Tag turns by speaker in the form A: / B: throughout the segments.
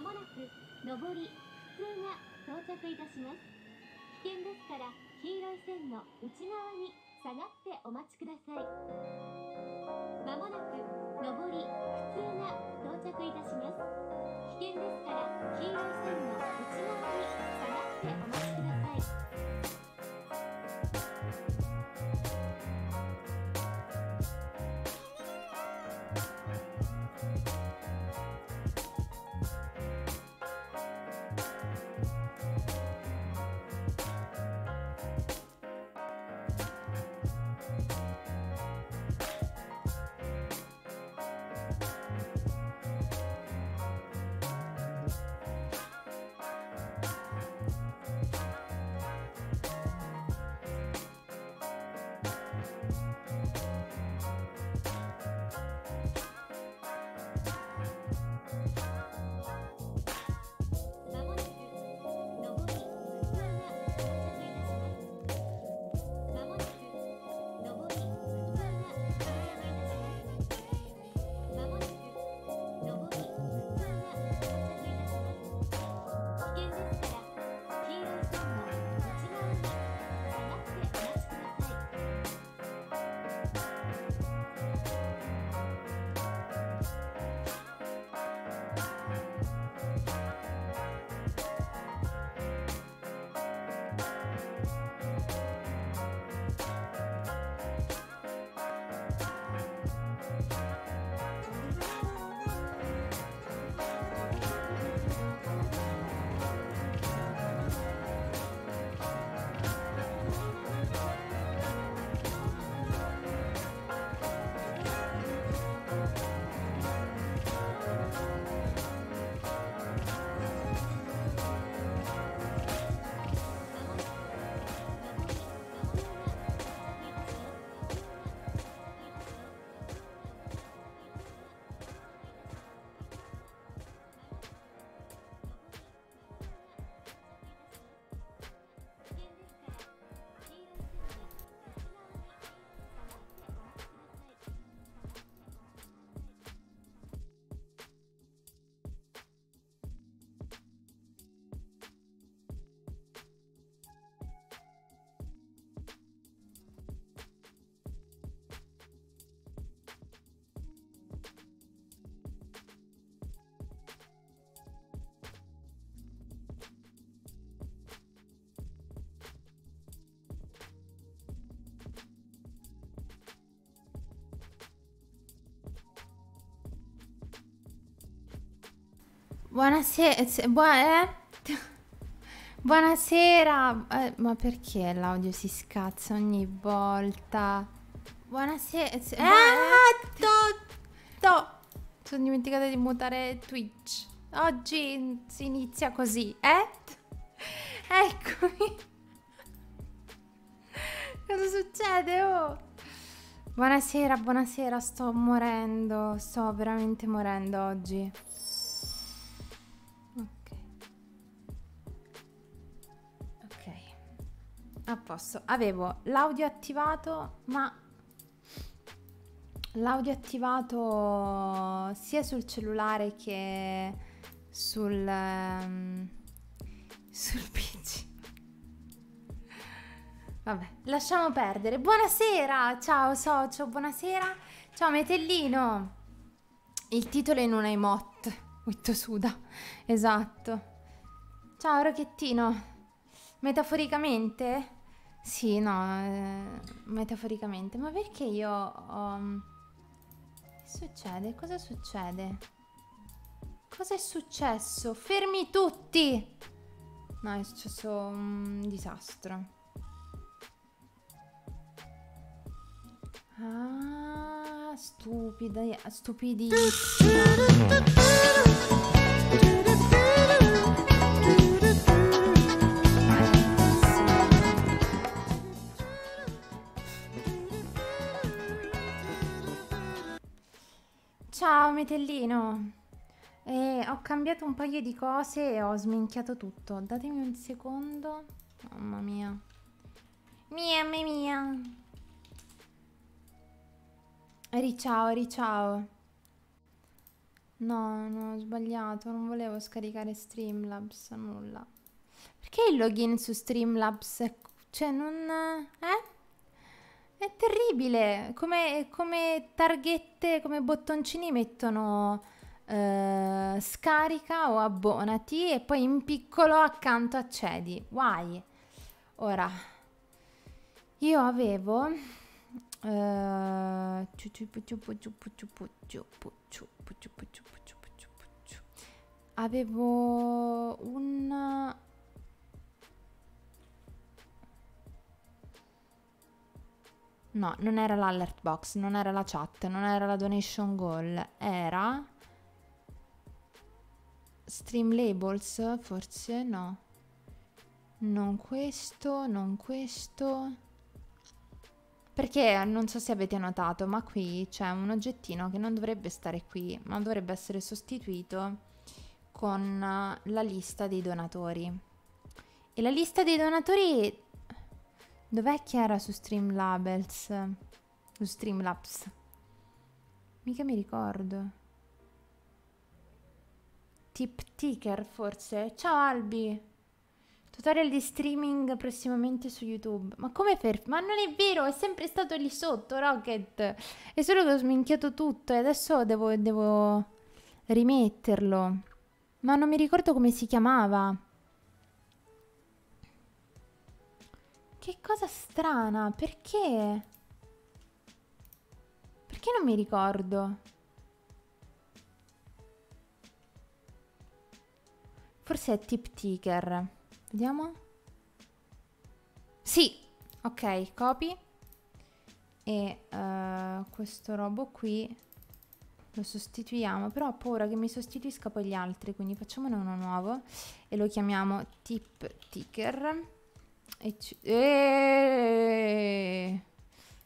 A: まもなく上り普通が到着いたします危険ですから黄色い線の内側に下がってお待ちくださいまもなく上り普通が到着いたします危険ですから黄色い Buonasera. Buona, eh? eh? Buonasera. Eh, ma perché l'audio si scazza ogni volta? Buonasera. Eh, eh? Ah, to, to. Sono dimenticata di mutare Twitch. Oggi si inizia così, eh? Eccomi. Cosa succede? Oh? Buonasera, buonasera, sto morendo, sto veramente morendo oggi. a posto avevo l'audio attivato ma l'audio attivato sia sul cellulare che sul um, sul pc vabbè lasciamo perdere buonasera ciao socio buonasera ciao metellino il titolo è in una emote Witto Suda esatto ciao rocchettino metaforicamente sì, no, eh, metaforicamente. Ma perché io ho... Che mm, succede? Cosa succede? Cosa è successo? Fermi tutti! No, è successo un disastro. Ah, stupida, stupidissima. Mm. Ciao Metellino! Eh, ho cambiato un paio di cose e ho sminchiato tutto. Datemi un secondo. Mamma mia. Mia, mia, mia. Riciao, riciao. No, no, ho sbagliato. Non volevo scaricare Streamlabs, nulla. Perché il login su Streamlabs? Cioè, non... Eh? È terribile, come, come targhette, come bottoncini mettono eh, scarica o abbonati e poi in piccolo accanto accedi. Guai. Ora, io avevo... Eh, avevo un No, non era l'alert box, non era la chat, non era la donation goal, era stream labels, forse no. Non questo, non questo. Perché non so se avete notato, ma qui c'è un oggettino che non dovrebbe stare qui, ma dovrebbe essere sostituito con la lista dei donatori. E la lista dei donatori Dov'è che era su Streamlabels? Su Streamlabs. Mica mi ricordo. Tip Ticker forse? Ciao Albi! Tutorial di streaming prossimamente su YouTube. Ma come per... Ma non è vero, è sempre stato lì sotto, Rocket! È solo che ho sminchiato tutto e adesso devo, devo rimetterlo. Ma non mi ricordo come si chiamava. Che cosa strana, perché? Perché non mi ricordo? Forse è tip ticker. Vediamo. Sì, ok, copy. E uh, questo robo qui lo sostituiamo, però ho paura che mi sostituisca poi gli altri, quindi facciamone uno nuovo e lo chiamiamo tip ticker e, e eh,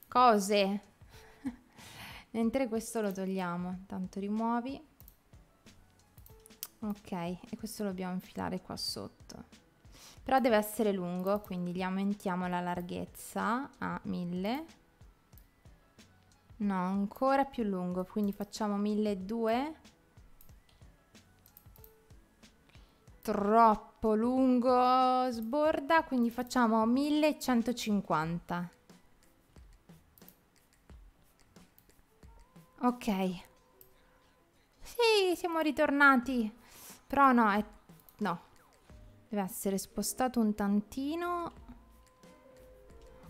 A: cose. Mentre questo lo togliamo, tanto rimuovi. Ok, e questo lo dobbiamo infilare qua sotto. Però deve essere lungo, quindi gli aumentiamo la larghezza a 1000. No, ancora più lungo, quindi facciamo 1200. Troppo troppo lungo sborda, quindi facciamo 1150. Ok. Sì, siamo ritornati. Però no, è... no. Deve essere spostato un tantino.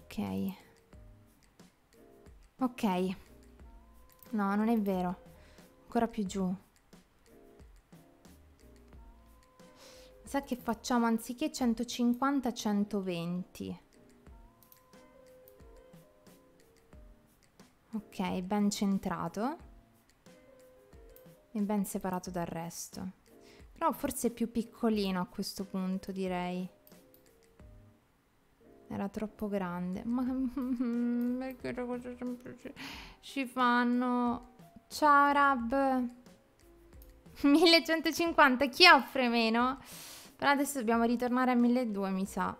A: Ok. Ok. No, non è vero. Ancora più giù. altezza che facciamo anziché 150 120 ok ben centrato e ben separato dal resto però forse è più piccolino a questo punto direi era troppo grande ma ci fanno ciao Rab 1150 chi offre meno? Però adesso dobbiamo ritornare a 1200, mi sa.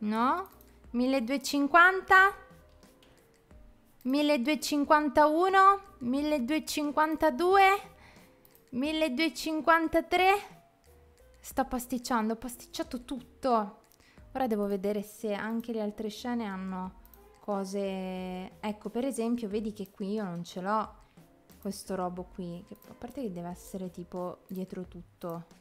A: No? 1250? 1251? 1252? 1253? Sto pasticciando, ho pasticciato tutto. Ora devo vedere se anche le altre scene hanno cose... Ecco, per esempio, vedi che qui io non ce l'ho questo robo qui, che a parte che deve essere tipo dietro tutto.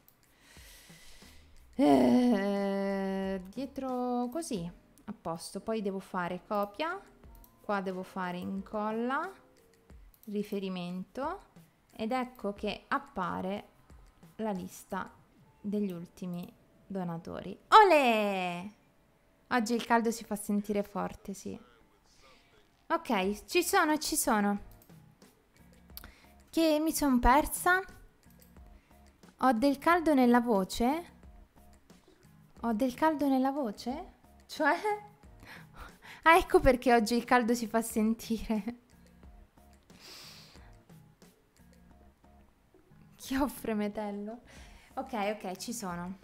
A: Eh, dietro così, a posto. Poi devo fare copia, qua devo fare incolla, riferimento ed ecco che appare la lista degli ultimi donatori. Ole! Oggi il caldo si fa sentire forte, sì. Ok, ci sono, ci sono. Che mi sono persa? Ho del caldo nella voce? Ho del caldo nella voce? Cioè? Ah, ecco perché oggi il caldo si fa sentire. Chi offre metello? Ok, ok, ci sono.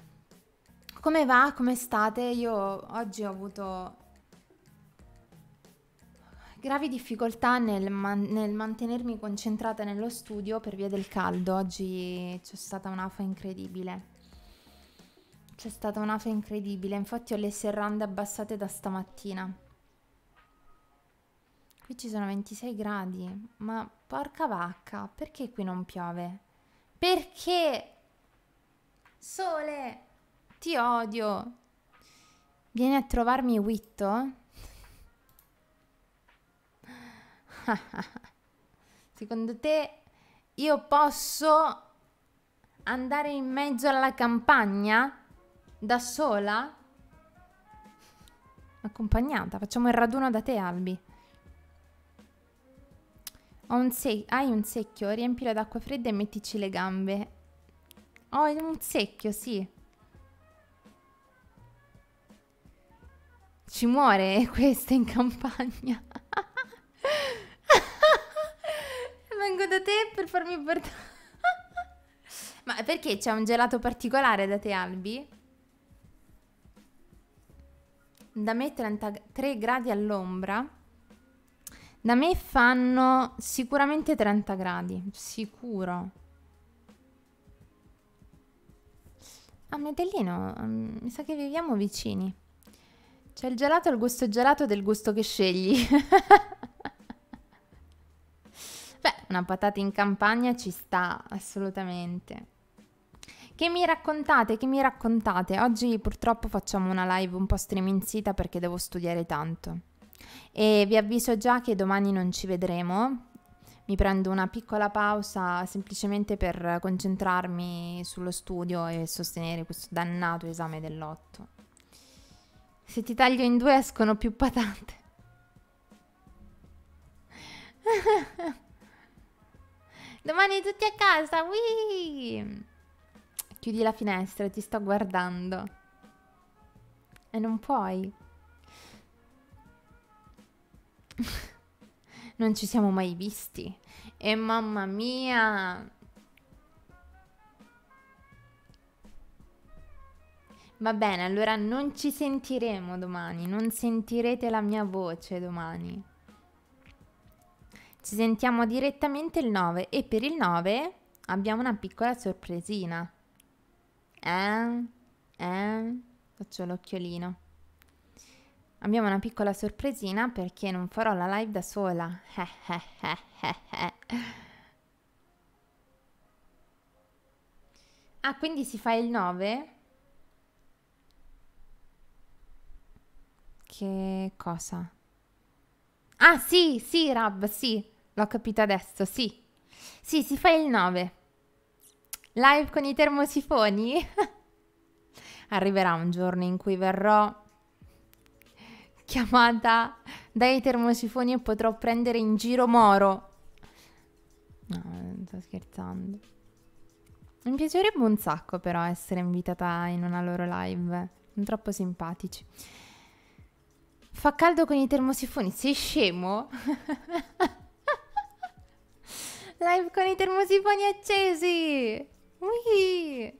A: Come va? Come state? Io oggi ho avuto Gravi difficoltà nel, man- nel, mantenermi concentrata nello studio per via del caldo. Oggi c'è stata un'afa incredibile. C'è stata un'afa incredibile, infatti ho le serrande abbassate da stamattina. Qui ci sono 26 gradi, ma porca vacca, perché qui non piove? Perché? Sole, ti odio. Vieni a trovarmi Witto? Secondo te io posso andare in mezzo alla campagna da sola? Accompagnata, facciamo il raduno da te, Albi. Un hai un secchio, riempilo d'acqua fredda e mettici le gambe. Ho un secchio, sì. Ci muore questa in campagna. vengo da te per farmi portare. Ma perché c'è un gelato particolare da te, Albi? Da me 33 gradi all'ombra. Da me fanno sicuramente 30 gradi, sicuro. A ah, Medellino, mm, mi sa che viviamo vicini. C'è il gelato il gusto gelato del gusto che scegli. una patata in campagna ci sta assolutamente. Che mi raccontate? Che mi raccontate? Oggi purtroppo facciamo una live un po' streminzita perché devo studiare tanto. E vi avviso già che domani non ci vedremo. Mi prendo una piccola pausa semplicemente per concentrarmi sullo studio e sostenere questo dannato esame dell'otto. Se ti taglio in due escono più patate. Domani tutti a casa, Whee! Chiudi la finestra, ti sto guardando. E non puoi. non ci siamo mai visti. E mamma mia! Va bene, allora non ci sentiremo domani, non sentirete la mia voce domani. Ci sentiamo direttamente il 9 e per il 9 abbiamo una piccola sorpresina. Eh? Eh? Faccio l'occhiolino. Abbiamo una piccola sorpresina perché non farò la live da sola. ah, quindi si fa il 9? Che cosa? Ah, sì, sì, Rab, sì. L'ho capito adesso, sì. Sì, si fa il 9. Live con i termosifoni? Arriverà un giorno in cui verrò chiamata dai termosifoni e potrò prendere in giro Moro. No, non sto scherzando. Mi piacerebbe un sacco però essere invitata in una loro live. Sono troppo simpatici. Fa caldo con i termosifoni, sei scemo? Live con i termosifoni accesi! Ui!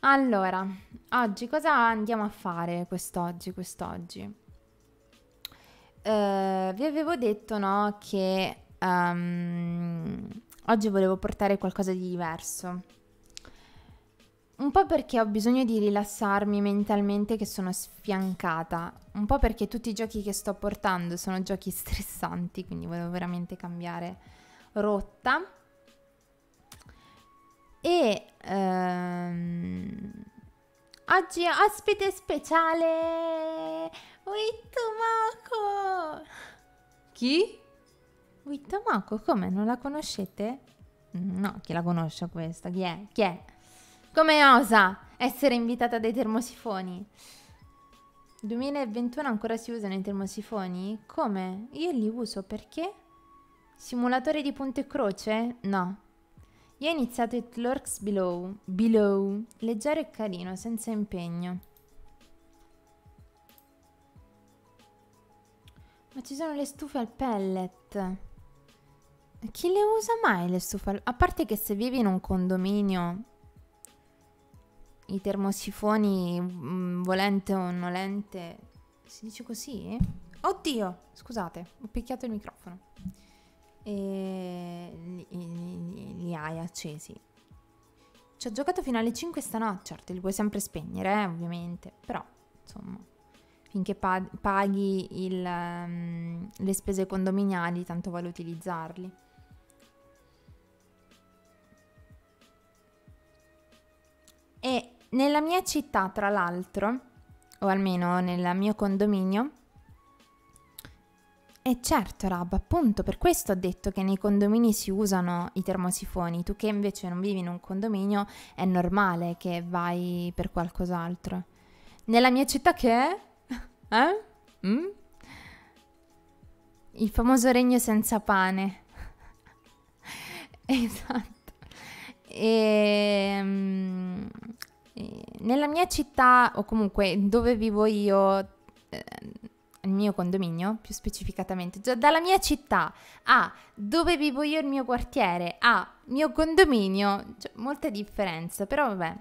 A: Allora, oggi cosa andiamo a fare quest'oggi, quest'oggi? Uh, vi avevo detto, no, che um, oggi volevo portare qualcosa di diverso. Un po' perché ho bisogno di rilassarmi mentalmente che sono sfiancata, un po' perché tutti i giochi che sto portando sono giochi stressanti, quindi volevo veramente cambiare rotta e ehm, oggi ospite speciale Wittomako chi? Wittomako come non la conoscete? no chi la conosce questa chi è? chi è? come osa essere invitata dai termosifoni 2021 ancora si usano i termosifoni? come? io li uso perché? Simulatore di punto e croce? No. Io ho iniziato It Lurks Below. Below. Leggero e carino, senza impegno. Ma ci sono le stufe al pellet. Chi le usa mai le stufe al... A parte che se vivi in un condominio... I termosifoni, mm, volente o nolente... Si dice così? Oddio! Scusate, ho picchiato il microfono e li, hai accesi. Ci ho giocato fino alle 5 stanotte, certo, li puoi sempre spegnere, eh, ovviamente, però insomma, finché paghi il, um, le spese condominiali, tanto vale utilizzarli. E nella mia città, tra l'altro, o almeno nel mio condominio, e eh, certo Rab, appunto per questo ho detto che nei condomini si usano i termosifoni, tu che invece non vivi in un condominio è normale che vai per qualcos'altro. Nella mia città che è? Eh? Mm? Il famoso regno senza pane. esatto. Ehm, e, um, nella mia città, o comunque dove vivo io, il mio condominio, più specificatamente, già dalla mia città a dove vivo io il mio quartiere a mio condominio, cioè, molta differenza, però vabbè,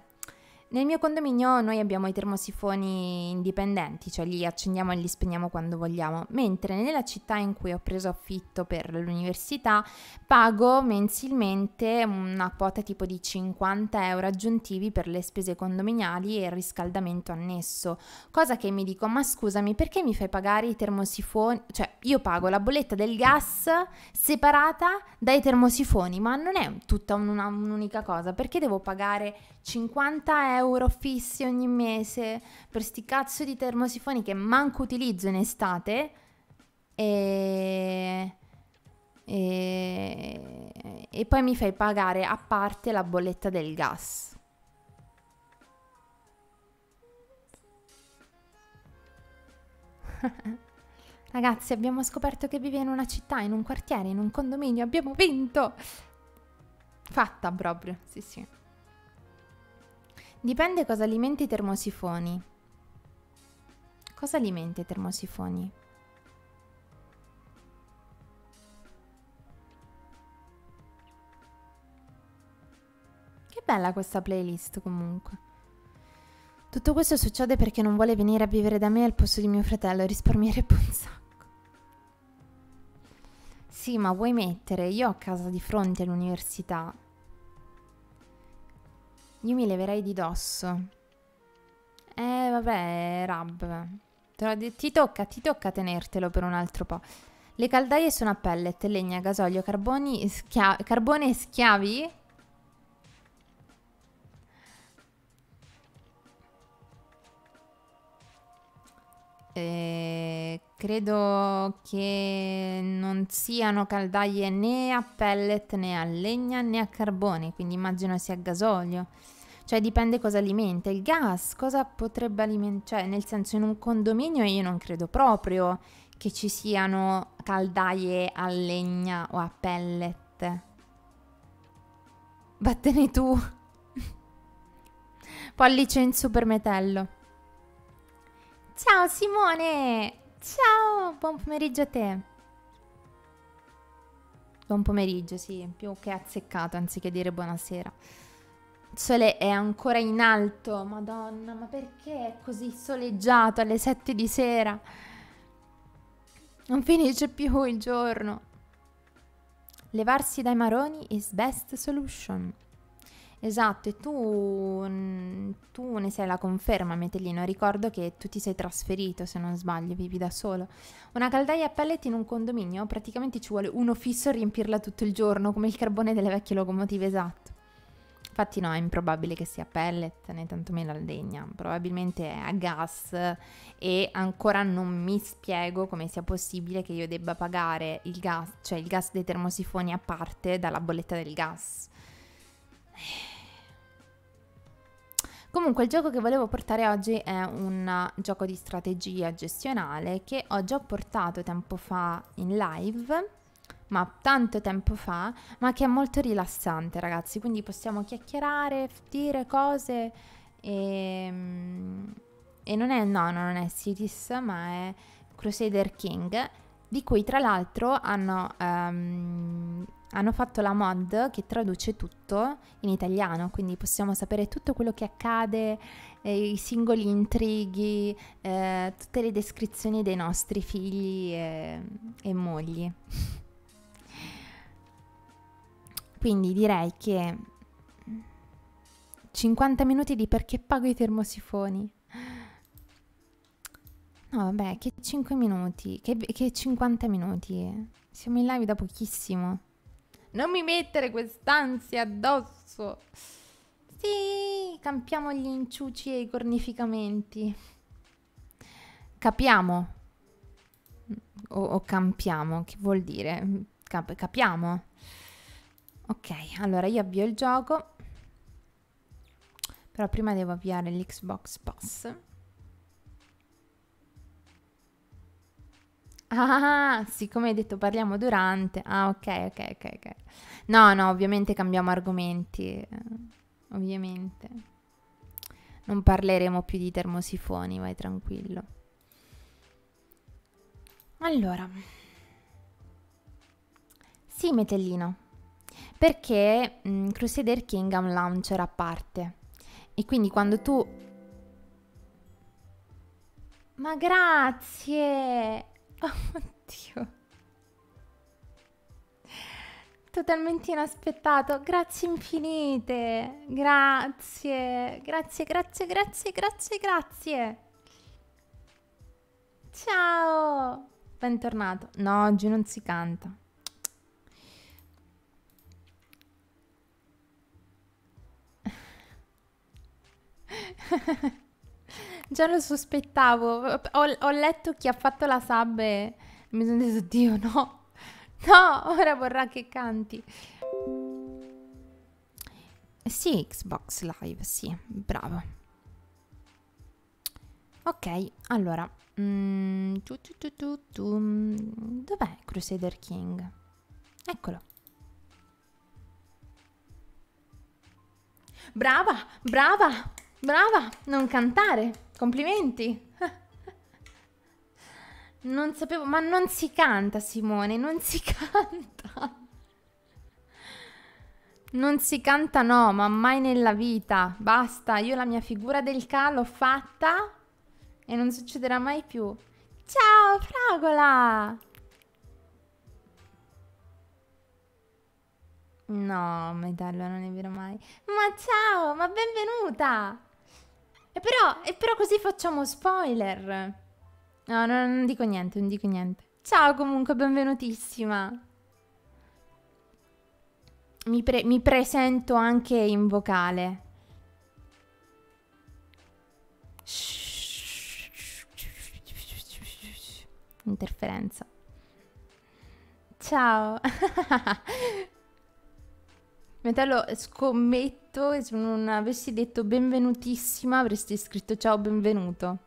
A: nel mio condominio noi abbiamo i termosifoni indipendenti, cioè li accendiamo e li spegniamo quando vogliamo, mentre nella città in cui ho preso affitto per l'università pago mensilmente una quota tipo di 50 euro aggiuntivi per le spese condominiali e il riscaldamento annesso, cosa che mi dico ma scusami perché mi fai pagare i termosifoni, cioè io pago la bolletta del gas separata dai termosifoni, ma non è tutta un'unica cosa, perché devo pagare 50 euro? euro fissi ogni mese per sti cazzo di termosifoni che manco utilizzo in estate e... E... e, poi mi fai pagare a parte la bolletta del gas. Ragazzi, abbiamo scoperto che vive in una città, in un quartiere, in un condominio. Abbiamo vinto! Fatta proprio, sì sì. Dipende cosa alimenti i termosifoni. Cosa alimenti i termosifoni? Che bella questa playlist comunque. Tutto questo succede perché non vuole venire a vivere da me al posto di mio fratello e risparmierebbe un sacco. Sì, ma vuoi mettere? Io a casa di fronte all'università io mi leverei di dosso. Eh, vabbè, Rab. Ti tocca, ti tocca tenertelo per un altro po'. Le caldaie sono a pellet, legna, gasolio, carboni, schia carbone e schiavi? Eh, credo che non siano caldaie né a pellet né a legna né a carbone, quindi immagino sia a gasolio. Cioè dipende cosa alimenta. Il gas cosa potrebbe alimentare? Cioè, nel senso in un condominio io non credo proprio che ci siano caldaie a legna o a pellet. Vattene tu. Pollice in supermetello. Ciao Simone! Ciao! Buon pomeriggio a te! Buon pomeriggio, sì, più che azzeccato anziché dire buonasera. Il sole è ancora in alto, madonna, ma perché è così soleggiato alle 7 di sera? Non finisce più il giorno. Levarsi dai maroni is best solution. Esatto, e tu, tu ne sei la conferma, Metellino. Ricordo che tu ti sei trasferito, se non sbaglio, vivi da solo. Una caldaia a pellet in un condominio praticamente ci vuole uno fisso a riempirla tutto il giorno, come il carbone delle vecchie locomotive, esatto. Infatti no, è improbabile che sia pellet, né tantomeno a legna, probabilmente è a gas e ancora non mi spiego come sia possibile che io debba pagare il gas, cioè il gas dei termosifoni a parte dalla bolletta del gas. Comunque il gioco che volevo portare oggi è un gioco di strategia gestionale che ho già portato tempo fa in live ma tanto tempo fa, ma che è molto rilassante, ragazzi. Quindi possiamo chiacchierare, dire cose e, ehm, e non è no, non è Cities, ma è Crusader King, di cui tra l'altro hanno um, hanno fatto la mod che traduce tutto in italiano, quindi possiamo sapere tutto quello che accade, eh, i singoli intrighi, eh, tutte le descrizioni dei nostri figli e, e mogli. Quindi direi che 50 minuti di perché pago i termosifoni. No, vabbè, che 5 minuti, che, che 50 minuti. Siamo in live da pochissimo. Non mi mettere quest'ansia addosso. Sì, campiamo gli inciuci e i cornificamenti. Capiamo. O, o campiamo, che vuol dire? Cap capiamo. Ok, allora io avvio il gioco. Però prima devo avviare l'Xbox Pass. Ah, siccome hai detto parliamo durante. Ah, ok, ok, ok, ok. No, no, ovviamente cambiamo argomenti. Eh, ovviamente. Non parleremo più di termosifoni, vai tranquillo. Allora. Sì, Metellino. Perché mh, mm, Crusader King ha un launcher a parte. E quindi quando tu... Ma grazie! Oh, Oddio. Totalmente inaspettato. Grazie infinite. Grazie. Grazie, grazie, grazie, grazie, grazie. Ciao. Bentornato. No, oggi non si canta. Già lo sospettavo. Ho, ho letto chi ha fatto la sub e mi sono detto, Dio, no. No, ora vorrà che canti. Sì, Xbox Live, sì, bravo. Ok, allora. Mm, tu, tu, tu, mm, Dov'è Crusader King? Eccolo. Brava, brava, brava, non cantare. Complimenti. Non sapevo, ma non si canta Simone, non si canta. Non si canta no, ma mai nella vita. Basta, io la mia figura del ca l'ho fatta e non succederà mai più. Ciao Fragola! No, Metallo, non è vero mai. Ma ciao, ma benvenuta! E però, e però così facciamo spoiler. No, no, non dico niente, non dico niente. Ciao comunque, benvenutissima. Mi, pre mi, presento anche in vocale. Interferenza. Ciao. Metello, scommetto che se non avessi detto benvenutissima avresti scritto ciao benvenuto.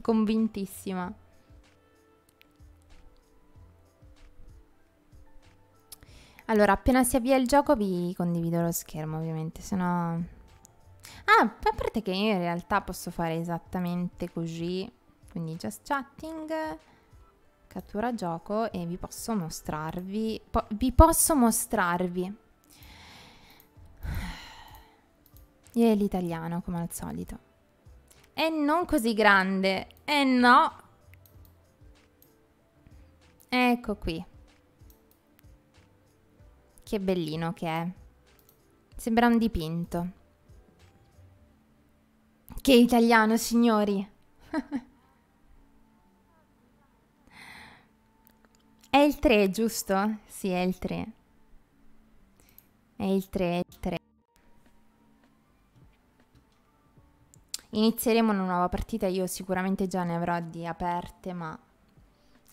A: Convintissima. Allora, appena si avvia il gioco vi condivido lo schermo, ovviamente, se no... Ah, a parte che io in realtà posso fare esattamente così, quindi just chatting, cattura gioco e vi posso mostrarvi... Po vi posso mostrarvi E l'italiano, come al solito. E non così grande. E no. Ecco qui. Che bellino che è. Sembra un dipinto. Che italiano, signori. è il 3, giusto? Sì, è il 3. È il 3, è il 3. Inizieremo una nuova partita, io sicuramente già ne avrò di aperte, ma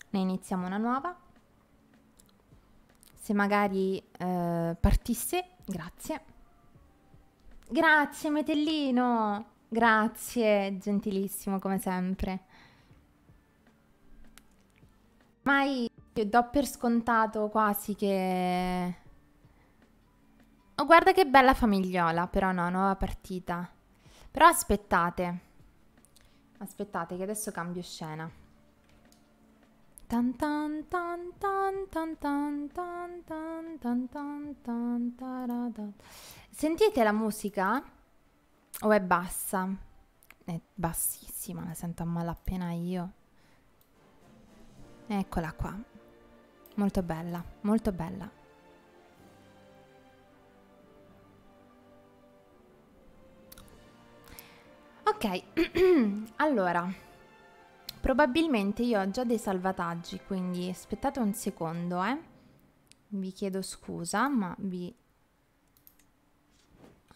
A: ne iniziamo una nuova. Se magari eh, partisse, grazie. Grazie Metellino, grazie, gentilissimo come sempre. Mai io do per scontato quasi che... Oh, guarda che bella famigliola, però no, nuova partita. Però aspettate. Aspettate che adesso cambio scena. Tan tan tan tan tan tan tan tan tan tan tan tarada. Sentite la musica? O è bassa? È bassissima, la sento a malapena io. Eccola qua. Molto bella, molto bella. Ok, allora, probabilmente io ho già dei salvataggi, quindi aspettate un secondo, eh. Vi chiedo scusa, ma vi...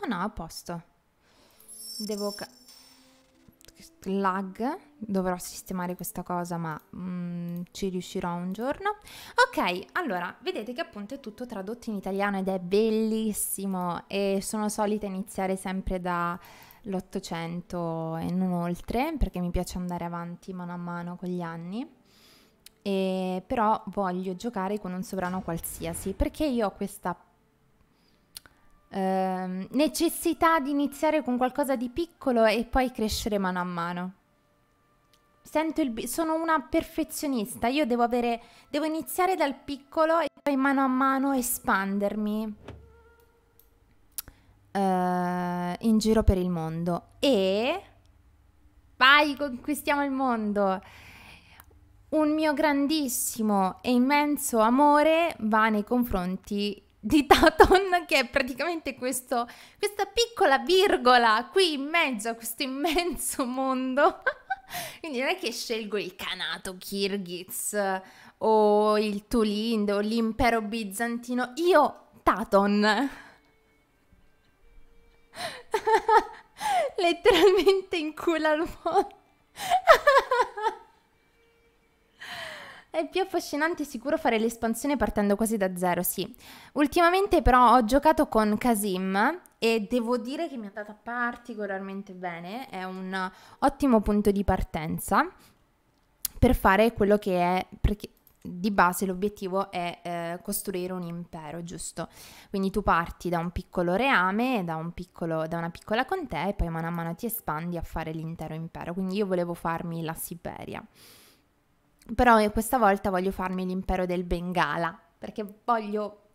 A: oh no, a posto. Devo... Lag, dovrò sistemare questa cosa, ma mm, ci riuscirò un giorno. Ok, allora, vedete che appunto è tutto tradotto in italiano ed è bellissimo e sono solita iniziare sempre da l'Ottocento e non oltre, perché mi piace andare avanti mano a mano con gli anni. E però voglio giocare con un sovrano qualsiasi perché io ho questa eh, necessità di iniziare con qualcosa di piccolo e poi crescere mano a mano. Il, sono una perfezionista, io devo, avere, devo iniziare dal piccolo e poi mano a mano espandermi uh, in giro per il mondo e vai, conquistiamo il mondo. Un mio grandissimo e immenso amore va nei confronti di Taton, che è praticamente questo, questa piccola virgola qui in mezzo a questo immenso mondo. Quindi non è che scelgo il canato Kirghiz o il Tulind o l'impero bizantino, io Taton. Letteralmente in culo al mondo. È più affascinante sicuro fare l'espansione partendo quasi da zero, sì. Ultimamente però ho giocato con Kasim e devo dire che mi è andata particolarmente bene, è un ottimo punto di partenza per fare quello che è di base l'obiettivo è eh, costruire un impero, giusto? Quindi tu parti da un piccolo reame, da, un piccolo, da una piccola contea e poi mano a mano ti espandi a fare l'intero impero. Quindi io volevo farmi la Siberia. Però questa volta voglio farmi l'impero del Bengala, perché voglio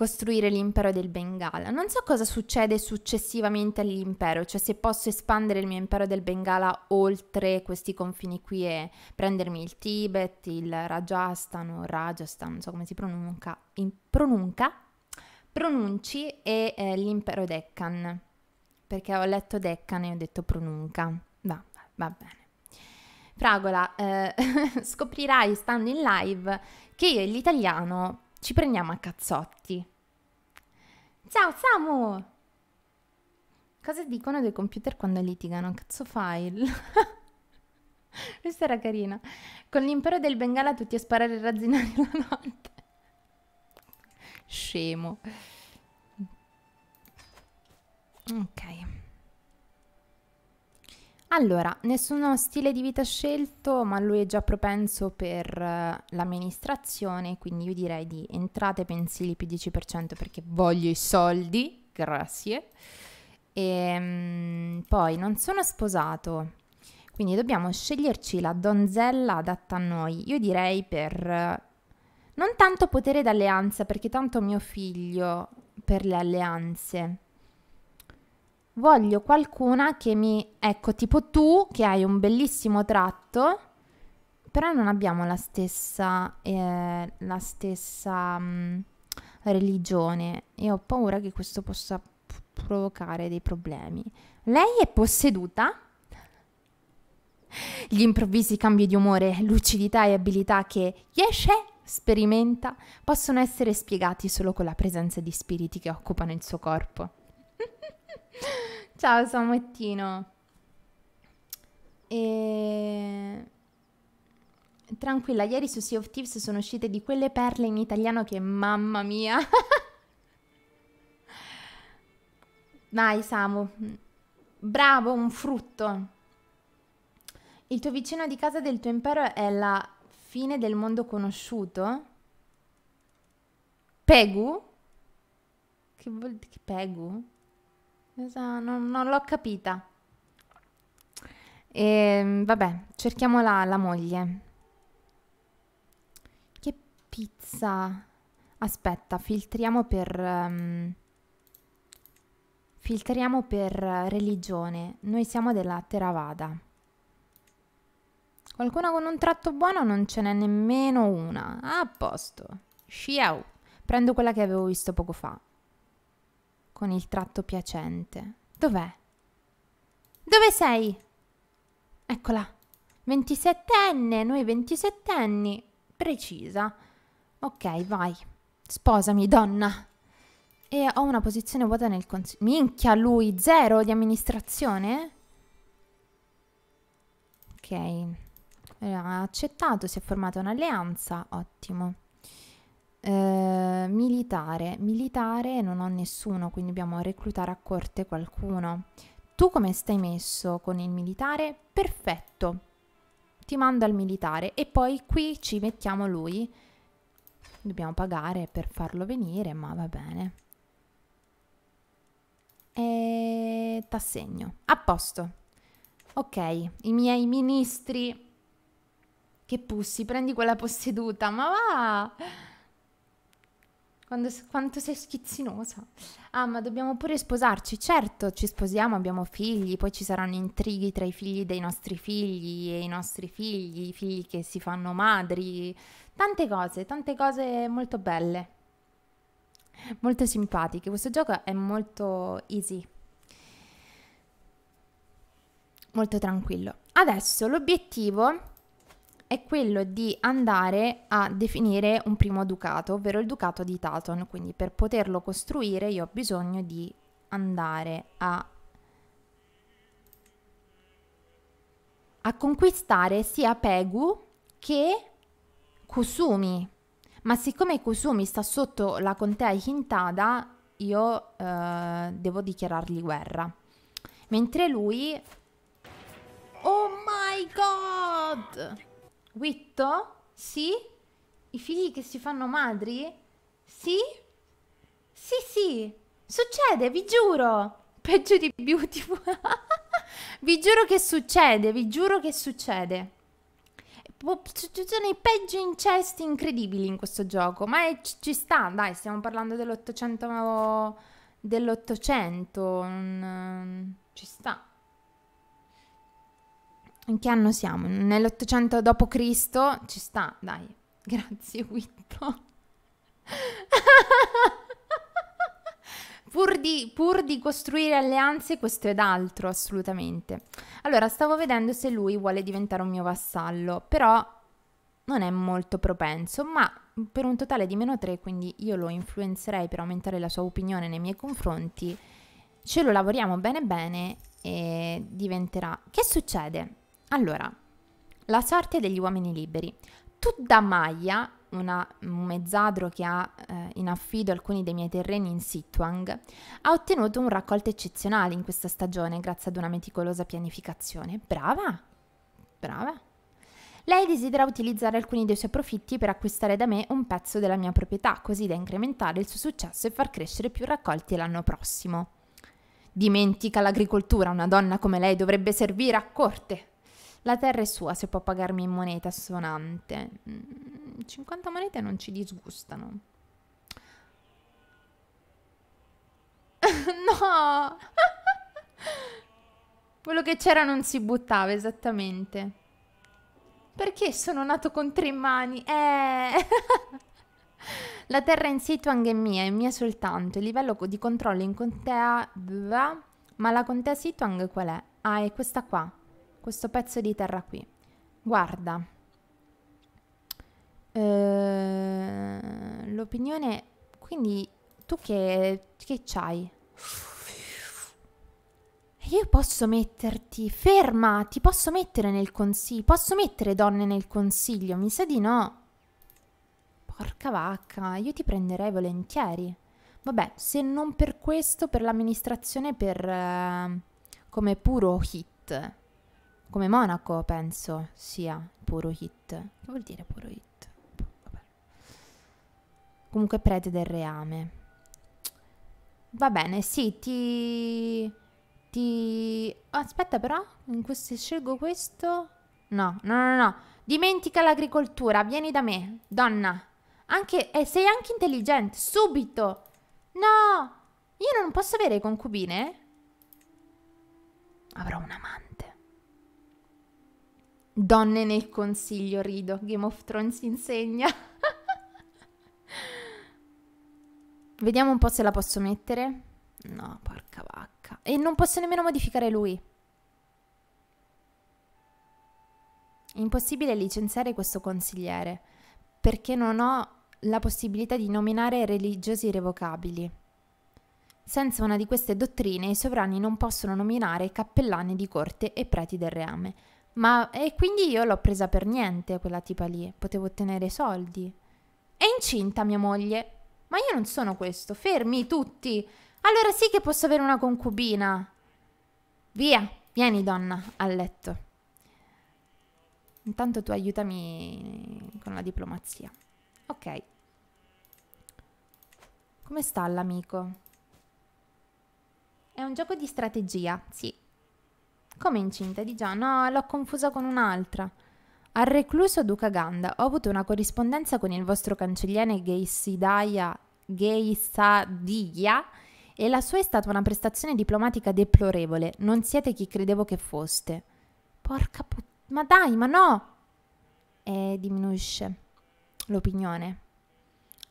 A: costruire l'impero del Bengala. Non so cosa succede successivamente all'impero, cioè se posso espandere il mio impero del Bengala oltre questi confini qui e prendermi il Tibet, il Rajasthan o Rajasthan, non so come si pronuncia, pronuncia pronunci e eh, l'impero Deccan, perché ho letto Deccan e ho detto pronunca, Va, va bene. Fragola, eh, scoprirai stando in live che io e l'italiano ci prendiamo a cazzotti. Ciao Samu! Cosa dicono dei computer quando litigano? Cazzo file. Questa era carina. Con l'impero del Bengala tutti a sparare il razzino la notte. Scemo. Ok. Allora, nessuno stile di vita scelto, ma lui è già propenso per eh, l'amministrazione, quindi io direi di entrate pensili più 10% perché voglio i soldi, grazie. E ehm, poi non sono sposato, quindi dobbiamo sceglierci la donzella adatta a noi. Io direi per eh, non tanto potere d'alleanza, perché tanto mio figlio per le alleanze voglio qualcuna che mi... Ecco, tipo tu che hai un bellissimo tratto, però non abbiamo la stessa, eh, la stessa mh, mm, religione e ho paura che questo possa provocare dei problemi. Lei è posseduta? Gli improvvisi cambi di umore, lucidità e abilità che Yeshe eh, sperimenta possono essere spiegati solo con la presenza di spiriti che occupano il suo corpo. Ciao Samuettino. E... Tranquilla, ieri su Sea of Thieves sono uscite di quelle perle in italiano che mamma mia. Dai Samu, bravo, un frutto. Il tuo vicino di casa del tuo impero è la fine del mondo conosciuto? Pegu? Che vuol dire? Pegu? Esatto, non, non l'ho capita. E, ehm, vabbè, cerchiamo la, la moglie. Che pizza. Aspetta, filtriamo per... Um, filtriamo per religione. Noi siamo della Theravada. Qualcuna con un tratto buono non ce n'è nemmeno una. a posto. Xiao. Prendo quella che avevo visto poco fa con il tratto piacente. Dov'è? Dove sei? Eccola. 27enne, noi 27 anni. Precisa. Ok, vai. Sposami, donna. E ho una posizione vuota nel consiglio. Minchia, lui, zero di amministrazione? Ok. Ha accettato, si è formata un'alleanza. Ottimo. Eh, militare, militare non ho nessuno, quindi dobbiamo reclutare a corte qualcuno. Tu come stai messo con il militare? Perfetto, ti mando al militare e poi qui ci mettiamo lui. Dobbiamo pagare per farlo venire, ma va bene. E t'assegno. A posto. Ok, i miei ministri. Che pussi, prendi quella posseduta, ma va! Quando, quanto sei schizzinosa. Ah, ma dobbiamo pure sposarci. Certo, ci sposiamo, abbiamo figli, poi ci saranno intrighi tra i figli dei nostri figli e i nostri figli, i figli che si fanno madri. Tante cose, tante cose molto belle. Molto simpatiche. Questo gioco è molto easy. Molto tranquillo. Adesso l'obiettivo è quello di andare a definire un primo ducato, ovvero il ducato di Taton. Quindi per poterlo costruire io ho bisogno di andare a, a conquistare sia Pegu che Kusumi. Ma siccome Kusumi sta sotto la contea Hintada, io eh, devo dichiarargli guerra. Mentre lui... Oh my god! Witto? Sì? I figli che si fanno madri? Sì? Sì, sì, succede, vi giuro. Peggio di Beautiful. vi giuro che succede, vi giuro che succede. Ci sono i peggio incesti incredibili in questo gioco, ma è, ci sta, dai, stiamo parlando dell'Ottocento, dell'Ottocento, ehm, ci sta. In che anno siamo? Nell'Ottocento d.C. ci sta, dai. Grazie, Witto. Pur di, pur di, costruire alleanze, questo ed altro, assolutamente. Allora, stavo vedendo se lui vuole diventare un mio vassallo, però non è molto propenso, ma per un totale di meno 3, quindi io lo influenzerei per aumentare la sua opinione nei miei confronti. Ce lo lavoriamo bene bene e diventerà... Che succede? Allora, la sorte degli uomini liberi. Tutta Maya, un mezzadro che ha eh, in affido alcuni dei miei terreni in Sitwang, ha ottenuto un raccolto eccezionale in questa stagione grazie ad una meticolosa pianificazione. Brava! Brava! Lei desidera utilizzare alcuni dei suoi profitti per acquistare da me un pezzo della mia proprietà, così da incrementare il suo successo e far crescere più raccolti l'anno prossimo. Dimentica l'agricoltura, una donna come lei dovrebbe servire a corte, la terra è sua se può pagarmi in moneta suonante. 50 mm, monete non ci disgustano. no! Quello che c'era non si buttava, esattamente. Perché sono nato con tre mani? Eh... La terra in Situang è mia, è mia soltanto. Il livello di controllo in contea... Ma la contea Situang qual è? Ah, è questa qua questo pezzo di terra qui. Guarda, eh, l'opinione... Quindi tu che, che c'hai? Io posso metterti... Ferma! Ti posso mettere nel consiglio? Posso mettere donne nel consiglio? Mi sa di no. Porca vacca, io ti prenderei volentieri. Vabbè, se non per questo, per l'amministrazione, per... Eh, come puro hit come Monaco penso sia puro hit. Che vuol dire puro hit? Vabbè. Comunque prete del reame. Va bene, sì, ti... ti... aspetta però, se scelgo questo... No, no, no, no. Dimentica l'agricoltura, vieni da me, donna. Anche, eh, sei anche intelligente, subito. No, io non posso avere concubine? Avrò un amante. Donne nel consiglio, rido. Game of Thrones insegna. Vediamo un po' se la posso mettere. No, porca vacca. E non posso nemmeno modificare lui. È impossibile licenziare questo consigliere perché non ho la possibilità di nominare religiosi irrevocabili. Senza una di queste dottrine i sovrani non possono nominare cappellani di corte e preti del reame. Ma e quindi io l'ho presa per niente quella tipa lì, potevo ottenere soldi. È incinta mia moglie. Ma io non sono questo, fermi tutti. Allora sì che posso avere una concubina. Via, vieni donna, a letto. Intanto tu aiutami con la diplomazia. Ok. Come sta l'amico? È un gioco di strategia, sì. Come incinta di già? No, l'ho confusa con un'altra. Al recluso Duca Ganda ho avuto una corrispondenza con il vostro cancelliere Geisidaya Geisadia e la sua è stata una prestazione diplomatica deplorevole. Non siete chi credevo che foste. Porca puttana. Ma dai, ma no! E diminuisce l'opinione.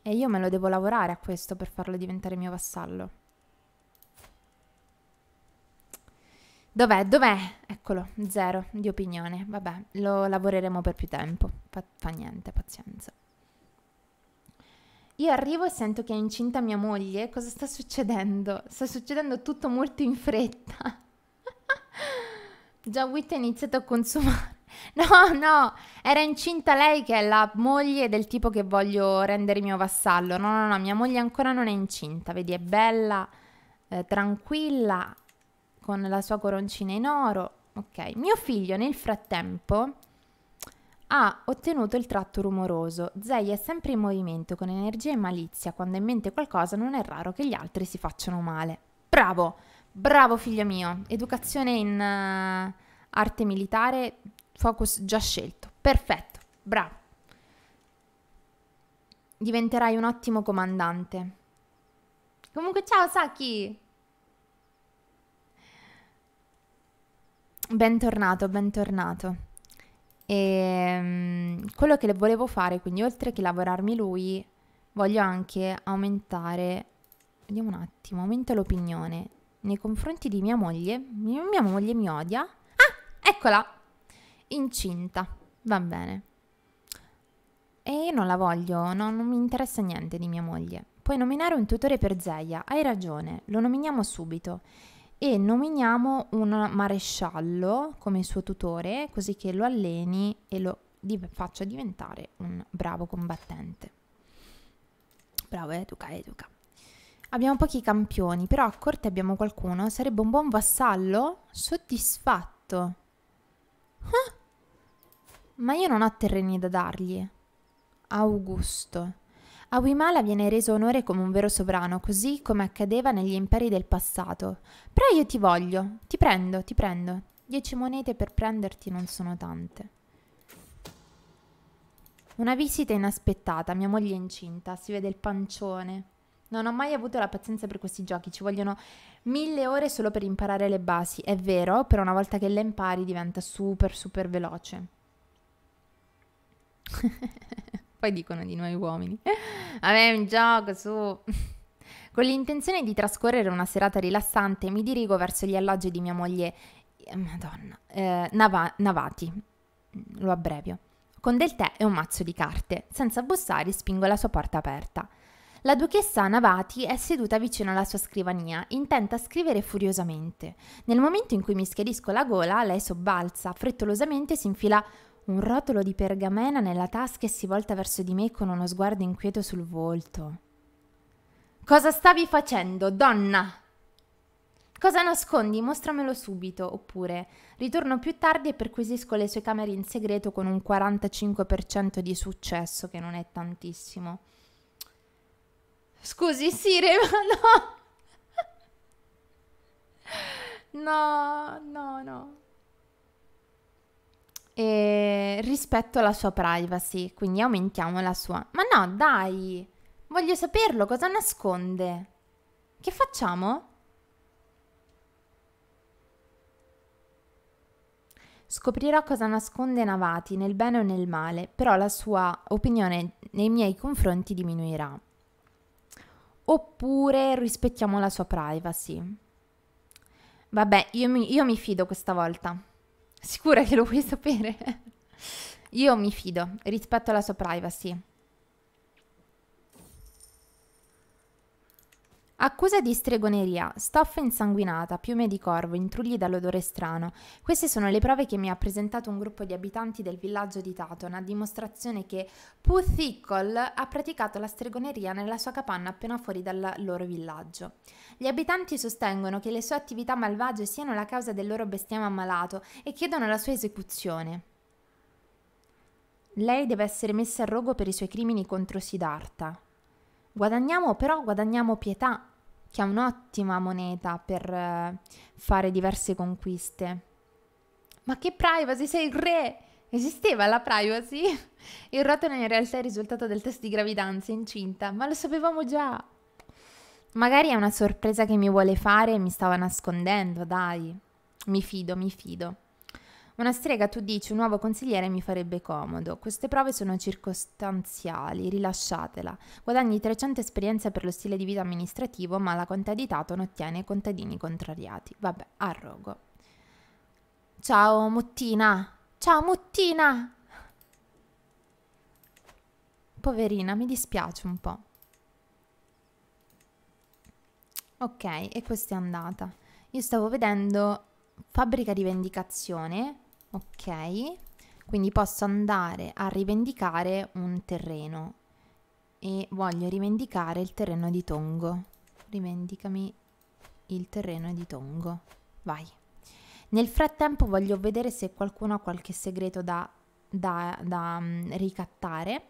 A: E io me lo devo lavorare a questo per farlo diventare mio vassallo. Dov'è? Dov'è? Eccolo, zero di opinione. Vabbè, lo lavoreremo per più tempo. Fa, fa niente, pazienza. Io arrivo e sento che è incinta mia moglie. Cosa sta succedendo? Sta succedendo tutto molto in fretta. Già Witt ha iniziato a consumare. No, no, era incinta lei che è la moglie del tipo che voglio rendere mio vassallo. No, no, no, mia moglie ancora non è incinta. Vedi, è bella, eh, tranquilla, con la sua coroncina in oro. Ok, mio figlio nel frattempo ha ottenuto il tratto rumoroso. Zei è sempre in movimento con energia e malizia. Quando è in mente qualcosa non è raro che gli altri si facciano male. Bravo, bravo figlio mio. Educazione in uh, arte militare, focus già scelto. Perfetto, bravo. Diventerai un ottimo comandante. Comunque ciao Saki! Bentornato, bentornato. E, ehm, quello che volevo fare, quindi oltre che lavorarmi lui, voglio anche aumentare, vediamo un attimo, aumenta l'opinione nei confronti di mia moglie. Mia, mia moglie mi odia. Ah, eccola! Incinta, va bene. E io non la voglio, no, non mi interessa niente di mia moglie. Puoi nominare un tutore per Zeia, hai ragione, lo nominiamo subito e nominiamo un maresciallo come suo tutore così che lo alleni e lo faccia diventare un bravo combattente. Bravo, educa, educa. Abbiamo pochi campioni, però a corte abbiamo qualcuno. Sarebbe un buon vassallo? Soddisfatto. Ah! Ma io non ho terreni da dargli. Augusto. A Wimala viene reso onore come un vero sovrano, così come accadeva negli imperi del passato. Però io ti voglio, ti prendo, ti prendo. Dieci monete per prenderti non sono tante. Una visita inaspettata, mia moglie è incinta, si vede il pancione. Non ho mai avuto la pazienza per questi giochi, ci vogliono mille ore solo per imparare le basi. È vero, però una volta che le impari diventa super super veloce. Poi dicono di noi uomini. Vabbè, è un gioco su. Con l'intenzione di trascorrere una serata rilassante mi dirigo verso gli alloggi di mia moglie, eh, Madonna, eh, Nav- Navati, mm, lo abbrevio, con del tè e un mazzo di carte. Senza bussare spingo la sua porta aperta. La duchessa Navati è seduta vicino alla sua scrivania, intenta a scrivere furiosamente. Nel momento in cui mi schiarisco la gola, lei sobbalza, frettolosamente si infila un rotolo di pergamena nella tasca e si volta verso di me con uno sguardo inquieto sul volto. Cosa stavi facendo, donna? Cosa nascondi? Mostramelo subito, oppure ritorno più tardi e perquisisco le sue camere in segreto con un 45% di successo, che non è tantissimo. Scusi, Sire, ma no! No, no, no eh, rispetto alla sua privacy, quindi aumentiamo la sua. Ma no, dai, voglio saperlo, cosa nasconde? Che facciamo? Scoprirò cosa nasconde Navati nel bene o nel male, però la sua opinione nei miei confronti diminuirà. Oppure rispettiamo la sua privacy. Vabbè, io mi, io mi fido questa volta. Sicura che lo vuoi sapere? Io mi fido rispetto alla sua privacy. Accusa di stregoneria, stoffa insanguinata, piume di corvo, intrugli dall'odore strano. Queste sono le prove che mi ha presentato un gruppo di abitanti del villaggio di Taton, a dimostrazione che Puthickol ha praticato la stregoneria nella sua capanna appena fuori dal loro villaggio. Gli abitanti sostengono che le sue attività malvagie siano la causa del loro bestiame ammalato e chiedono la sua esecuzione. Lei deve essere messa a rogo per i suoi crimini contro Siddhartha. Guadagniamo però, guadagniamo pietà, che è un'ottima moneta per eh, fare diverse conquiste. Ma che privacy, sei il re! Esisteva la privacy? Il rotolo in realtà è il risultato del test di gravidanza incinta, ma lo sapevamo già! Magari è una sorpresa che mi vuole fare e mi stava nascondendo, dai. Mi fido, mi fido. Una strega, tu dici, un nuovo consigliere mi farebbe comodo. Queste prove sono circostanziali, rilasciatela. Guadagni 300 esperienze per lo stile di vita amministrativo, ma la contaditato non ottiene contadini contrariati. Vabbè, arrogo. Ciao Muttina! Ciao Muttina! Poverina, mi dispiace un po'. Ok, e questa è andata. Io stavo vedendo fabbrica rivendicazione ok? Quindi posso andare a rivendicare un terreno e voglio rivendicare il terreno di Tongo. Rivendicami il terreno di Tongo. Vai. Nel frattempo voglio vedere se qualcuno ha qualche segreto da, da, da um, ricattare.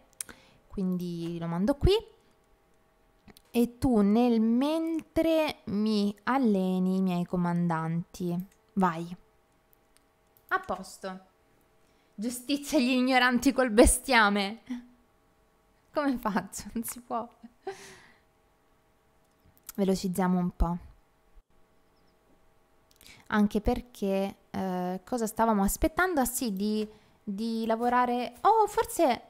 A: Quindi lo mando qui. E tu nel mentre mi alleni i miei comandanti. Vai. A posto. Giustizia agli ignoranti col bestiame. Come faccio? Non si può. Velocizziamo un po'. Anche perché eh, cosa stavamo aspettando? Ah sì, di, di lavorare... Oh, forse...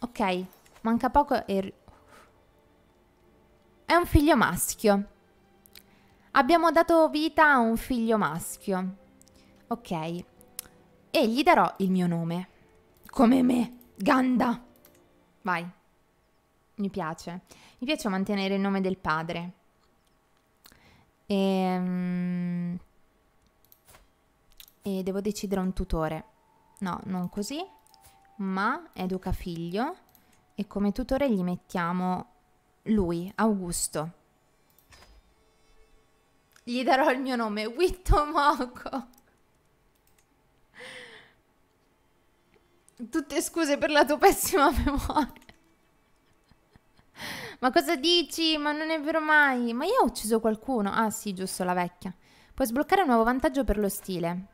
A: Ok, manca poco e... È un figlio maschio. Abbiamo dato vita a un figlio maschio. Ok. E gli darò il mio nome. Come me, Ganda. Vai. Mi piace. Mi piace mantenere il nome del padre. E, ehm, e devo decidere un tutore. No, non così, ma educa figlio e come tutore gli mettiamo lui, Augusto. Gli darò il mio nome, Wittomoco. Tutte scuse per la tua pessima memoria. Ma cosa dici? Ma non è vero mai. Ma io ho ucciso qualcuno. Ah sì, giusto, la vecchia. Puoi sbloccare un nuovo vantaggio per lo stile.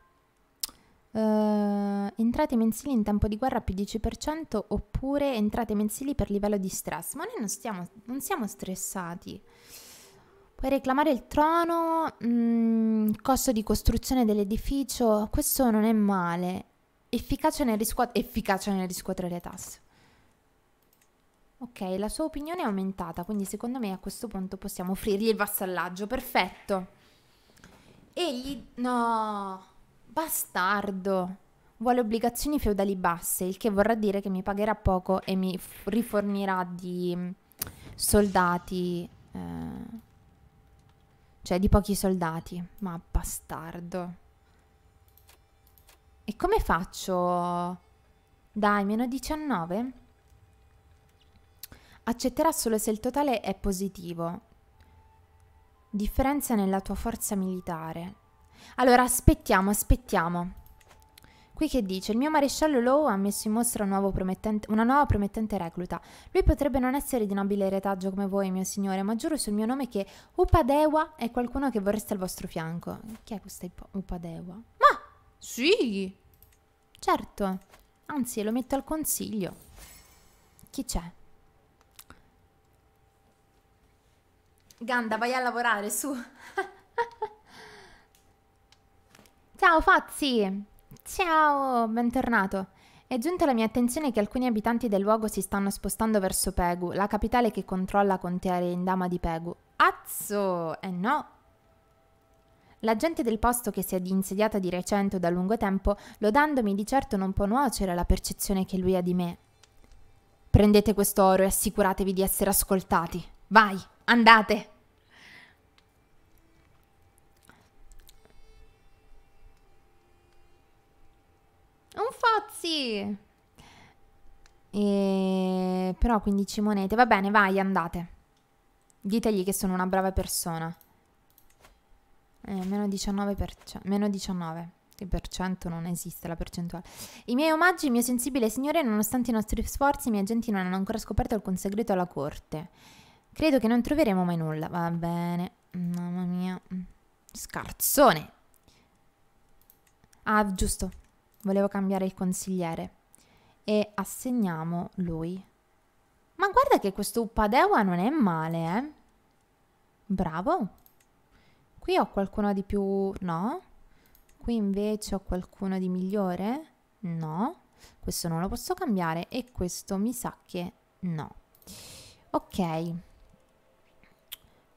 A: Uh, entrate mensili in tempo di guerra più 10% oppure entrate mensili per livello di stress. Ma noi non, stiamo, non siamo stressati. Puoi reclamare il trono, mh, mm, costo di costruzione dell'edificio, questo non è male efficace nel, efficace nel riscuotere le tasse. Ok, la sua opinione è aumentata, quindi secondo me a questo punto possiamo offrirgli il vassallaggio, perfetto. Egli... no... bastardo! Vuole obbligazioni feudali basse, il che vorrà dire che mi pagherà poco e mi rifornirà di mm, soldati... Eh, cioè di pochi soldati. Ma bastardo. E come faccio? Dai, meno 19? Accetterà solo se il totale è positivo. Differenza nella tua forza militare. Allora, aspettiamo, aspettiamo. Qui che dice? Il mio maresciallo Low ha messo in mostra un una nuova promettente recluta. Lui potrebbe non essere di nobile retaggio come voi, mio signore, ma giuro sul mio nome che Upadewa è qualcuno che vorreste al vostro fianco. Chi è questa Upadewa? Sì. Certo. Anzi, lo metto al consiglio. Chi c'è? Ganda, vai a lavorare, su. Ciao Fazzi! Ciao, bentornato. È giunta alla mia attenzione che alcuni abitanti del luogo si stanno spostando verso Pegu, la capitale che controlla Contea Rendama di Pegu. Azzo! Eh no, la gente del posto che si è insediata di recente o da lungo tempo, lodandomi di certo non può nuocere alla percezione che lui ha di me. Prendete questo oro e assicuratevi di essere ascoltati. Vai, andate! Un fozzi! E... Però 15 monete. Va bene, vai, andate. Ditegli che sono una brava persona. Eh, meno 19%, meno 19%. Il percento non esiste la percentuale. I miei omaggi, mio sensibile signore, nonostante i nostri sforzi, i miei agenti non hanno ancora scoperto alcun segreto alla corte. Credo che non troveremo mai nulla. Va bene. Mamma mia. Scarzone. Ah, giusto. Volevo cambiare il consigliere. E assegniamo lui. Ma guarda che questo Uppadewa non è male, eh. Bravo. Qui ho qualcuno di più... no. Qui invece ho qualcuno di migliore? No. Questo non lo posso cambiare e questo mi sa che no. Ok.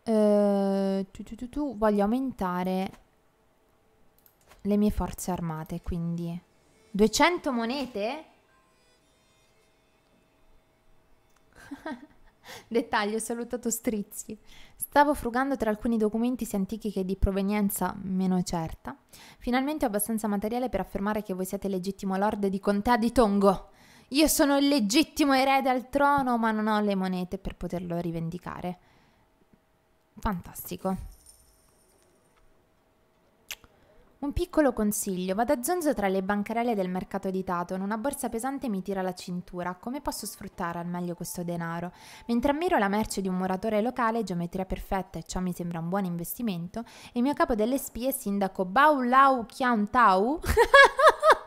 A: Uh, tu, tu, tu, tu, voglio aumentare le mie forze armate, quindi... 200 monete? Dettaglio, ho salutato Strizzi. Stavo frugando tra alcuni documenti sia antichi che di provenienza meno certa. Finalmente ho abbastanza materiale per affermare che voi siete legittimo lord di Contea di Tongo. Io sono il legittimo erede al trono, ma non ho le monete per poterlo rivendicare. Fantastico. Un piccolo consiglio, vado a zonzo tra le bancarelle del mercato di Taton, una borsa pesante mi tira la cintura, come posso sfruttare al meglio questo denaro? Mentre ammiro la merce di un muratore locale, geometria perfetta e ciò mi sembra un buon investimento, il mio capo delle spie, sindaco Baulau Kiantau,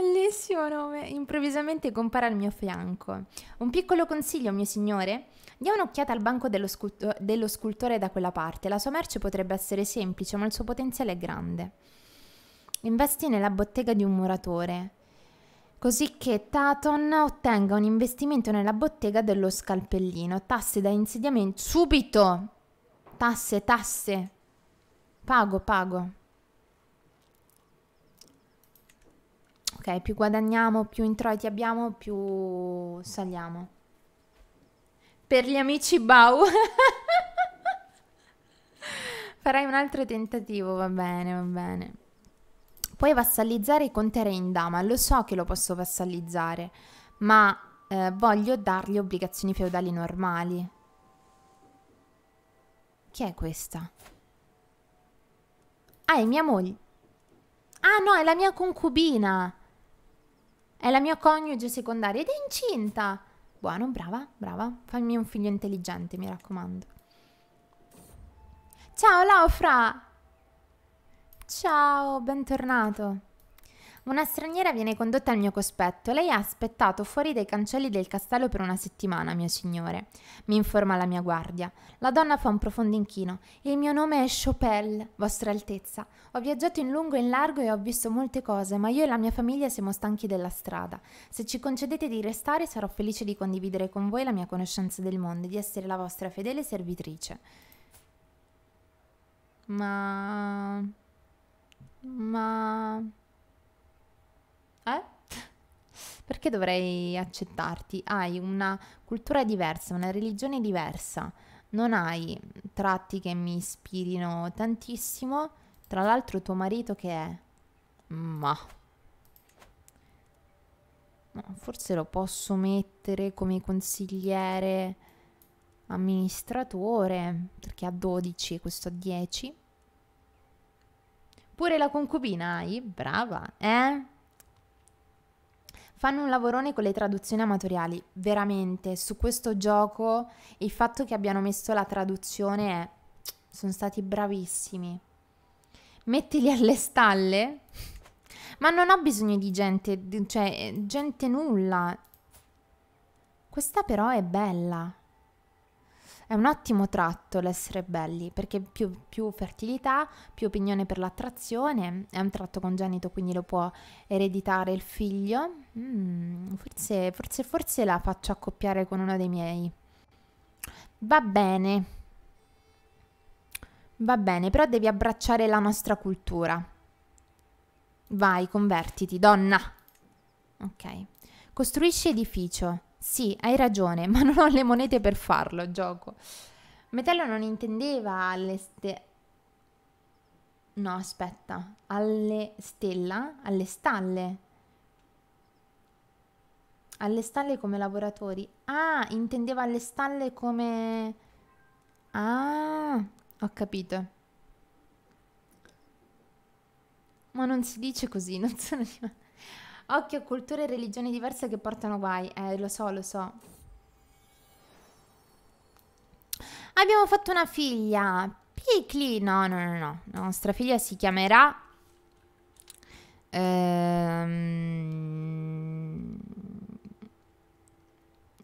A: Bellissimo nome! Improvvisamente compare al mio fianco. Un piccolo consiglio, mio signore? Dia un'occhiata al banco dello, sculto- dello scultore da quella parte. La sua merce potrebbe essere semplice, ma il suo potenziale è grande. Investi nella bottega di un muratore, così che Taton ottenga un investimento nella bottega dello scalpellino. Tasse da insediamento. Subito! Tasse, tasse. Pago, pago. Ok, più guadagniamo, più introiti abbiamo, più saliamo. Per gli amici Bau. Farai un altro tentativo, va bene, va bene. Puoi vassalizzare i conte re in dama, lo so che lo posso vassalizzare, ma eh, voglio dargli obbligazioni feudali normali. Chi è questa? Ah, è mia moglie. Ah no, è la mia concubina. È la mia coniuge secondaria ed è incinta. Buono, brava, brava. Fammi un figlio intelligente, mi raccomando. Ciao Laufra! Ciao, bentornato. Una straniera viene condotta al mio cospetto. Lei ha aspettato fuori dai cancelli del castello per una settimana, mio signore, mi informa la mia guardia. La donna fa un profondo inchino. Il mio nome è Chopel, Vostra Altezza. Ho viaggiato in lungo e in largo e ho visto molte cose, ma io e la mia famiglia siamo stanchi della strada. Se ci concedete di restare, sarò felice di condividere con voi la mia conoscenza del mondo e di essere la vostra fedele servitrice. Ma... Ma... Eh? Perché dovrei accettarti? Hai una cultura diversa, una religione diversa, non hai tratti che mi ispirino tantissimo. Tra l'altro tuo marito che è... Ma... No, forse lo posso mettere come consigliere amministratore, perché ha 12 e questo ha 10. Pure la concubina hai, brava, eh? Fanno un lavorone con le traduzioni amatoriali, veramente, su questo gioco il fatto che abbiano messo la traduzione è... sono stati bravissimi. Mettili alle stalle? Ma non ho bisogno di gente, cioè eh, gente nulla. Questa però è bella. È un ottimo tratto l'essere belli, perché più, più fertilità, più opinione per l'attrazione, è un tratto congenito, quindi lo può ereditare il figlio. Mm, forse, forse, forse la faccio accoppiare con uno dei miei. Va bene. Va bene, però devi abbracciare la nostra cultura. Vai, convertiti, donna. Ok. Costruisci edificio. Sì, hai ragione, ma non ho le monete per farlo, gioco. Metello non intendeva alle stelle... No, aspetta. Alle stella? Alle stalle? Alle stalle come lavoratori. Ah, intendeva alle stalle come... Ah, ho capito. Ma non si dice così, non sono... Occhio, culture e religioni diverse che portano guai. Eh, lo so, lo so. Abbiamo fatto una figlia. Picli. No, no, no, no. La nostra figlia si chiamerà... Ehm...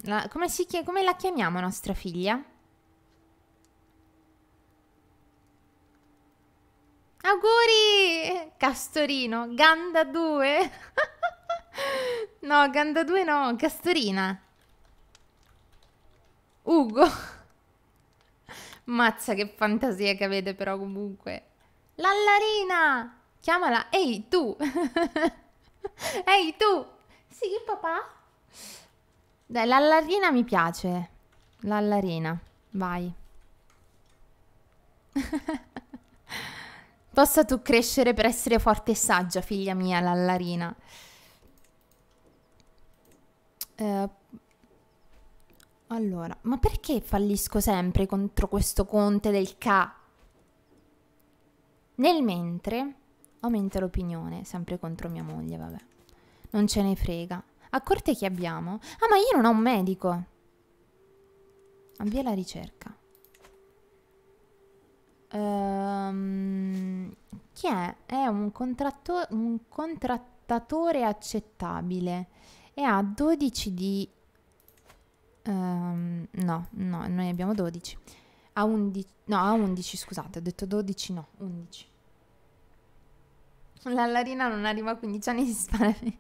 A: La, come, si chiama, come la chiamiamo nostra figlia? Auguri! Castorino, Ganda 2! No, Ganda 2 no, Castorina. Ugo. Mazza che fantasia che avete però comunque. Lallarina! Chiamala. Ehi tu! Ehi tu! Sì, papà? Dai, l'allarina mi piace. L'allarina. Vai. Possa tu crescere per essere forte e saggia, figlia mia, l'allarina. Eh, allora, ma perché fallisco sempre contro questo conte del ca? Nel mentre aumenta l'opinione, sempre contro mia moglie, vabbè. Non ce ne frega. A corte chi abbiamo? Ah, ma io non ho un medico. Avvia la ricerca. Ehm, chi è? È un, un contrattatore accettabile e ha 12 di... Um, no, no, noi abbiamo 12. A 11, no, a 11 scusate, ho detto 12, no, 11. La larina non arriva a 15 anni di spaventa.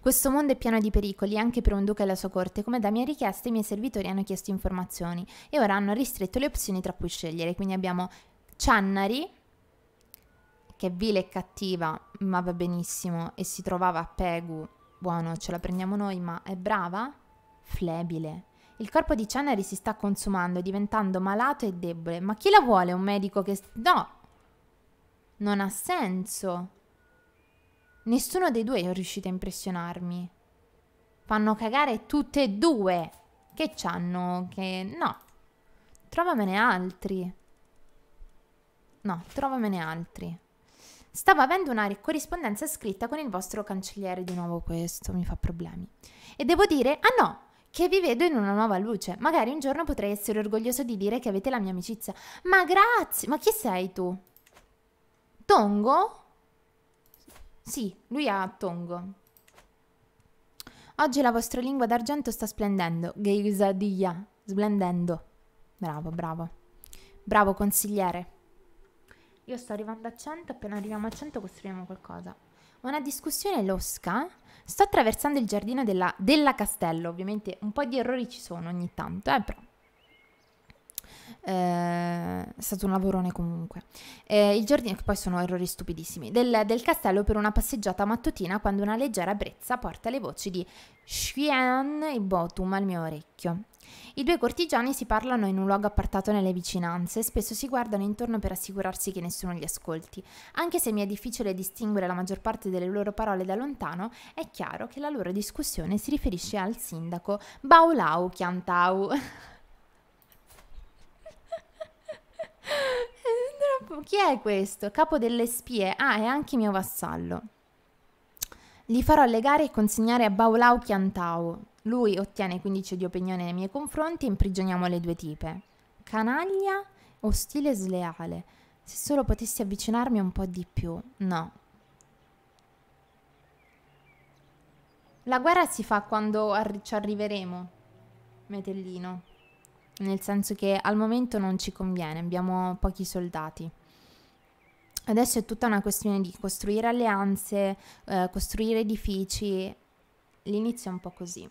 A: Questo mondo è pieno di pericoli anche per un duca e la sua corte. Come da mia richiesta i miei servitori hanno chiesto informazioni e ora hanno ristretto le opzioni tra cui scegliere. Quindi abbiamo Channari, che è vile e cattiva, ma va benissimo, e si trovava a Pegu buono, ce la prendiamo noi, ma è brava? Flebile. Il corpo di Ceneri si sta consumando, diventando malato e debole. Ma chi la vuole un medico che... No! Non ha senso. Nessuno dei due è riuscito a impressionarmi. Fanno cagare tutte e due. Che c'hanno? Che... No. Trovamene altri. No, trovamene altri. Stavo avendo una corrispondenza scritta con il vostro cancelliere, di nuovo questo mi fa problemi. E devo dire, ah no, che vi vedo in una nuova luce. Magari un giorno potrei essere orgoglioso di dire che avete la mia amicizia. Ma grazie, ma chi sei tu? Tongo? Sì, lui ha Tongo. Oggi la vostra lingua d'argento sta splendendo. Geisadia, splendendo. Bravo, bravo. Bravo consigliere. Io sto arrivando a 100, appena arriviamo a 100 costruiamo qualcosa. Una discussione losca. Sto attraversando il giardino della, della castello, ovviamente un po' di errori ci sono ogni tanto, eh, però eh, è stato un lavorone comunque. Eh, il giardino, che poi sono errori stupidissimi, del, del, castello per una passeggiata mattutina quando una leggera brezza porta le voci di Xuan e Botum al mio orecchio. I due cortigiani si parlano in un luogo appartato nelle vicinanze spesso si guardano intorno per assicurarsi che nessuno li ascolti. Anche se mi è difficile distinguere la maggior parte delle loro parole da lontano, è chiaro che la loro discussione si riferisce al sindaco Baolau Chiantau. Chi è questo? Capo delle spie. Ah, è anche mio vassallo. Gli farò legare e consegnare a Baulau Chiantau. Lui ottiene 15 di opinione nei miei confronti e imprigioniamo le due tipe. Canaglia, ostile e sleale. Se solo potessi avvicinarmi un po' di più. No. La guerra si fa quando arri ci arriveremo, Metellino nel senso che al momento non ci conviene, abbiamo pochi soldati. Adesso è tutta una questione di costruire alleanze, eh, costruire edifici, l'inizio è un po' così.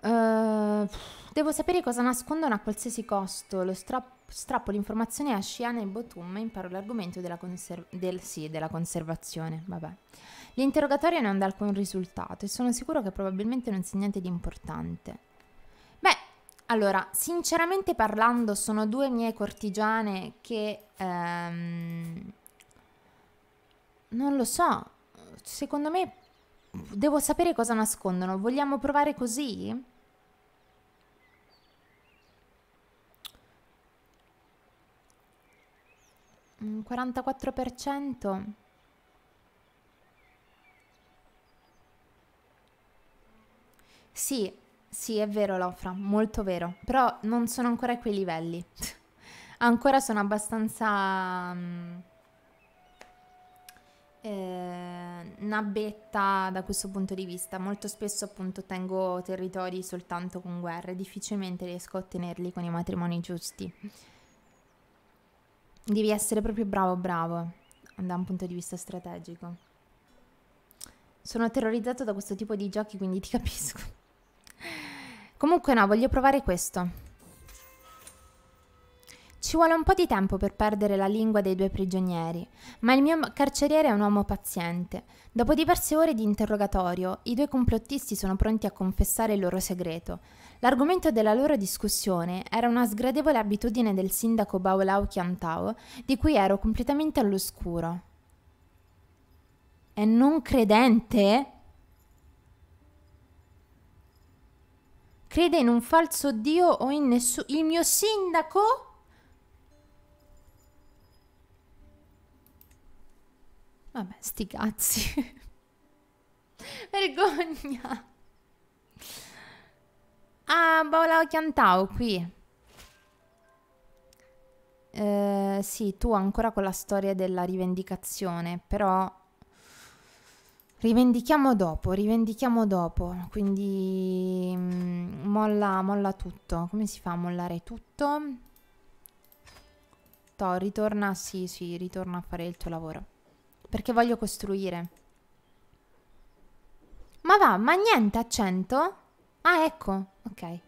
A: Uh, devo sapere cosa nascondono a qualsiasi costo. Lo stra- strappo l'informazione a Shiana e Botum e imparo l'argomento della, conser- del, sì, della conservazione. Vabbè. L'interrogatorio non dà alcun risultato e sono sicuro che probabilmente non sia niente di importante. Allora, sinceramente parlando, sono due mie cortigiane che... Ehm, non lo so, secondo me devo sapere cosa nascondono. Vogliamo provare così? Un 44%. Sì, sì, è vero Lofra, molto vero, però non sono ancora a quei livelli. ancora sono abbastanza mm, eh, Una eh, da questo punto di vista. Molto spesso appunto tengo territori soltanto con guerre, difficilmente riesco a ottenerli con i matrimoni giusti. Devi essere proprio bravo bravo da un punto di vista strategico. Sono terrorizzato da questo tipo di giochi, quindi ti capisco. Comunque no, voglio provare questo. Ci vuole un po' di tempo per perdere la lingua dei due prigionieri, ma il mio carceriere è un uomo paziente. Dopo diverse ore di interrogatorio, i due complottisti sono pronti a confessare il loro segreto. L'argomento della loro discussione era una sgradevole abitudine del sindaco Baolao Chiantao, di cui ero completamente all'oscuro. È non credente? crede in un falso dio o in nessuno... Il mio sindaco? Vabbè, sti cazzi. Vergogna. Ah, Paola Chiantao qui. Eh, sì, tu ancora con la storia della rivendicazione, però Rivendichiamo dopo, rivendichiamo dopo, quindi mm, molla, molla tutto. Come si fa a mollare tutto? To, ritorna, sì, sì, ritorna a fare il tuo lavoro. Perché voglio costruire. Ma va, ma niente accento? Ah, ecco, ok.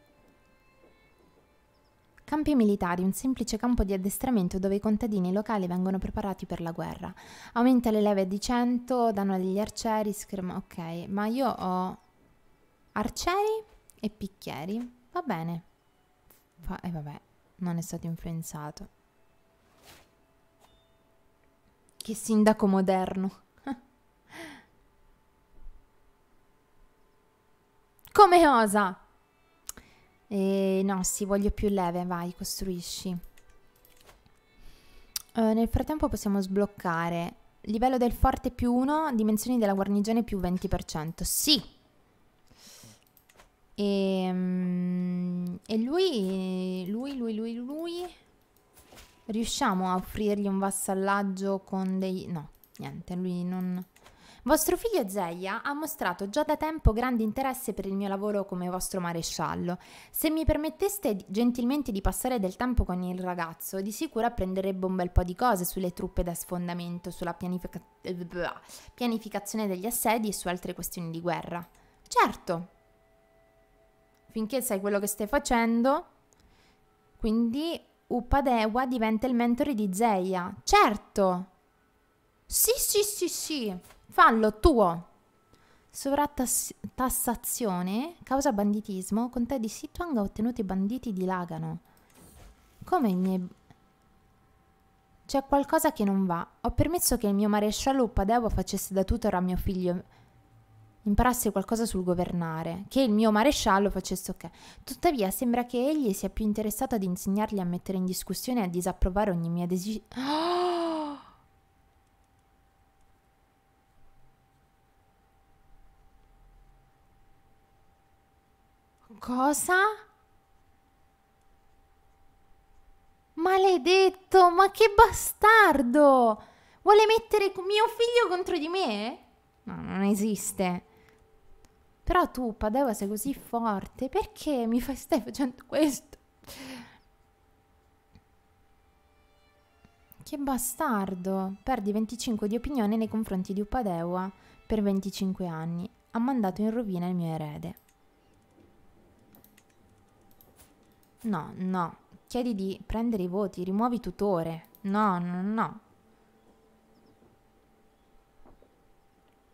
A: Campi militari, un semplice campo di addestramento dove i contadini locali vengono preparati per la guerra. Aumenta le leve di 100, danno degli arcieri, scherma... Ok, ma io ho arcieri e picchieri. Va bene. Fa... E eh, vabbè, non è stato influenzato. Che sindaco moderno. Come osa? E no, sì, voglio più leve, vai, costruisci. Uh, nel frattempo possiamo sbloccare livello del forte più 1, dimensioni della guarnigione più 20%. Sì! E, ehm, e lui, lui, lui, lui, lui... Riusciamo a offrirgli un vassallaggio con dei... No, niente, lui non... Vostro figlio Zeia ha mostrato già da tempo grande interesse per il mio lavoro come vostro maresciallo. Se mi permetteste gentilmente di passare del tempo con il ragazzo, di sicuro apprenderebbe un bel po' di cose sulle truppe da sfondamento, sulla pianifica- eh, pianificazione degli assedi e su altre questioni di guerra. Certo, finché sai quello che stai facendo. Quindi Upadewa diventa il mentore di Zeia. Certo! Sì, sì, sì, sì. Fallo tuo. Sovrattassazione, causa banditismo, con te di Situang ha ottenuto i banditi dilagano. Come i miei... C'è qualcosa che non va. Ho permesso che il mio maresciallo Uppadevo facesse da tutor a mio figlio imparasse qualcosa sul governare, che il mio maresciallo facesse ok. Tuttavia sembra che egli sia più interessato ad insegnargli a mettere in discussione e a disapprovare ogni mia decisione. Oh! Ah! cosa? Maledetto, ma che bastardo! Vuole mettere mio figlio contro di me? No, non esiste. Però tu, Padeva, sei così forte, perché mi fai, stai facendo questo? Che bastardo! Perdi 25 di opinione nei confronti di Upadewa per 25 anni. Ha mandato in rovina il mio erede. No, no. Chiedi di prendere i voti, rimuovi tutore. No, no, no.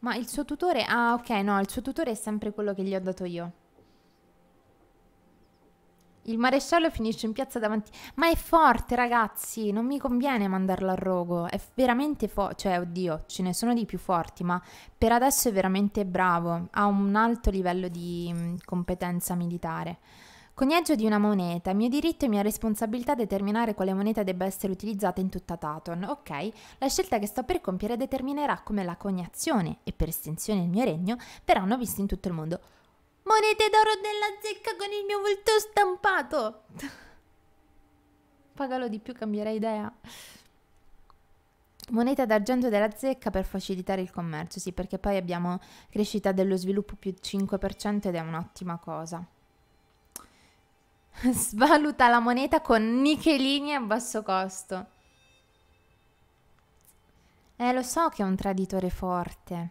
A: Ma il suo tutore... Ah, ok, no, il suo tutore è sempre quello che gli ho dato io. Il maresciallo finisce in piazza davanti... Ma è forte, ragazzi! Non mi conviene mandarlo a rogo. È veramente forte... Cioè, oddio, ce ne sono di più forti, ma per adesso è veramente bravo. Ha un alto livello di mm, competenza militare. Coniaggio di una moneta, mio diritto e mia responsabilità determinare quale moneta debba essere utilizzata in tutta Taton. Ok, la scelta che sto per compiere determinerà come la coniazione e per estensione il mio regno verranno viste in tutto il mondo. Monete d'oro della zecca con il mio volto stampato! Pagalo di più, cambierei idea. Moneta d'argento della zecca per facilitare il commercio, sì, perché poi abbiamo crescita dello sviluppo più 5% ed è un'ottima cosa. Svaluta la moneta con nichelini a basso costo. Eh, lo so che è un traditore forte,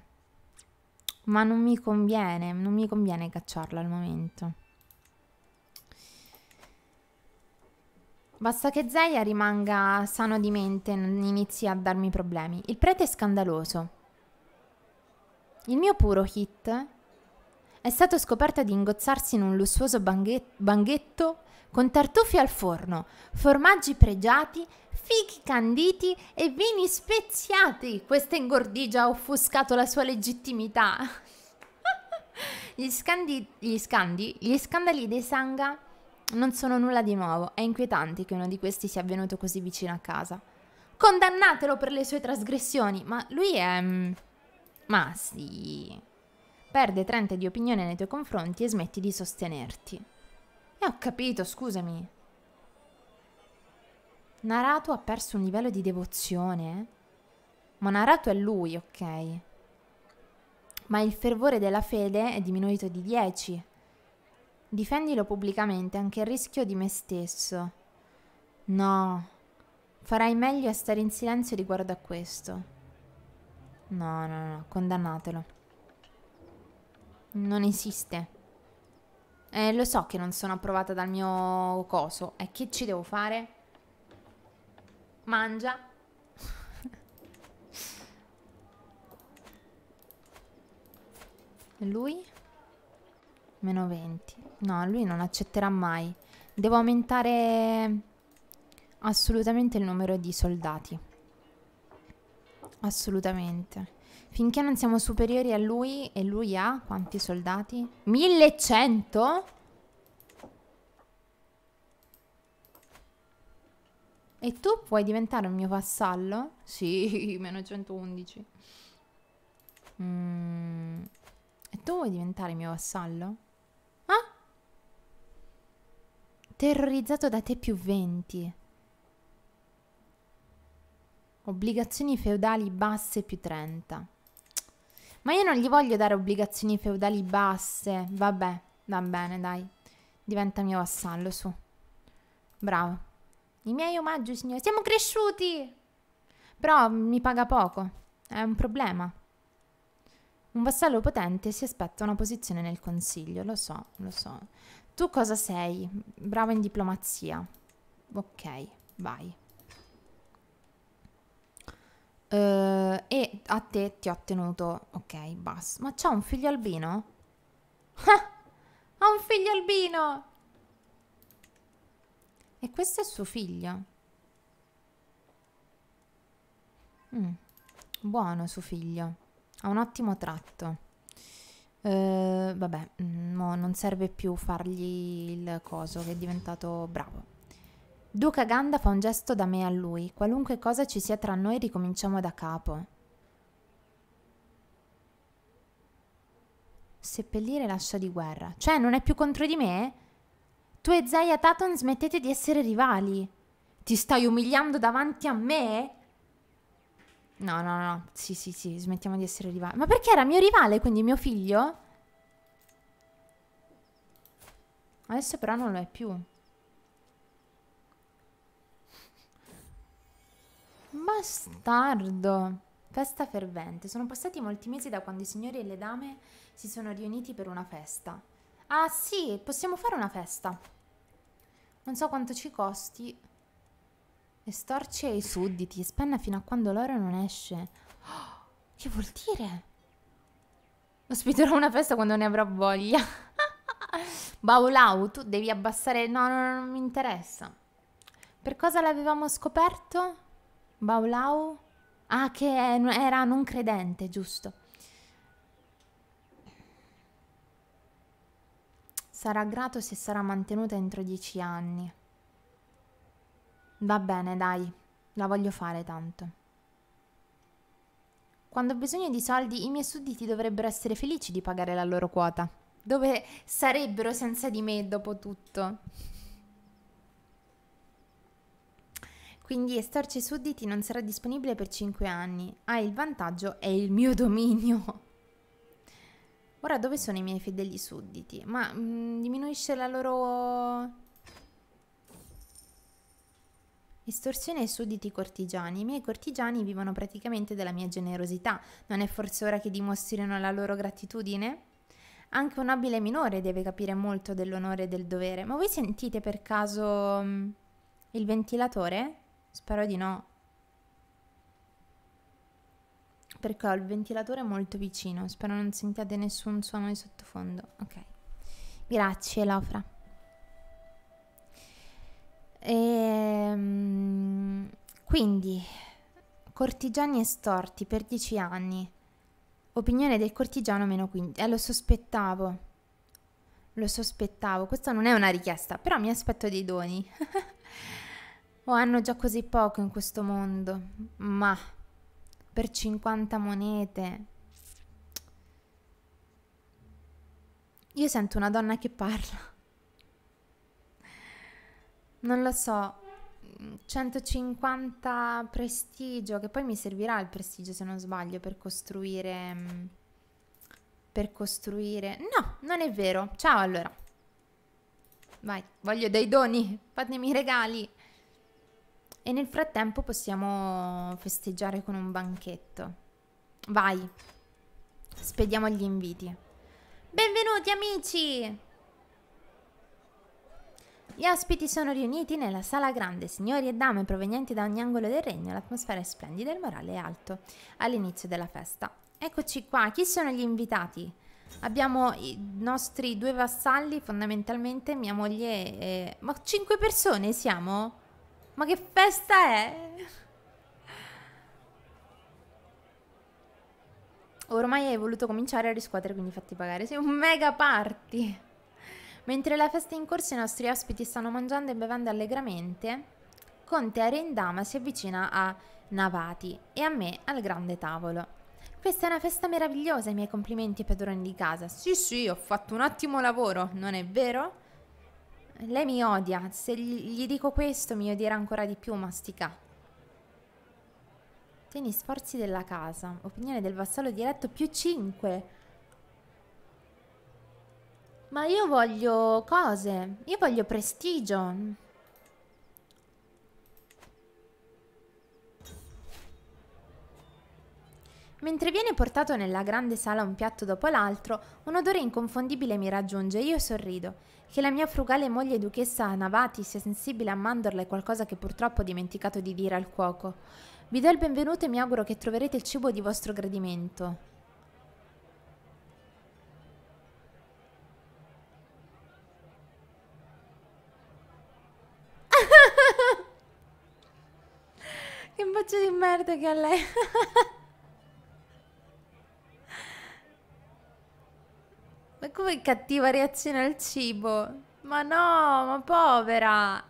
A: ma non mi conviene, non mi conviene cacciarlo al momento. Basta che Zeia rimanga sano di mente e non inizi a darmi problemi. Il prete è scandaloso. Il mio puro hit è stato scoperto di ingozzarsi in un lussuoso banchetto con tartufi al forno, formaggi pregiati, fichi canditi e vini speziati. Questa ingordigia ha offuscato la sua legittimità. gli, scandi, gli, scandi, gli scandali dei Sanga non sono nulla di nuovo. È inquietante che uno di questi sia avvenuto così vicino a casa. Condannatelo per le sue trasgressioni, ma lui è... Mm, ma sì perde 30 di opinione nei tuoi confronti e smetti di sostenerti. E ho capito, scusami. Narato ha perso un livello di devozione. Eh? Ma Narato è lui, ok? Ma il fervore della fede è diminuito di 10. Difendilo pubblicamente anche a rischio di me stesso. No, farai meglio a stare in silenzio riguardo a questo. No, no, no, condannatelo. Non esiste. Eh, lo so che non sono approvata dal mio coso. E che ci devo fare? Mangia. lui? Meno 20. No, lui non accetterà mai. Devo aumentare assolutamente il numero di soldati. Assolutamente. Finché non siamo superiori a lui e lui ha quanti soldati? 1100? E tu puoi diventare un mio vassallo? Sì, meno 111. Mm. E tu vuoi diventare il mio vassallo? Ah? Terrorizzato da te più 20. Obbligazioni feudali basse più 30. Ma io non gli voglio dare obbligazioni feudali basse. Vabbè, va bene, dai. Diventa mio vassallo, su. Bravo. I miei omaggi, signore. Siamo cresciuti! Però mi paga poco. È un problema. Un vassallo potente si aspetta una posizione nel consiglio, lo so, lo so. Tu cosa sei? Bravo in diplomazia. Ok, vai. Eh, e a te ti ho tenuto, ok, basta. Ma c'ha un figlio albino? ha un figlio albino! E questo è suo figlio. Mm. Buono suo figlio. Ha un ottimo tratto. Uh, vabbè, no, mm, non serve più fargli il coso che è diventato bravo. Duca Ganda fa un gesto da me a lui. Qualunque cosa ci sia tra noi ricominciamo da capo. Seppellire l'ascia di guerra. Cioè, non è più contro di me? Tu e Zaya Taton smettete di essere rivali. Ti stai umiliando davanti a me? No, no, no. Sì, sì, sì, smettiamo di essere rivali. Ma perché era mio rivale, quindi mio figlio? Adesso però non lo è più. bastardo! Festa fervente. Sono passati molti mesi da quando i signori e le dame si sono riuniti per una festa. Ah sì, possiamo fare una festa. Non so quanto ci costi. Estorce i sudditi, spenna fino a quando l'oro non esce. Oh, che vuol dire? Ospiterò una festa quando ne avrò voglia. Baulau, tu devi abbassare... No, no, no, non mi interessa. Per cosa l'avevamo scoperto? Baulau? Ah, che era non credente, giusto. Sarà grato se sarà mantenuta entro dieci anni. Va bene, dai, la voglio fare tanto. Quando ho bisogno di soldi, i miei sudditi dovrebbero essere felici di pagare la loro quota. Dove sarebbero senza di me dopo tutto? Quindi estorci sudditi non sarà disponibile per 5 anni. Ah, il vantaggio è il mio dominio. Ora dove sono i miei fedeli sudditi? Ma mh, mm, diminuisce la loro... Estorsione ai sudditi cortigiani. I miei cortigiani vivono praticamente della mia generosità. Non è forse ora che dimostrino la loro gratitudine? Anche un abile minore deve capire molto dell'onore e del dovere. Ma voi sentite per caso mm, il ventilatore? Spero di no. Perché ho il ventilatore molto vicino, spero non sentiate nessun suono di sottofondo. Ok. Grazie, Lofra. E, ehm, quindi, cortigiani estorti per 10 anni. Opinione del cortigiano meno 15. Eh, lo sospettavo. Lo sospettavo. Questa non è una richiesta, però mi aspetto dei doni. o hanno già così poco in questo mondo, ma per 50 monete. Io sento una donna che parla. Non lo so, 150 prestigio, che poi mi servirà il prestigio se non sbaglio per costruire... Per costruire... No, non è vero. Ciao allora. Vai, voglio dei doni, fatemi i regali e nel frattempo possiamo festeggiare con un banchetto. Vai, spediamo gli inviti. Benvenuti amici! Gli ospiti sono riuniti nella sala grande, signori e dame provenienti da ogni angolo del regno, l'atmosfera è splendida e il morale è alto all'inizio della festa. Eccoci qua, chi sono gli invitati? Abbiamo i nostri due vassalli, fondamentalmente mia moglie e... Ma cinque persone siamo? Ma che festa è? Ormai hai voluto cominciare a riscuotere, quindi fatti pagare. Sei un mega party! Mentre la festa è in corso i nostri ospiti stanno mangiando e bevendo allegramente, Conte Arendama si avvicina a Navati e a me al grande tavolo. Questa è una festa meravigliosa, i miei complimenti ai padroni di casa. Sì, sì, ho fatto un ottimo lavoro, non è vero? Lei mi odia, se gli dico questo mi odierà ancora di più, mastica. Tieni sforzi della casa. Opinione del vassallo diretto più 5. Ma io voglio cose. Io voglio prestigio. Mentre viene portato nella grande sala un piatto dopo l'altro, un odore inconfondibile mi raggiunge e io sorrido che la mia frugale moglie duchessa Navati sia sensibile a mandorla è qualcosa che purtroppo ho dimenticato di dire al cuoco. Vi do il benvenuto e mi auguro che troverete il cibo di vostro gradimento. che faccia di merda che ha lei! Ma come cattiva reazione al cibo? Ma no, ma povera!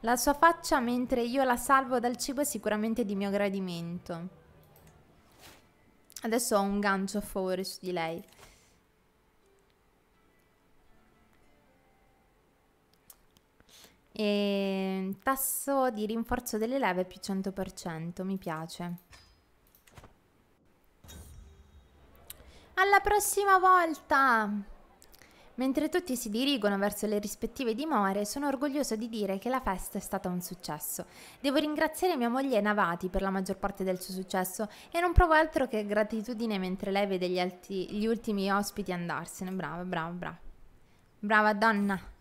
A: La sua faccia mentre io la salvo dal cibo è sicuramente di mio gradimento. Adesso ho un gancio a favore su di lei. E ehm, tasso di rinforzo delle leve più 100%, mi piace. Alla prossima volta! Mentre tutti si dirigono verso le rispettive dimore, sono orgoglioso di dire che la festa è stata un successo. Devo ringraziare mia moglie Navati per la maggior parte del suo successo e non provo altro che gratitudine mentre lei vede gli, alti, gli ultimi ospiti andarsene. Brava, brava, brava. Brava donna!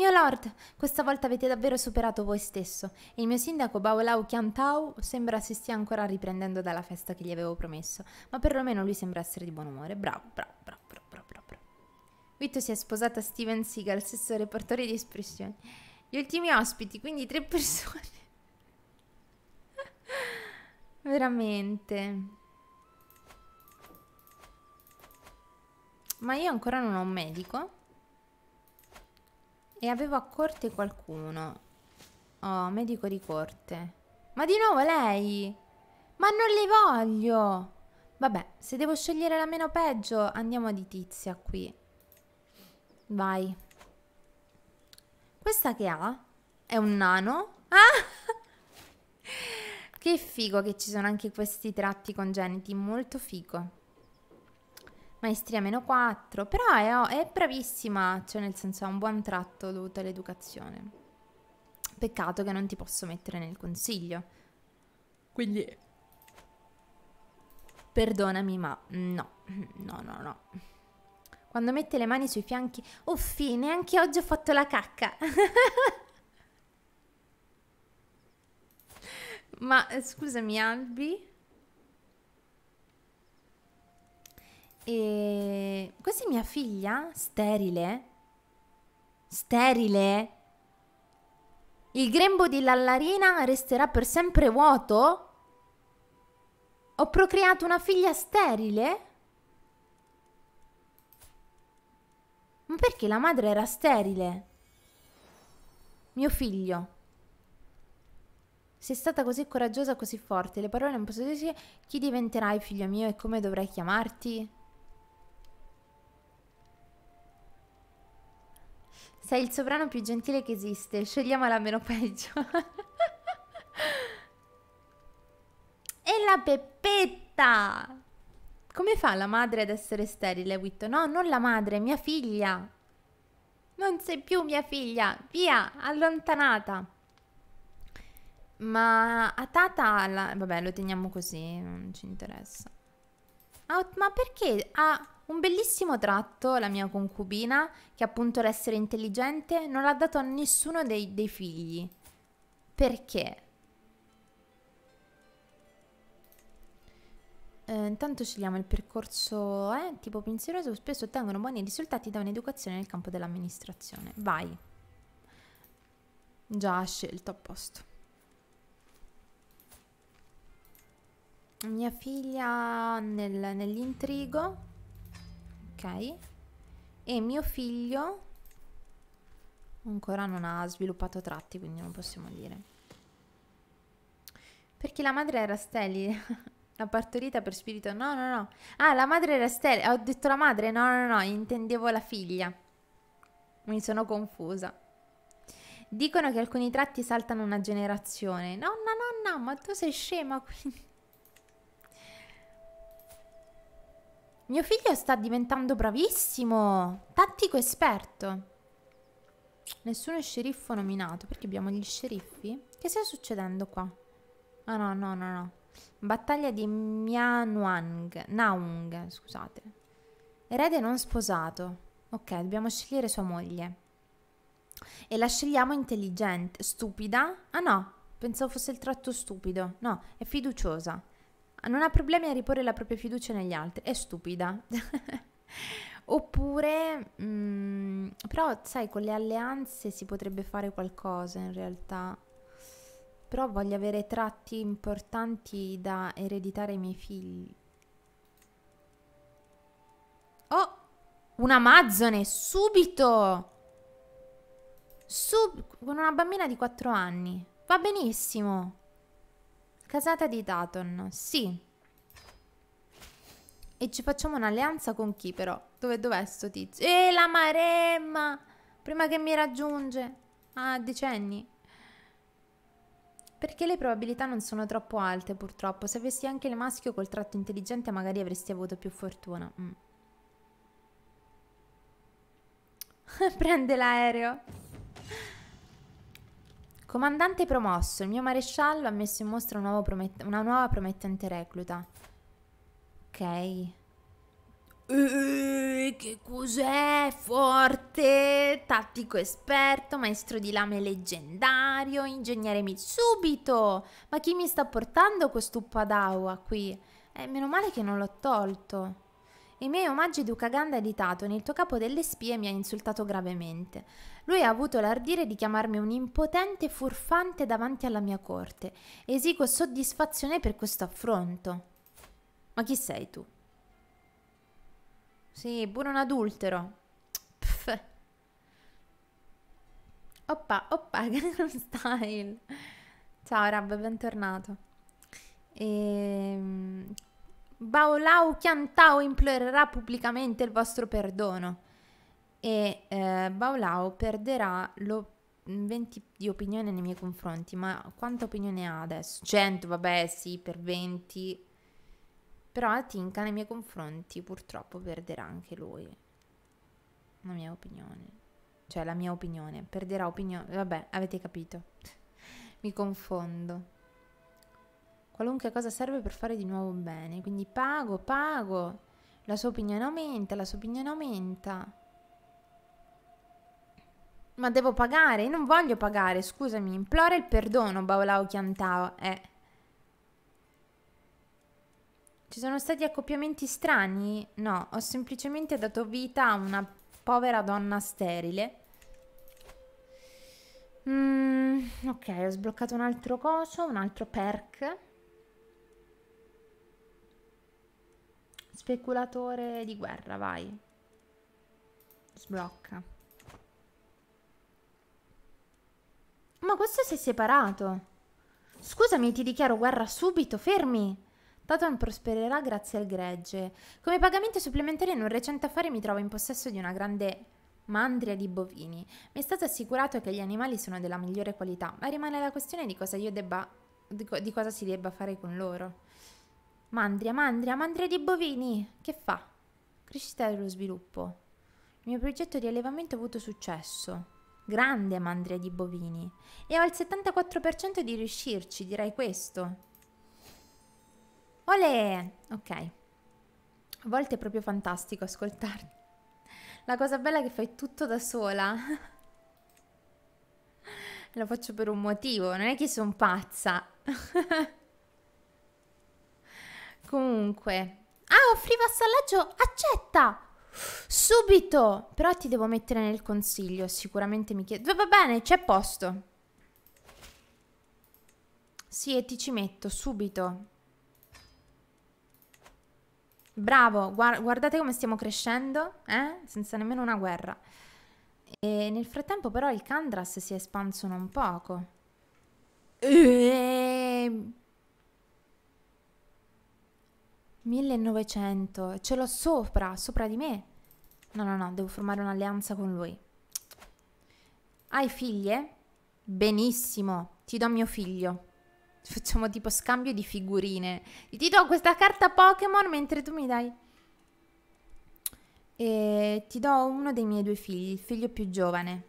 A: Mio lord, questa volta avete davvero superato voi stesso e il mio sindaco Baolau Kiantau sembra si stia ancora riprendendo dalla festa che gli avevo promesso, ma perlomeno lui sembra essere di buon umore. Bravo, bravo, bravo, bravo, bravo. bravo. Vito si è sposata a Steven Seagal, stesso reportore di espressioni. Gli ultimi ospiti, quindi tre persone. Veramente. Ma io ancora non ho un medico. E avevo a corte qualcuno. Oh, medico di corte. Ma di nuovo lei? Ma non le voglio! Vabbè, se devo scegliere la meno peggio, andiamo di tizia qui. Vai. Questa che ha? È un nano? Ah! che figo che ci sono anche questi tratti congeniti, molto figo maestria meno 4, però è, è bravissima, cioè nel senso ha un buon tratto dovuto all'educazione. Peccato che non ti posso mettere nel consiglio. Quindi... Perdonami, ma no, no, no, no. Quando mette le mani sui fianchi... Uffi, neanche oggi ho fatto la cacca. ma eh, scusami, Albi... E questa è mia figlia, sterile. Sterile. Il grembo di Lallarina resterà per sempre vuoto? Ho procreato una figlia sterile? Ma perché la madre era sterile? Mio figlio. Sei stata così coraggiosa, così forte. Le parole non posso dire. Chi diventerai, figlio mio, e come dovrai chiamarti? Sei il sovrano più gentile che esiste, scegliamo la meno peggio. e la Peppetta! Come fa la madre ad essere sterile, Witto? No, non la madre, mia figlia. Non sei più mia figlia, via, allontanata. Ma a Tata, la... vabbè, lo teniamo così, non ci interessa. Ah, ma perché ha un bellissimo tratto la mia concubina, che appunto l'essere intelligente non l'ha dato a nessuno dei, dei figli. Perché? Eh, intanto scegliamo il percorso eh, tipo pensieroso, spesso ottengono buoni risultati da un'educazione nel campo dell'amministrazione. Vai. Già scelto, a posto. mia figlia nel, nell'intrigo, ok, e mio figlio ancora non ha sviluppato tratti, quindi non possiamo dire. Perché la madre era sterile. La partorita per spirito? No, no, no. Ah, la madre era sterile. Ho detto la madre? No, no, no, intendevo la figlia. Mi sono confusa. Dicono che alcuni tratti saltano una generazione. Nonna, nonna, ma tu sei scema quindi. Mio figlio sta diventando bravissimo, tattico esperto. Nessuno sceriffo nominato, perché abbiamo gli sceriffi? Che sta succedendo qua? Ah no, no, no, no. Battaglia di Mianuang, Naung, scusate. Erede non sposato. Ok, dobbiamo scegliere sua moglie. E la scegliamo intelligente, stupida? Ah no, pensavo fosse il tratto stupido. No, è fiduciosa non ha problemi a riporre la propria fiducia negli altri, è stupida. Oppure, mh, mm, però sai, con le alleanze si potrebbe fare qualcosa in realtà. Però voglio avere tratti importanti da ereditare ai miei figli. Oh, un Amazzone, subito! Sub- con una bambina di 4 anni. Va benissimo. Casata di Daton, sì. E ci facciamo un'alleanza con chi però? Dove dov'è sto tizio? E eh, la maremma! Prima che mi raggiunge. Ah, decenni. Perché le probabilità non sono troppo alte, purtroppo. Se avessi anche il maschio col tratto intelligente, magari avresti avuto più fortuna. Mm. Prende l'aereo. Comandante promosso, il mio maresciallo ha messo in mostra un una nuova promettente recluta. Ok. Eeeh, che cos'è? Forte, tattico esperto, maestro di lame leggendario, ingegnere subito! Ma chi mi sta portando questo padawa qui? Eh, meno male che non l'ho tolto. I miei omaggi Duca Ganda editato, nel tuo capo delle spie mi ha insultato gravemente. Lui ha avuto l'ardire di chiamarmi un impotente furfante davanti alla mia corte. Esigo soddisfazione per questo affronto. Ma chi sei tu? Sì, pure un adultero. Pff. Oppa, oppa, che style. Ciao Rab, bentornato. Ehm... Baolao Chiantao implorerà pubblicamente il vostro perdono e eh, Baulao perderà lo 20 mm, di opinione nei miei confronti, ma quanta opinione ha adesso? 100, vabbè, sì, per 20. Però Tinka nei miei confronti purtroppo perderà anche lui. La mia opinione. Cioè, la mia opinione. Perderà opinione. Vabbè, avete capito. Mi confondo. Qualunque cosa serve per fare di nuovo bene. Quindi pago, pago. La sua opinione aumenta, la sua opinione aumenta. Ma devo pagare, non voglio pagare, scusami, implora il perdono, Baolao Chiantao, eh. Ci sono stati accoppiamenti strani? No, ho semplicemente dato vita a una povera donna sterile. Mm, ok, ho sbloccato un altro coso, un altro perk. Speculatore di guerra, vai. Sblocca. Ma questo si è separato. Scusami, ti dichiaro guerra subito, fermi. Taton prospererà grazie al gregge. Come pagamento supplementare in un recente affare mi trovo in possesso di una grande mandria di bovini. Mi è stato assicurato che gli animali sono della migliore qualità, ma rimane la questione di cosa io debba di, co di cosa si debba fare con loro. Mandria, mandria, mandria di bovini. Che fa? Crescita dello sviluppo. Il mio progetto di allevamento ha avuto successo grande mandria di bovini e ho il 74% di riuscirci, direi questo. Olè! Ok. A volte è proprio fantastico ascoltarti. La cosa bella è che fai tutto da sola. Lo faccio per un motivo, non è che sono pazza. Comunque. Ah, offriva assallaggio! Accetta! Subito! Però ti devo mettere nel consiglio, sicuramente mi chiedo. Va bene, c'è posto. Sì, e ti ci metto, subito. Bravo, guardate come stiamo crescendo, eh? Senza nemmeno una guerra. E nel frattempo però il Kandras si è espanso non poco. Eeeh... 1900, ce l'ho sopra, sopra di me. No, no, no, devo formare un'alleanza con lui. Hai figlie? Benissimo, ti do mio figlio. Facciamo tipo scambio di figurine. Ti do questa carta Pokémon mentre tu mi dai. E ti do uno dei miei due figli, il figlio più giovane.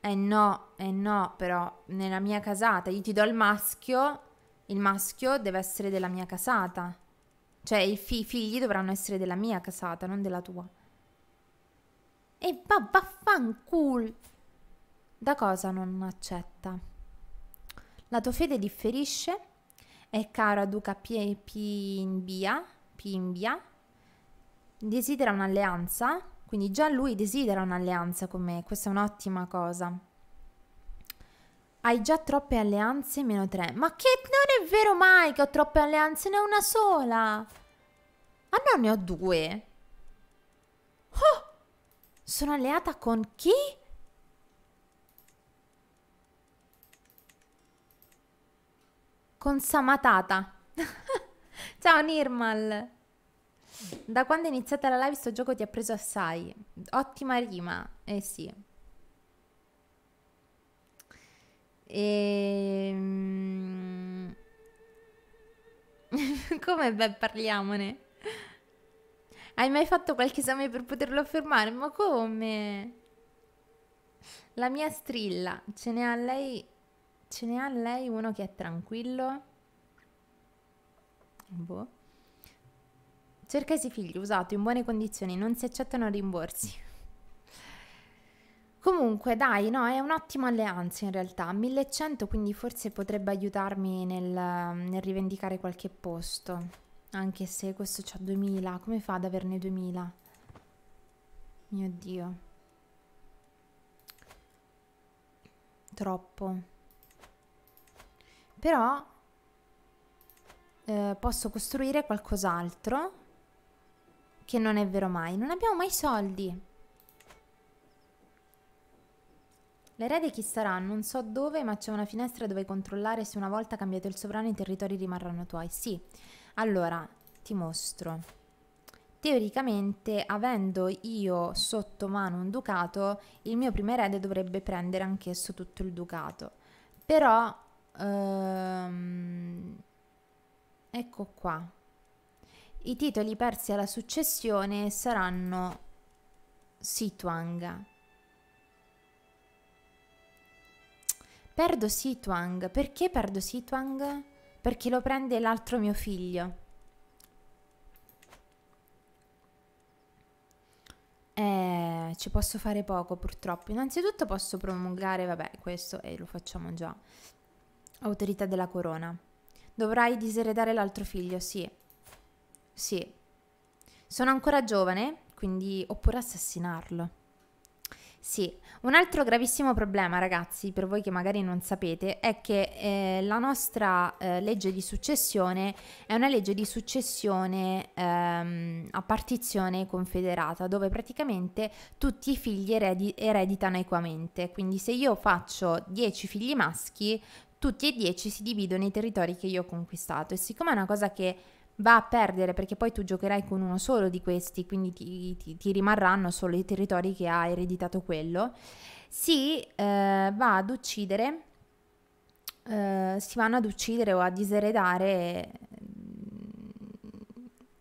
A: Eh no, eh no, però nella mia casata io ti do il maschio il maschio deve essere della mia casata. Cioè, i fi figli dovranno essere della mia casata, non della tua. E va vaffanculo! Da cosa non accetta? La tua fede differisce? È cara Duca Pimbia, Pimbia. Desidera un'alleanza? Quindi già lui desidera un'alleanza con me, questa è un'ottima cosa. Hai già troppe alleanze meno tre. Ma che non è vero mai che ho troppe alleanze, ne ho una sola. Ah no, ne ho due. Oh! Sono alleata con chi? Con Samatata. Ciao Nirmal. Da quando è iniziata la live sto gioco ti ha preso assai. Ottima rima. Eh sì. E... Ehm, come beh, parliamone? Hai mai fatto qualche esame per poterlo affermare? Ma come? La mia strilla, ce ne ha lei, ce ne ha lei uno che è tranquillo? Boh. Cerca i figli usati in buone condizioni, non si accettano rimborsi. Comunque, dai, no, è un'ottima alleanza in realtà. 1100 quindi forse potrebbe aiutarmi nel, nel rivendicare qualche posto. Anche se questo c'ha 2000, come fa ad averne 2000? Mio Dio. Troppo. Però eh, posso costruire qualcos'altro che non è vero mai. Non abbiamo mai soldi. L'erede chi sarà? Non so dove, ma c'è una finestra dove controllare se una volta cambiato il sovrano i territori rimarranno tuoi. Sì. Allora, ti mostro. Teoricamente, avendo io sotto mano un ducato, il mio primo erede dovrebbe prendere anch'esso tutto il ducato. Però, ehm, ecco qua. I titoli persi alla successione saranno Situanga Perdo Sitwang. Perché perdo Sitwang? Perché lo prende l'altro mio figlio. Eh, ci posso fare poco purtroppo. Innanzitutto posso promulgare, vabbè, questo e eh, lo facciamo già. Autorità della corona. Dovrai diseredare l'altro figlio, sì. Sì. Sono ancora giovane, quindi oppure assassinarlo. Sì, un altro gravissimo problema, ragazzi, per voi che magari non sapete, è che eh, la nostra eh, legge di successione è una legge di successione ehm, a partizione confederata, dove praticamente tutti i figli eredi- ereditano equamente. Quindi se io faccio 10 figli maschi, tutti e 10 si dividono i territori che io ho conquistato. E siccome è una cosa che va a perdere perché poi tu giocherai con uno solo di questi, quindi ti, ti, ti rimarranno solo i territori che ha ereditato quello, si eh, va ad uccidere, eh, si vanno ad uccidere o a diseredare mm,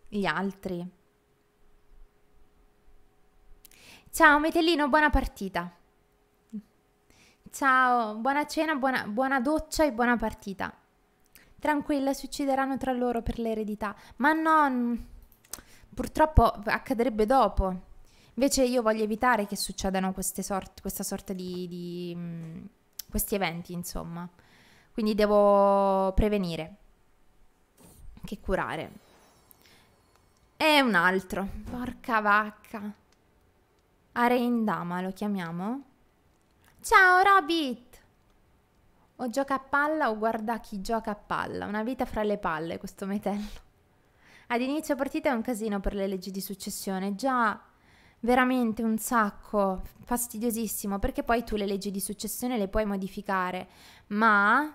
A: gli altri. Ciao Metellino, buona partita. Ciao, buona cena, buona, buona doccia e buona partita tranquilla, si uccideranno tra loro per l'eredità. Ma no, purtroppo accadrebbe dopo. Invece io voglio evitare che succedano sort questa sorta di, di mh, mm, questi eventi, insomma. Quindi devo prevenire che curare. E un altro. Porca vacca. Areindama lo chiamiamo? Ciao Robit! O gioca a palla o guarda chi gioca a palla. Una vita fra le palle questo metello. Ad inizio partita è un casino per le leggi di successione. Già veramente un sacco, fastidiosissimo, perché poi tu le leggi di successione le puoi modificare, ma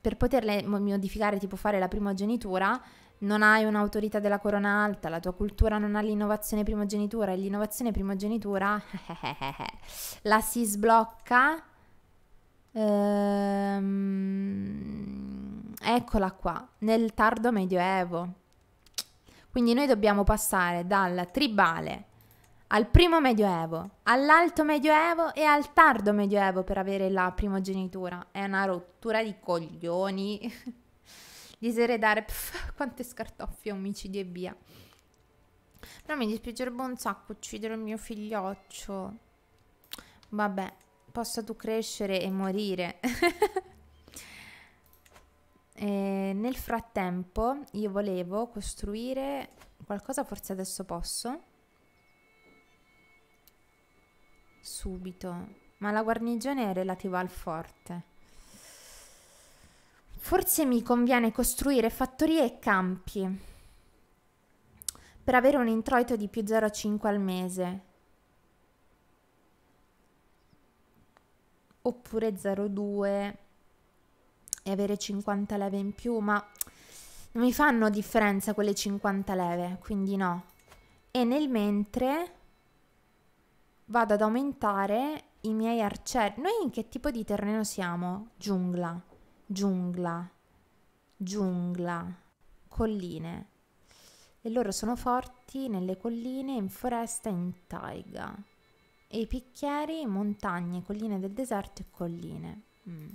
A: per poterle modificare, tipo fare la primogenitura, non hai un'autorità della corona alta, la tua cultura non ha l'innovazione primogenitura e l'innovazione primogenitura la si sblocca Ehm, eccola qua, nel tardo medioevo. Quindi noi dobbiamo passare dal tribale al primo medioevo, all'alto medioevo e al tardo medioevo per avere la primogenitura. È una rottura di coglioni. Diseredare pff, quante scartoffie, omicidi e via. Però mi dispiacerebbe un sacco uccidere il mio figlioccio. Vabbè, possa tu crescere e morire. e nel frattempo io volevo costruire qualcosa, forse adesso posso. Subito. Ma la guarnigione è relativa al forte. Forse mi conviene costruire fattorie e campi per avere un introito di più 0,5 al mese oppure 0,2 e avere 50 leve in più, ma non mi fanno differenza quelle 50 leve, quindi no. E nel mentre vado ad aumentare i miei arcieri. Noi in che tipo di terreno siamo? Giungla, giungla, giungla, colline. E loro sono forti nelle colline, in foresta, in taiga e i picchieri, montagne, colline del deserto e colline. Mm.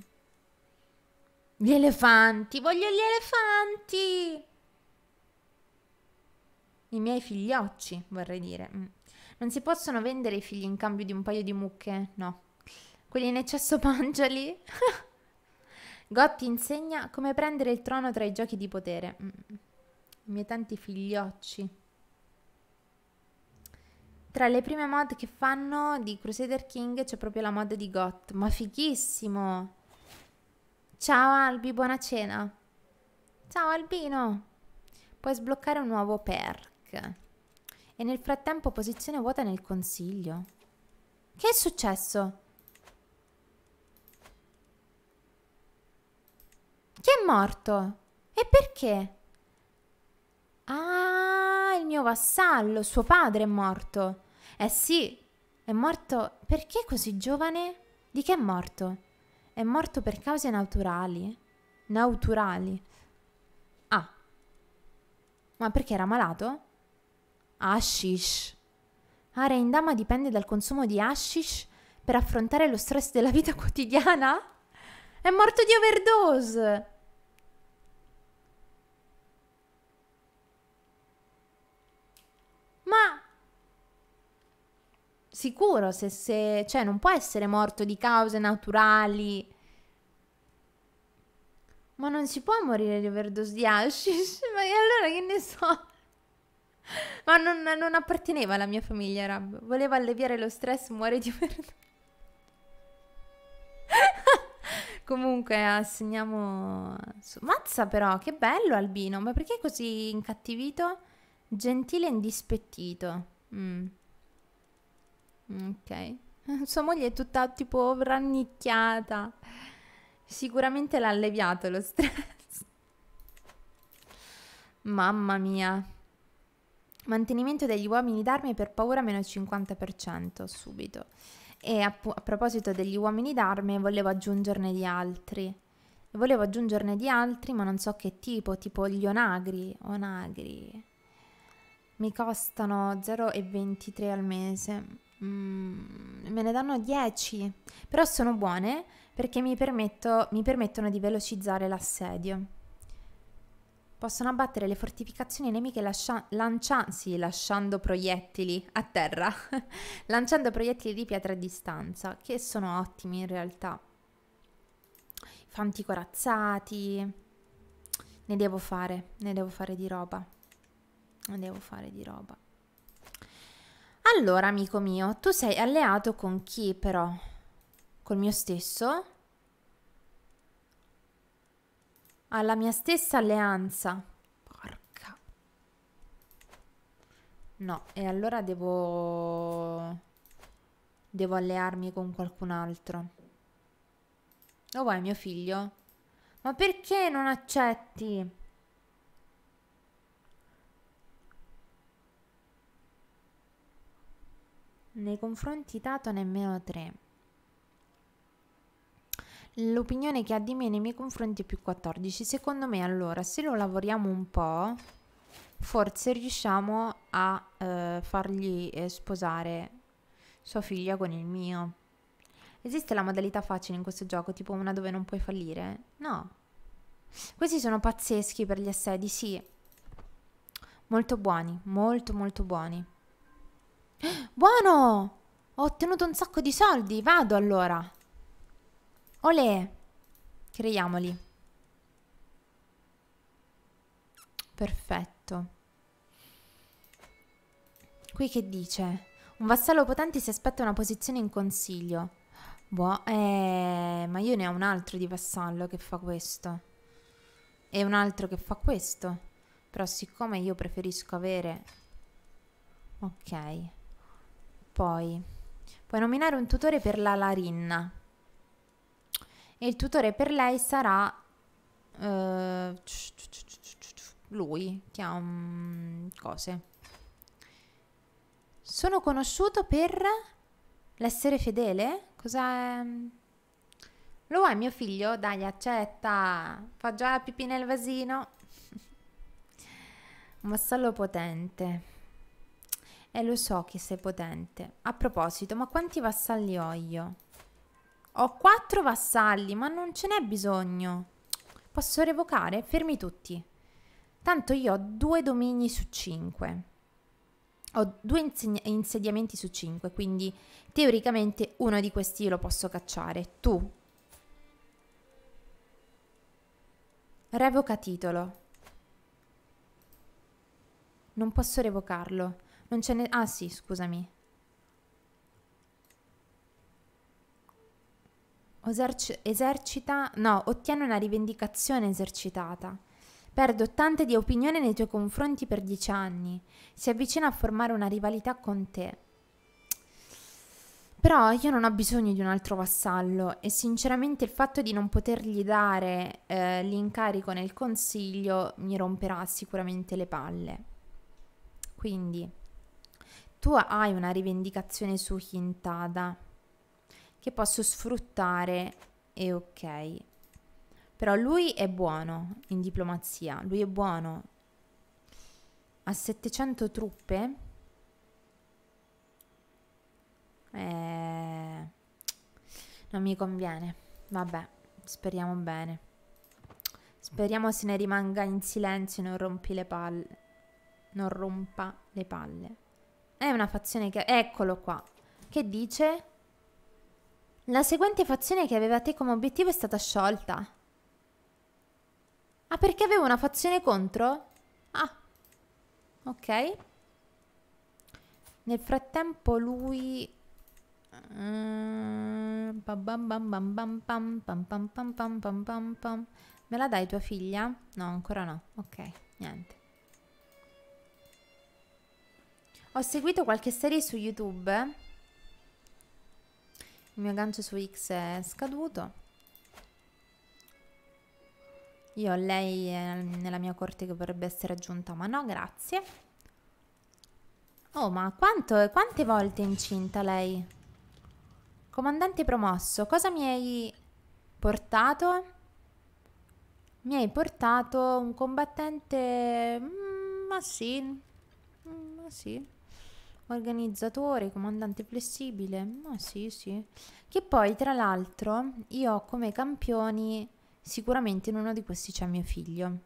A: Gli elefanti, voglio gli elefanti! I miei figliocci, vorrei dire. Mm. Non si possono vendere i figli in cambio di un paio di mucche? No. Quelli in eccesso mangiali? Gotti insegna come prendere il trono tra i giochi di potere. Mm. I miei tanti figliocci. Tra le prime mod che fanno di Crusader King c'è proprio la mod di Got, ma fighissimo! Ciao Albi, buona cena! Ciao Albino! Puoi sbloccare un nuovo perk. E nel frattempo posizione vuota nel consiglio. Che è successo? Chi è morto? E perché? Ah, il mio vassallo, suo padre è morto. Eh sì, è morto perché così giovane? Di che è morto? È morto per cause naturali. Naturali. Ah. Ma perché era malato? Hashish. Ah, Reindama dipende dal consumo di hashish per affrontare lo stress della vita quotidiana? È morto di overdose! Ma Sicuro, se, se, cioè non può essere morto di cause naturali. Ma non si può morire di overdose di hashish? Ma allora che ne so? Ma non, non apparteneva alla mia famiglia, Rab. Voleva alleviare lo stress, muore di overdose. Comunque, assegniamo... Mazza però, che bello Albino. Ma perché così incattivito? Gentile e indispettito. Mm. Ok. Sua moglie è tutta tipo rannicchiata. Sicuramente l'ha alleviato lo stress. Mamma mia. Mantenimento degli uomini d'armi per paura meno 50% subito. E a, a proposito degli uomini d'arme volevo aggiungerne di altri volevo aggiungerne di altri, ma non so che tipo, tipo gli onagri, onagri. Mi costano 0,23 al mese mm, me ne danno 10, però sono buone perché mi, permetto, mi permettono di velocizzare l'assedio. Possono abbattere le fortificazioni nemiche lascia- lancia- sì, lasciando proiettili a terra, lanciando proiettili di pietra a distanza, che sono ottimi in realtà. Fanti corazzati, ne devo fare, ne devo fare di roba. Ne devo fare di roba. Allora, amico mio, tu sei alleato con chi però? Col mio stesso? Alla mia stessa alleanza. Porca. No, e allora devo... Devo allearmi con qualcun altro. Lo oh, vuoi mio figlio? Ma perché non accetti? nei confronti Tato nemmeno 3. L'opinione che ha di me nei miei confronti è più 14. Secondo me allora se lo lavoriamo un po' forse riusciamo a eh, fargli eh, sposare sua figlia con il mio. Esiste la modalità facile in questo gioco, tipo una dove non puoi fallire? No. Questi sono pazzeschi per gli assedi, sì. Molto buoni, molto molto buoni. Buono! Ho ottenuto un sacco di soldi, vado allora. Olè! Creiamoli. Perfetto. Qui che dice? Un vassallo potente si aspetta una posizione in consiglio. Boh, eh, ma io ne ho un altro di vassallo che fa questo. E un altro che fa questo. Però siccome io preferisco avere... Ok. Poi puoi nominare un tutore per la Larin. e il tutore per lei sarà eh, lui che ha un... cose. Sono conosciuto per l'essere fedele? Cos'è? Lo è mio figlio? Dai, accetta. Fa già la pipì nel vasino. Massallo potente. E lo so che sei potente. A proposito, ma quanti vassalli ho io? Ho quattro vassalli, ma non ce n'è bisogno. Posso revocare? Fermi tutti. Tanto io ho due domini su cinque. Ho due insediamenti su cinque, quindi teoricamente uno di questi io lo posso cacciare. Tu. Revoca titolo. Non posso revocarlo. Non c'è n'è... Ah sì, scusami. Oserci... esercita... No, ottiene una rivendicazione esercitata. Perde ottante di opinione nei tuoi confronti per dieci anni. Si avvicina a formare una rivalità con te. Però io non ho bisogno di un altro vassallo e sinceramente il fatto di non potergli dare eh, l'incarico nel consiglio mi romperà sicuramente le palle. Quindi tu hai una rivendicazione su Hintada che posso sfruttare e ok. Però lui è buono in diplomazia, lui è buono. Ha 700 truppe. Eh, non mi conviene. Vabbè, speriamo bene. Speriamo se ne rimanga in silenzio e non rompi le palle. Non rompa le palle. È una fazione che... Eccolo qua. Che dice? La seguente fazione che aveva te come obiettivo è stata sciolta. Ah, perché avevo una fazione contro? Ah. Ok. Nel frattempo lui... Me la dai tua figlia? No, ancora no. Ok, niente. Ho seguito qualche serie su YouTube. Il mio gancio su X è scaduto. Io ho lei eh, nella mia corte che vorrebbe essere aggiunta, ma no, grazie. Oh, ma quanto, quante volte è incinta lei? Comandante promosso, cosa mi hai portato? Mi hai portato un combattente... Mm, ma sì, mm, ma sì. Organizzatore, comandante flessibile. Ma no, sì, sì. Che poi, tra l'altro, io ho come campioni sicuramente in uno di questi c'è mio figlio.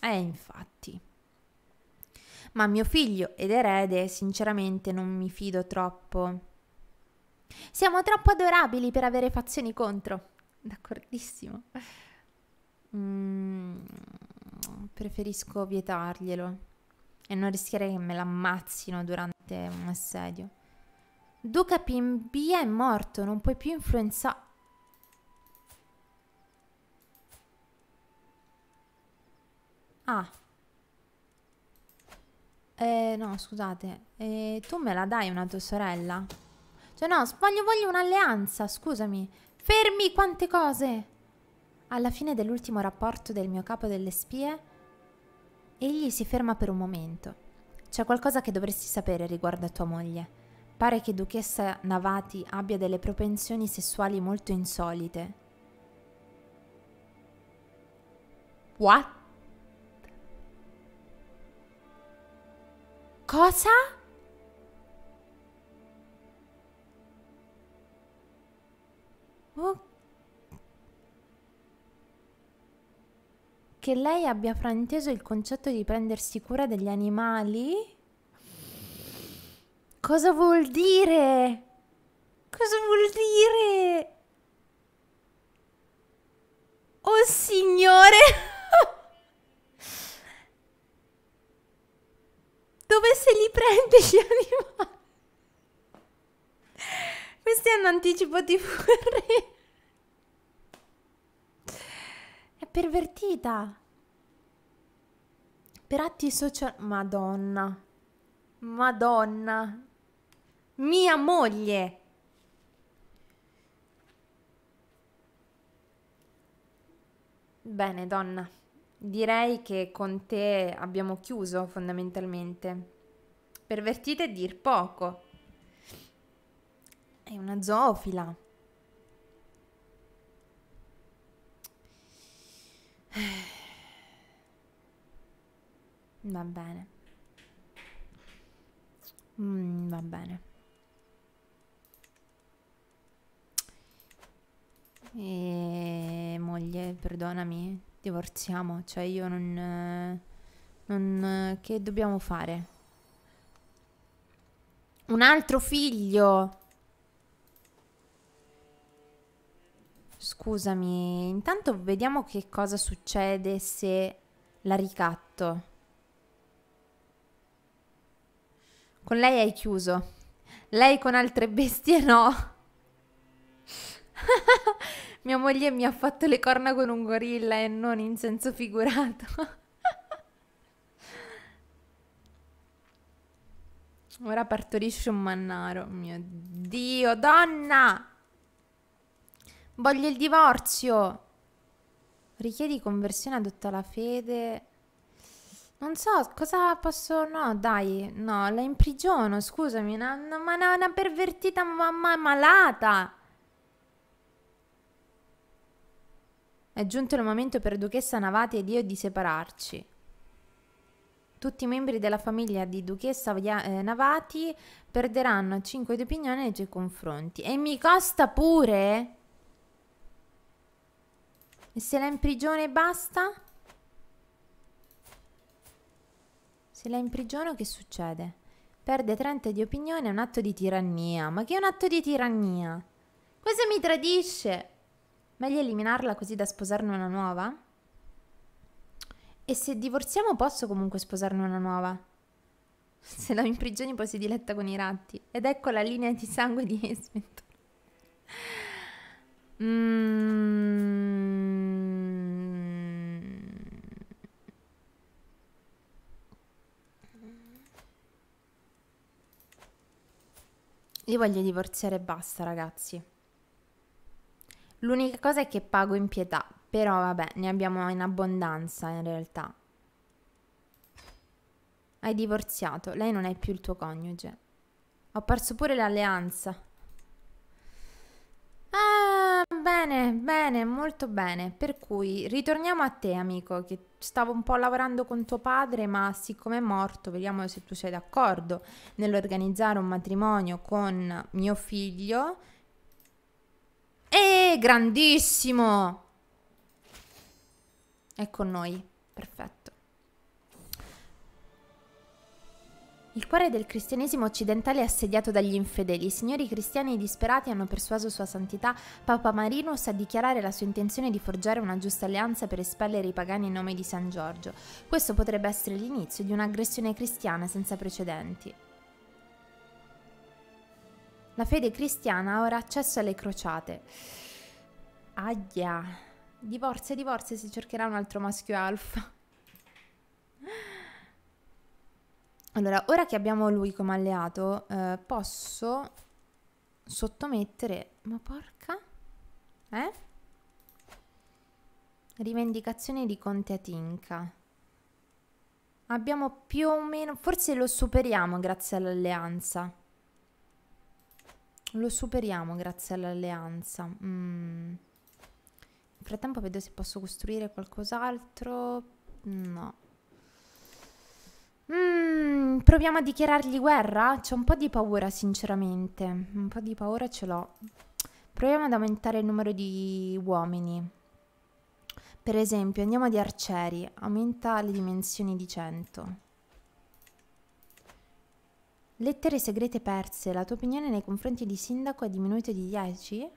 A: Eh, infatti. Ma mio figlio ed erede, sinceramente, non mi fido troppo. Siamo troppo adorabili per avere fazioni contro. D'accordissimo. Mm, preferisco vietarglielo e non rischiare che me l'ammazzino durante un assedio. Duca Pimbia è morto, non puoi più influenzare... Ah. Eh, no, scusate. Eh, tu me la dai una tua sorella? Cioè, no, voglio, voglio un'alleanza, scusami. Fermi, quante cose! Alla fine dell'ultimo rapporto del mio capo delle spie... Egli si ferma per un momento. C'è qualcosa che dovresti sapere riguardo a tua moglie. Pare che Duchessa Navati abbia delle propensioni sessuali molto insolite. What? Cosa? Ok. che lei abbia frainteso il concetto di prendersi cura degli animali? Cosa vuol dire? Cosa vuol dire? Oh signore! Dove se li prende gli animali? Questi hanno anticipo di furri. pervertita. Per atti social... Madonna. Madonna. Mia moglie. Bene, donna. Direi che con te abbiamo chiuso fondamentalmente. Pervertita è dir poco. È una zoofila. Va bene. Mm, va bene. E moglie, perdonami, divorziamo, cioè io non, non... Che dobbiamo fare? Un altro figlio! Scusami, intanto vediamo che cosa succede se la ricatto. Con lei hai chiuso. Lei con altre bestie no. Mia moglie mi ha fatto le corna con un gorilla e non in senso figurato. Ora partorisce un mannaro. Mio Dio, donna! Voglio il divorzio. Richiedi conversione, adotta la fede. Non so cosa posso. No, dai, no, la imprigiono. Scusami, una, una, una, una pervertita mamma malata. È giunto il momento per Duchessa Navati ed io di separarci. Tutti i membri della famiglia di Duchessa eh, Navati perderanno 5 di opinione nei tuoi confronti. E mi costa pure? E se la imprigione prigione basta? Se la imprigiono che succede? Perde 30 di opinione, è un atto di tirannia. Ma che è un atto di tirannia? Cosa mi tradisce! Meglio eliminarla così da sposarne una nuova? E se divorziamo posso comunque sposarne una nuova? Se la imprigioni poi si diletta con i ratti. Ed ecco la linea di sangue di Esmet. Mmm... Io voglio divorziare e basta, ragazzi. L'unica cosa è che pago in pietà, però vabbè, ne abbiamo in abbondanza in realtà. Hai divorziato, lei non è più il tuo coniuge. Ho perso pure l'alleanza. Ah! bene, bene, molto bene. Per cui ritorniamo a te, amico, che stavo un po' lavorando con tuo padre, ma siccome è morto, vediamo se tu sei d'accordo nell'organizzare un matrimonio con mio figlio. E grandissimo! È con noi, perfetto. Il cuore del cristianesimo occidentale è assediato dagli infedeli. I signori cristiani disperati hanno persuaso Sua Santità Papa Marinus a dichiarare la sua intenzione di forgiare una giusta alleanza per espellere i pagani in nome di San Giorgio. Questo potrebbe essere l'inizio di un'aggressione cristiana senza precedenti. La fede cristiana ha ora accesso alle crociate. Aia! Divorzia, divorzia, si cercherà un altro maschio alfa. Allora, ora che abbiamo lui come alleato, eh, posso sottomettere... Ma porca? Eh? Rivendicazione di Conte Atinca. Abbiamo più o meno... Forse lo superiamo grazie all'alleanza. Lo superiamo grazie all'alleanza. Mm. Nel frattempo vedo se posso costruire qualcos'altro. No. Mhmm, proviamo a dichiarargli guerra? C'ho un po' di paura sinceramente, un po' di paura ce l'ho. Proviamo ad aumentare il numero di uomini. Per esempio, andiamo di arcieri, aumenta le dimensioni di 100. Lettere segrete perse, la tua opinione nei confronti di Sindaco è diminuita di 10?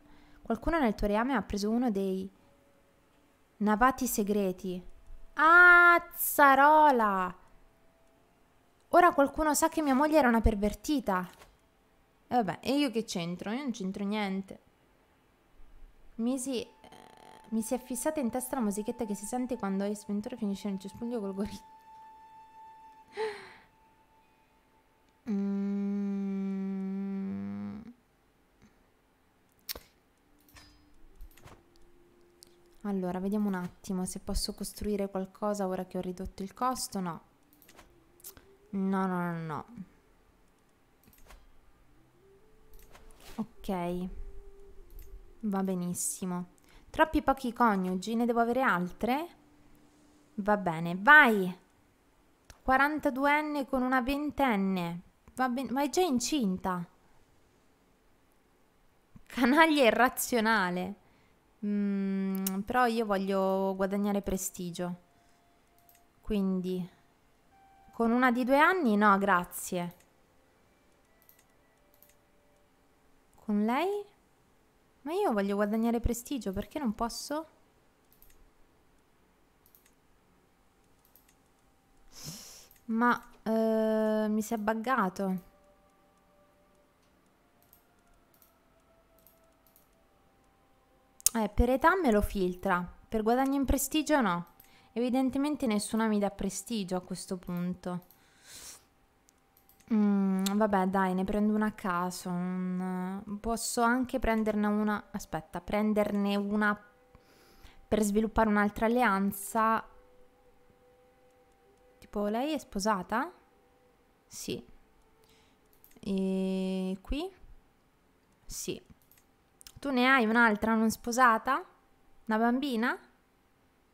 A: Qualcuno nel tuo reame ha preso uno dei navati segreti. Azzarola! Ah, Ora qualcuno sa che mia moglie era una pervertita. E vabbè, e io che c'entro? Io non c'entro niente. Misi, eh, mi si è fissata in testa la musichetta che si sente quando hai Ace e finisce nel cespuglio col gorilla. Mm. Allora, vediamo un attimo se posso costruire qualcosa ora che ho ridotto il costo. No, No, no, no, no. Ok. Va benissimo. Troppi pochi coniugi, ne devo avere altre? Va bene, vai! 42enne con una ventenne. Va bene, ma è già incinta. Canaglia irrazionale. Mm, però io voglio guadagnare prestigio. Quindi... Con una di due anni no, grazie. Con lei? Ma io voglio guadagnare prestigio, perché non posso? Ma eh, mi si è buggato. Eh, per età me lo filtra, per guadagno in prestigio no. Evidentemente nessuna mi dà prestigio a questo punto. Mm, vabbè, dai, ne prendo una a caso. Un... Posso anche prenderne una... Aspetta, prenderne una per sviluppare un'altra alleanza. Tipo, lei è sposata? Sì. E qui? Sì. Tu ne hai un'altra non sposata? Una bambina? Sì.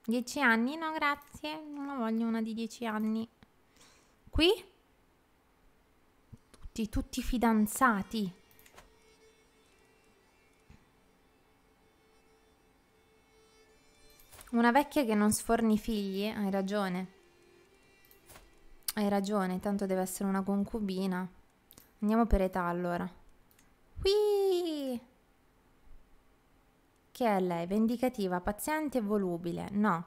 A: 10 anni? No, grazie. Non voglio una di 10 anni. Qui? Tutti, tutti fidanzati. Una vecchia che non sforni figli? Eh? Hai ragione. Hai ragione, tanto deve essere una concubina. Andiamo per età allora. Whee! che è lei vendicativa, paziente e volubile, no,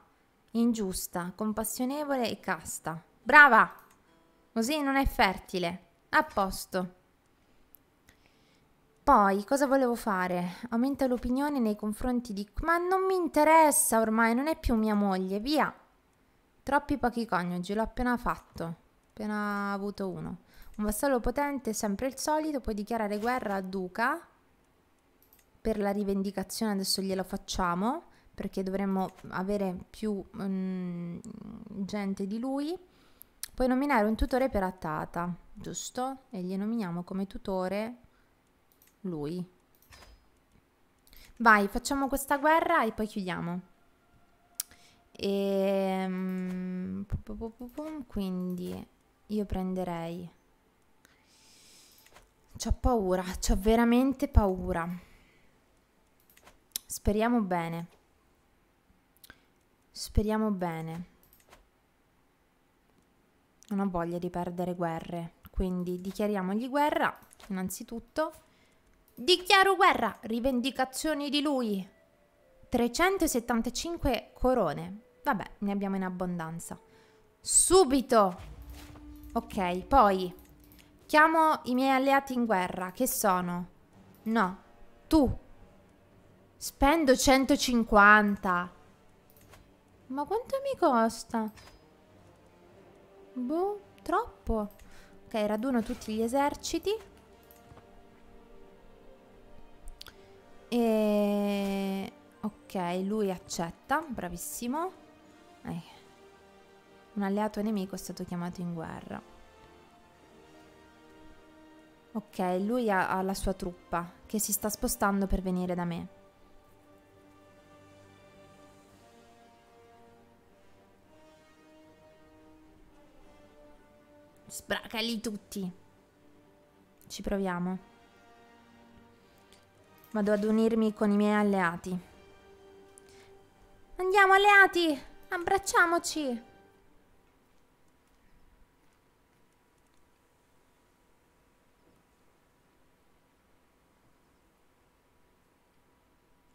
A: ingiusta, compassionevole e casta. Brava! Così non è fertile. A posto. Poi, cosa volevo fare? Aumenta l'opinione nei confronti di... Ma non mi interessa ormai, non è più mia moglie, via! Troppi pochi coniugi, l'ho appena fatto, appena avuto uno. Un vassallo potente, sempre il solito, puoi dichiarare guerra a duca per la rivendicazione adesso glielo facciamo perché dovremmo avere più um, gente di lui. Puoi nominare un tutore per Attata, giusto? E gli nominiamo come tutore lui. Vai, facciamo questa guerra e poi chiudiamo. E, ehm, quindi io prenderei... C'ho paura, c'ho veramente paura. Speriamo bene. Speriamo bene. Non ho voglia di perdere guerre, quindi dichiariamogli guerra, innanzitutto. Dichiaro guerra, rivendicazioni di lui. 375 corone. Vabbè, ne abbiamo in abbondanza. Subito! Ok, poi chiamo i miei alleati in guerra, che sono? No, tu Spendo 150. Ma quanto mi costa? Boh, troppo. Ok, raduno tutti gli eserciti. E... Ok, lui accetta, bravissimo. Eh. Un alleato nemico è stato chiamato in guerra. Ok, lui ha, ha la sua truppa che si sta spostando per venire da me. Sbracali tutti. Ci proviamo. Vado ad unirmi con i miei alleati. Andiamo alleati! Abbracciamoci!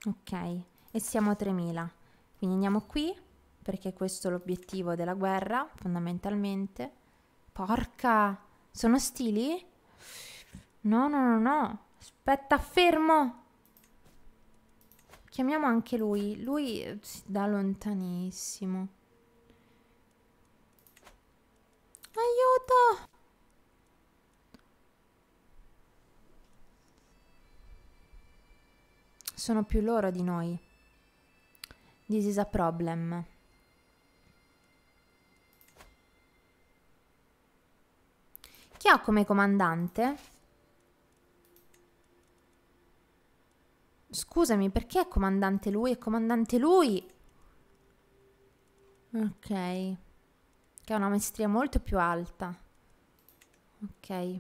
A: Ok, e siamo a 3000. Quindi andiamo qui, perché questo è l'obiettivo della guerra, fondamentalmente. Porca, sono stili? No, no, no, no. Aspetta, fermo. Chiamiamo anche lui. Lui da lontanissimo. Aiuto! Sono più loro di noi. This is a problem. Chi ha come comandante? Scusami, perché è comandante lui? È comandante lui? Ok. Che ha una maestria molto più alta. Ok.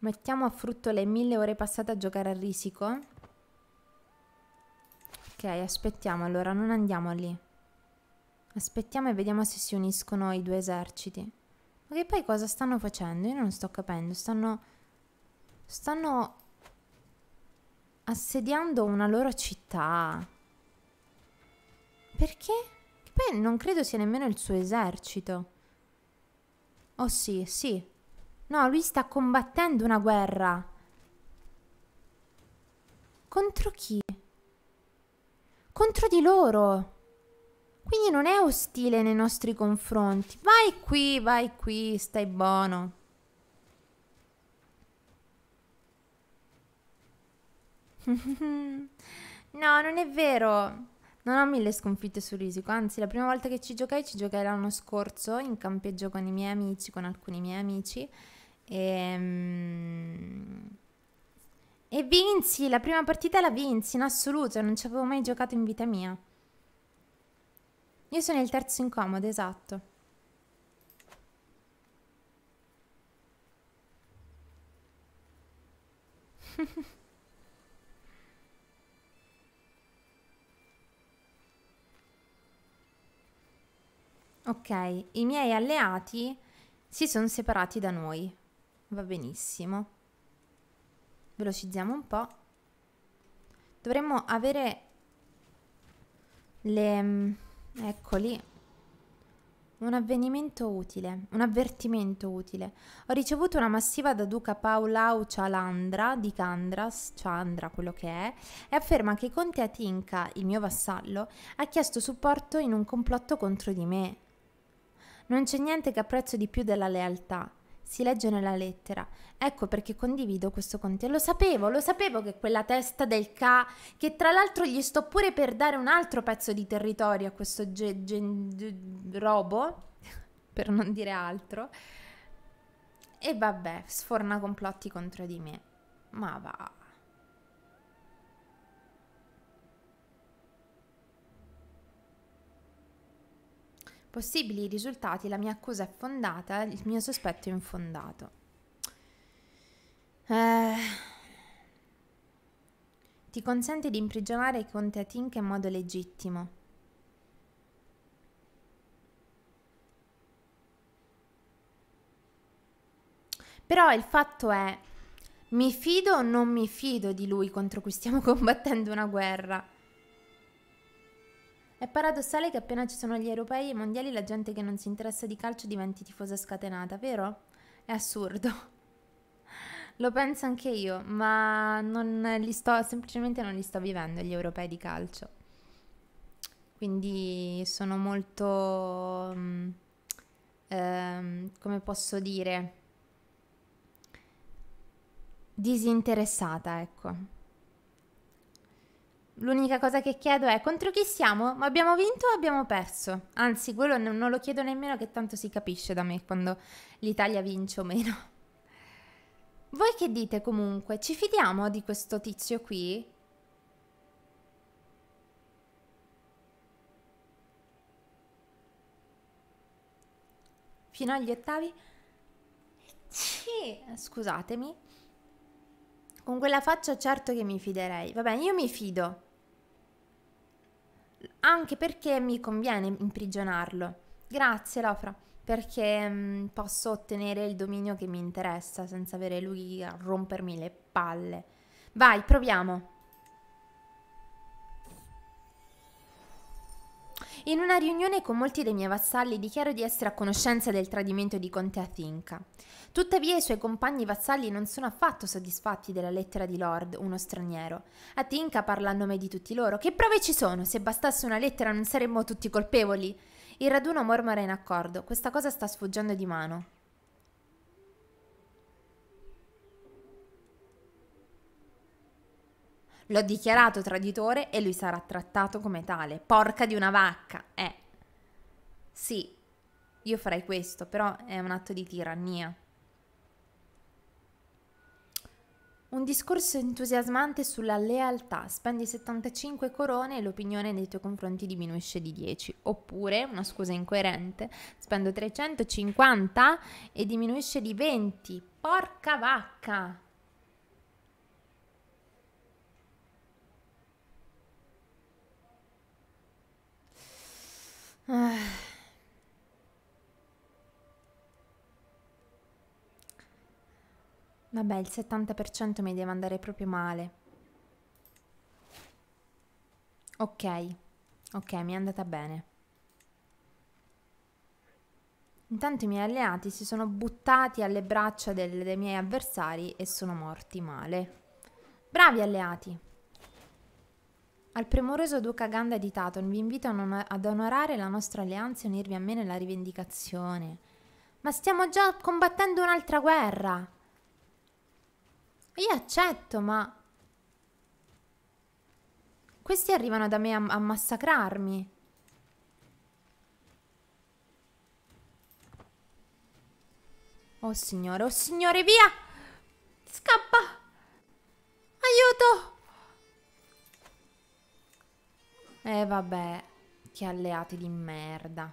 A: Mettiamo a frutto le mille ore passate a giocare a risico. Ok, aspettiamo allora, non andiamo lì. Aspettiamo e vediamo se si uniscono i due eserciti. Ma che poi cosa stanno facendo? Io non sto capendo. Stanno... Stanno... Assediando una loro città. Perché? Che poi non credo sia nemmeno il suo esercito. Oh sì, sì. No, lui sta combattendo una guerra. Contro chi? Contro di loro. Quindi non è ostile nei nostri confronti. Vai qui, vai qui, stai buono. no, non è vero. Non ho mille sconfitte su risico, anzi la prima volta che ci giocai ci giocai l'anno scorso in campeggio con i miei amici, con alcuni miei amici. Ehm, e, um, e vinsi, la prima partita la vinsi in assoluto, non ci avevo mai giocato in vita mia. Io sono il terzo incomodo, esatto. ok, i miei alleati si sono separati da noi. Va benissimo. Velocizziamo un po'. Dovremmo avere le mm, Eccoli. Un avvenimento utile, un avvertimento utile. Ho ricevuto una massiva da duca Paulau Chalandra di Candras, Chandra quello che è, e afferma che Conte Atinka, il mio vassallo, ha chiesto supporto in un complotto contro di me. Non c'è niente che apprezzo di più della lealtà si legge nella lettera. Ecco perché condivido questo con te. Lo sapevo, lo sapevo che quella testa del ca, che tra l'altro gli sto pure per dare un altro pezzo di territorio a questo ge- ge- robo, per non dire altro. E vabbè, sforna complotti contro di me. Ma va. Possibili risultati, la mia accusa è fondata, il mio sospetto è infondato. Eh, ti consente di imprigionare Conte Atink in modo legittimo. Però il fatto è, mi fido o non mi fido di lui contro cui stiamo combattendo una guerra? È paradossale che appena ci sono gli europei e i mondiali la gente che non si interessa di calcio diventi tifosa scatenata, vero? È assurdo. Lo penso anche io, ma non li sto, semplicemente non li sto vivendo gli europei di calcio. Quindi sono molto, mm, ehm, come posso dire, disinteressata, ecco. L'unica cosa che chiedo è contro chi siamo? Ma abbiamo vinto o abbiamo perso? Anzi, quello non lo chiedo nemmeno che tanto si capisce da me quando l'Italia vince o meno. Voi che dite comunque? Ci fidiamo di questo tizio qui? Fino agli ottavi? Sì, scusatemi. Con quella faccia certo che mi fiderei. Vabbè, io mi fido anche perché mi conviene imprigionarlo. Grazie Lofra, perché mh, mm, posso ottenere il dominio che mi interessa senza avere lui a rompermi le palle. Vai, proviamo. In una riunione con molti dei miei vassalli dichiaro di essere a conoscenza del tradimento di Conte Athinka. Tuttavia i suoi compagni vassalli non sono affatto soddisfatti della lettera di Lord, uno straniero. Athinka parla a nome di tutti loro. Che prove ci sono? Se bastasse una lettera non saremmo tutti colpevoli. Il raduno mormora in accordo. Questa cosa sta sfuggendo di mano. L'ho dichiarato traditore e lui sarà trattato come tale. Porca di una vacca, eh. Sì, io farei questo, però è un atto di tirannia. Un discorso entusiasmante sulla lealtà. Spendi 75 corone e l'opinione nei tuoi confronti diminuisce di 10. Oppure, una scusa incoerente, spendo 350 e diminuisce di 20. Porca vacca! Ah. Vabbè, il 70% mi deve andare proprio male. Ok, ok, mi è andata bene. Intanto i miei alleati si sono buttati alle braccia del, dei miei avversari e sono morti male. Bravi alleati! Al premuroso duca Ganda di Taton vi invito ad onorare la nostra alleanza e unirvi a me nella rivendicazione. Ma stiamo già combattendo un'altra guerra! Io accetto, ma... Questi arrivano da me a, a massacrarmi. Oh signore, oh signore, via! Scappa! Aiuto! Eh vabbè, che alleati di merda.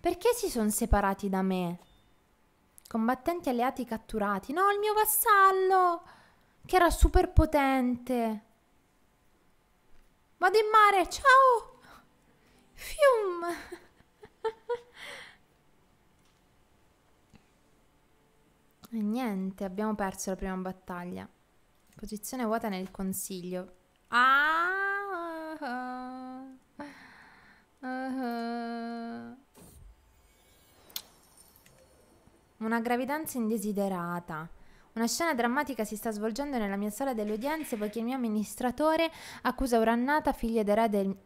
A: Perché si sono separati da me? Combattenti alleati catturati. No, il mio vassallo! Che era super potente. Vado in mare, ciao! Fium! e niente, abbiamo perso la prima battaglia. Posizione vuota nel consiglio. Ah! uh Una gravidanza indesiderata. Una scena drammatica si sta svolgendo nella mia sala delle udienze poiché il mio amministratore accusa Urannata, figlia d'erede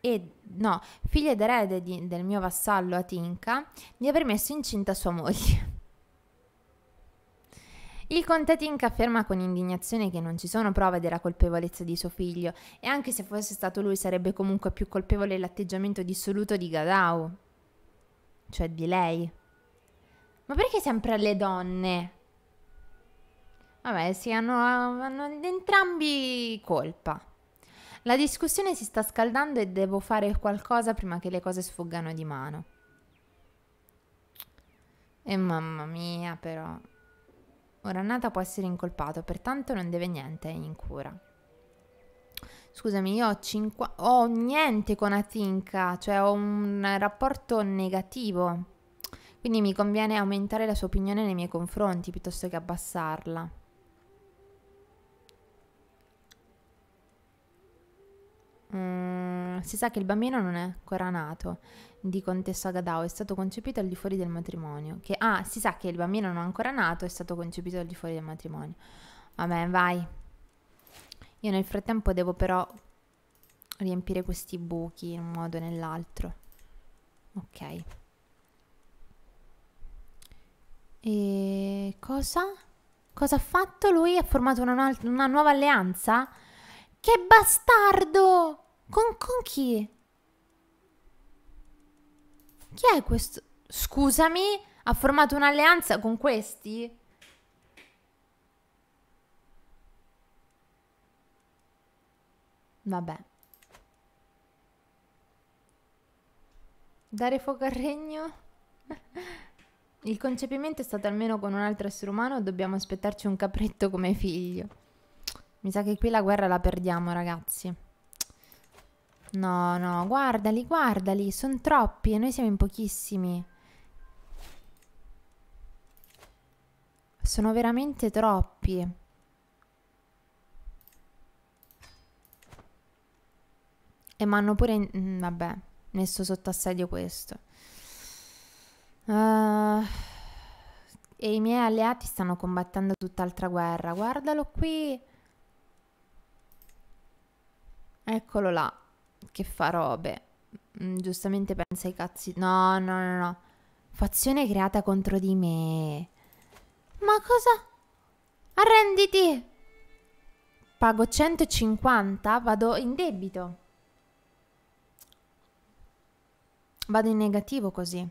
A: e no, figlia d'erede del mio vassallo Atinka, di aver messo incinta sua moglie. Il conte Tink afferma con indignazione che non ci sono prove della colpevolezza di suo figlio e anche se fosse stato lui sarebbe comunque più colpevole l'atteggiamento dissoluto di Gadau, cioè di lei. Ma perché sempre alle donne? Vabbè, sì, hanno, hanno entrambi colpa. La discussione si sta scaldando e devo fare qualcosa prima che le cose sfuggano di mano. E mamma mia, però. Ora Nata può essere incolpato, pertanto non deve niente in cura. Scusami, io ho, cinqu- ho niente con Atinka, cioè ho un rapporto negativo. Quindi mi conviene aumentare la sua opinione nei miei confronti piuttosto che abbassarla. Mm, si sa che il bambino non è ancora nato, di Contessa Gadao, è stato concepito al di fuori del matrimonio. Che, ah, si sa che il bambino non è ancora nato, è stato concepito al di fuori del matrimonio. Vabbè, vai. Io nel frattempo devo però riempire questi buchi in un modo o nell'altro. Ok. E cosa? Cosa ha fatto lui? Ha formato una, una nuova alleanza? Che bastardo! Con, con chi? Chi è questo? Scusami, ha formato un'alleanza con questi? Vabbè. Dare fuoco al regno? Il concepimento è stato almeno con un altro essere umano, dobbiamo aspettarci un capretto come figlio. Mi sa che qui la guerra la perdiamo, ragazzi. No, no, guardali, guardali, sono troppi e noi siamo in pochissimi. Sono veramente troppi. E mi hanno pure, mm, vabbè, messo sotto assedio questo. Uh, e i miei alleati stanno combattendo tutt'altra guerra. Guardalo qui. Eccolo là, che fa robe. Mm, giustamente pensa ai cazzi. No, no, no, no. Fazione creata contro di me. Ma cosa? Arrenditi! Pago 150, vado in debito. Vado in negativo così.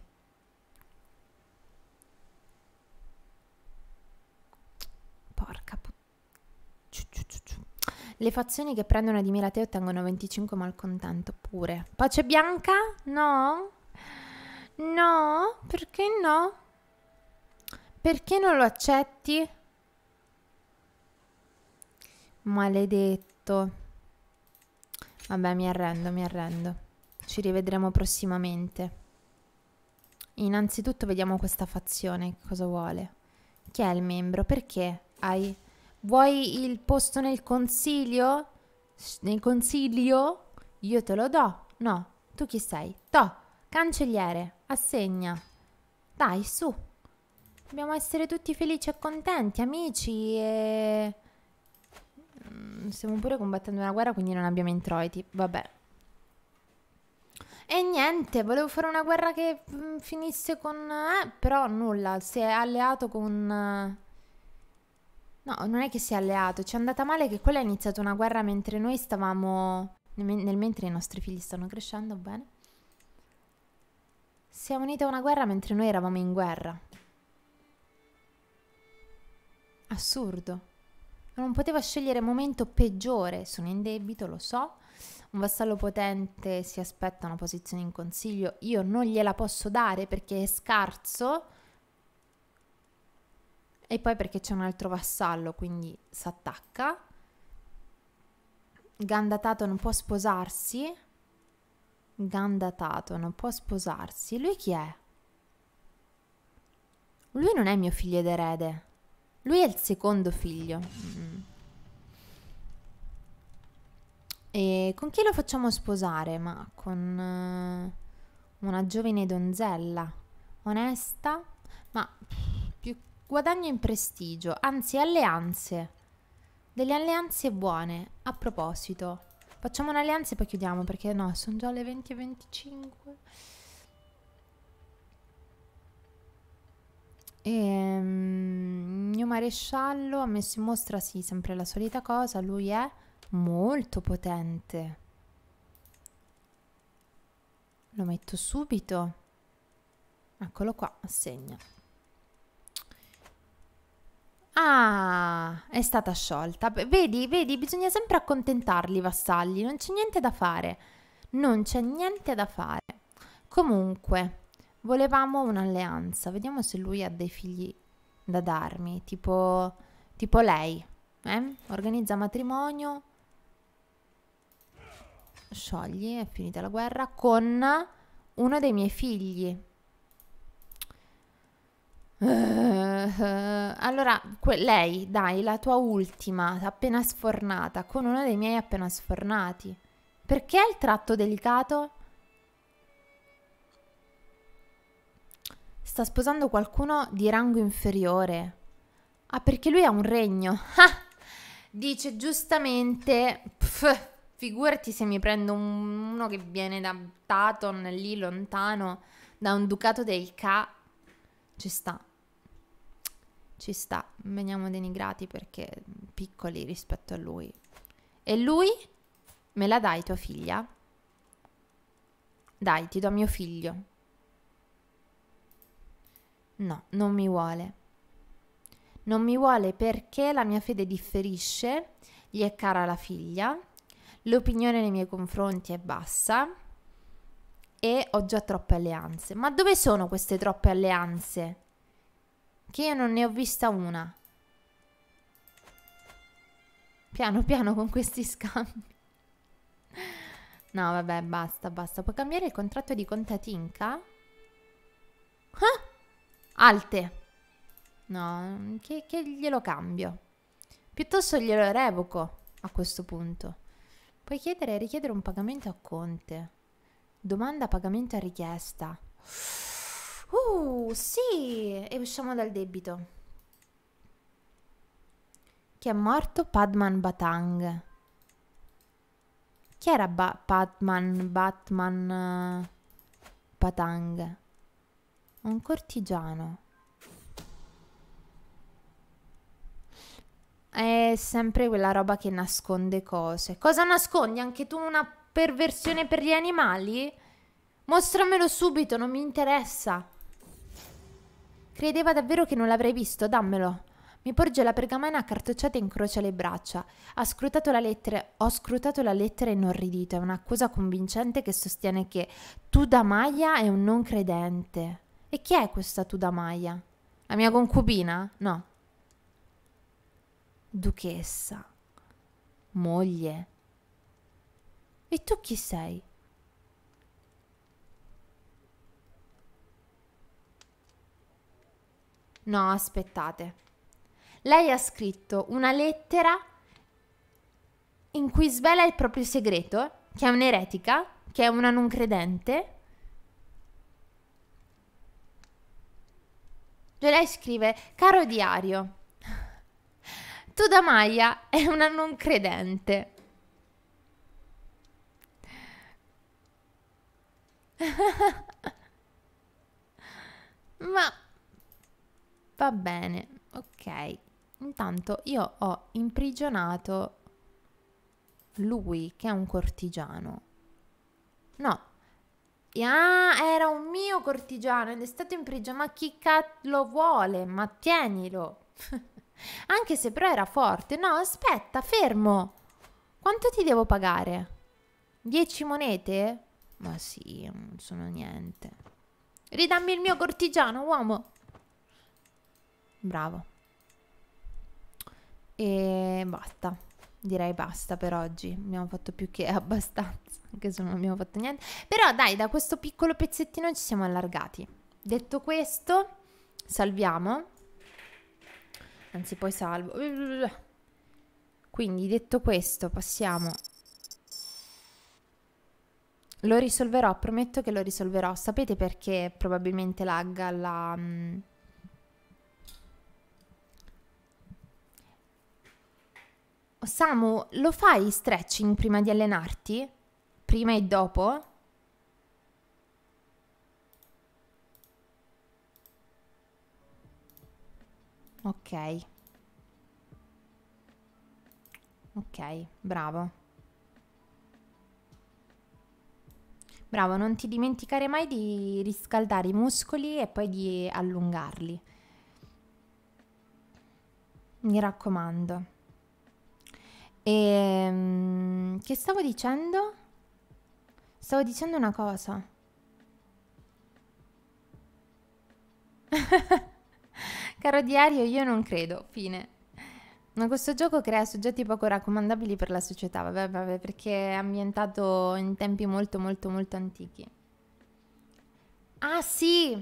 A: Porca le fazioni che prendono di mira te ottengono 25 malcontento pure. Pace bianca? No? No? Perché no? Perché non lo accetti? Maledetto. Vabbè, mi arrendo, mi arrendo. Ci rivedremo prossimamente. Innanzitutto vediamo questa fazione, cosa vuole. Chi è il membro? Perché hai Vuoi il posto nel consiglio? Nel consiglio? Io te lo do. No, tu chi sei? To, cancelliere, assegna. Dai, su. Dobbiamo essere tutti felici e contenti, amici. E... Mm, stiamo pure combattendo una guerra, quindi non abbiamo introiti. Vabbè. E niente, volevo fare una guerra che mm, finisse con... Eh, però nulla, si è alleato con... No, non è che sia alleato, ci è andata male che quella è iniziata una guerra mentre noi stavamo... Nel mentre i nostri figli stanno crescendo, bene. Si è unita una guerra mentre noi eravamo in guerra. Assurdo. Non poteva scegliere momento peggiore. Sono in debito, lo so. Un vassallo potente si aspetta una posizione in consiglio. Io non gliela posso dare perché è scarso e poi perché c'è un altro vassallo, quindi si attacca. Gandatato non può sposarsi. Gandatato non può sposarsi. Lui chi è? Lui non è mio figlio ed erede. Lui è il secondo figlio. Mm. E con chi lo facciamo sposare? Ma con eh, una giovine donzella onesta, ma più guadagno in prestigio, anzi alleanze. Delle alleanze buone. A proposito, facciamo un'alleanza e poi chiudiamo perché no, sono già le 20 e 25. E, ehm, mio maresciallo ha messo in mostra, sì, sempre la solita cosa, lui è molto potente. Lo metto subito. Eccolo qua, assegna. Ah, è stata sciolta. Vedi, vedi, bisogna sempre accontentarli i vassalli, non c'è niente da fare. Non c'è niente da fare. Comunque, volevamo un'alleanza. Vediamo se lui ha dei figli da darmi, tipo, tipo lei. Eh? Organizza matrimonio. Sciogli, è finita la guerra, con uno dei miei figli. Eh, allora, que- lei, dai, la tua ultima, appena sfornata, con uno dei miei appena sfornati. Perché il tratto delicato? Sta sposando qualcuno di rango inferiore. Ah, perché lui ha un regno. Ah, dice giustamente, pff, figurati se mi prendo un, uno che viene da Taton lì lontano, da un ducato del K. Ci sta ci sta, veniamo denigrati perché mm, piccoli rispetto a lui. E lui me la dai tua figlia? Dai, ti do mio figlio. No, non mi vuole. Non mi vuole perché la mia fede differisce, gli è cara la figlia, l'opinione nei miei confronti è bassa e ho già troppe alleanze. Ma dove sono queste troppe alleanze? Che io non ne ho vista una. Piano piano con questi scambi. No, vabbè, basta, basta. Puoi cambiare il contratto di contatinca? Ah! Alte. No, che, che glielo cambio. Piuttosto glielo revoco a questo punto. Puoi chiedere e richiedere un pagamento a Conte. Domanda pagamento a richiesta. Uh, sì! E usciamo dal debito. Chi è morto? Padman Batang. Chi era ba Padman, Batman, uh, Batang? Un cortigiano. È sempre quella roba che nasconde cose. Cosa nascondi? Anche tu una perversione per gli animali? Mostramelo subito, non mi interessa. Credeva davvero che non l'avrei visto, dammelo. Mi porge la pergamena accartocciata e incrocia le braccia. Ha scrutato la lettera, ho scrutato la lettera inorridito. È un'accusa convincente che sostiene che Tudamaya è un non credente. E chi è questa Tudamaya? La mia concubina? No. Duchessa. Moglie. E tu chi sei? No, aspettate. Lei ha scritto una lettera in cui svela il proprio segreto, che è un'eretica, che è una non credente. E lei scrive, caro diario, tu da Maya è una non credente. Ma... Va bene, ok. Intanto io ho imprigionato lui che è un cortigiano. No. Ah, era un mio cortigiano ed è stato in prigione. Ma chi cazzo lo vuole? Ma tienilo. Anche se però era forte. No, aspetta, fermo. Quanto ti devo pagare? 10 monete? Ma sì, non sono niente. Ridammi il mio cortigiano, uomo bravo. E basta, direi basta per oggi. Abbiamo fatto più che abbastanza, anche se non abbiamo fatto niente. Però dai, da questo piccolo pezzettino ci siamo allargati. Detto questo, salviamo. Anzi, poi salvo. Quindi, detto questo, passiamo lo risolverò, prometto che lo risolverò. Sapete perché probabilmente lagga la, mm, Samu, lo fai stretching prima di allenarti? Prima e dopo? Ok. Ok, bravo. Bravo, non ti dimenticare mai di riscaldare i muscoli e poi di allungarli. Mi raccomando. E ehm, che stavo dicendo? Stavo dicendo una cosa. Caro diario, io non credo. Fine. Ma questo gioco crea soggetti poco raccomandabili per la società, vabbè, vabbè, perché è ambientato in tempi molto, molto, molto antichi. Ah sì,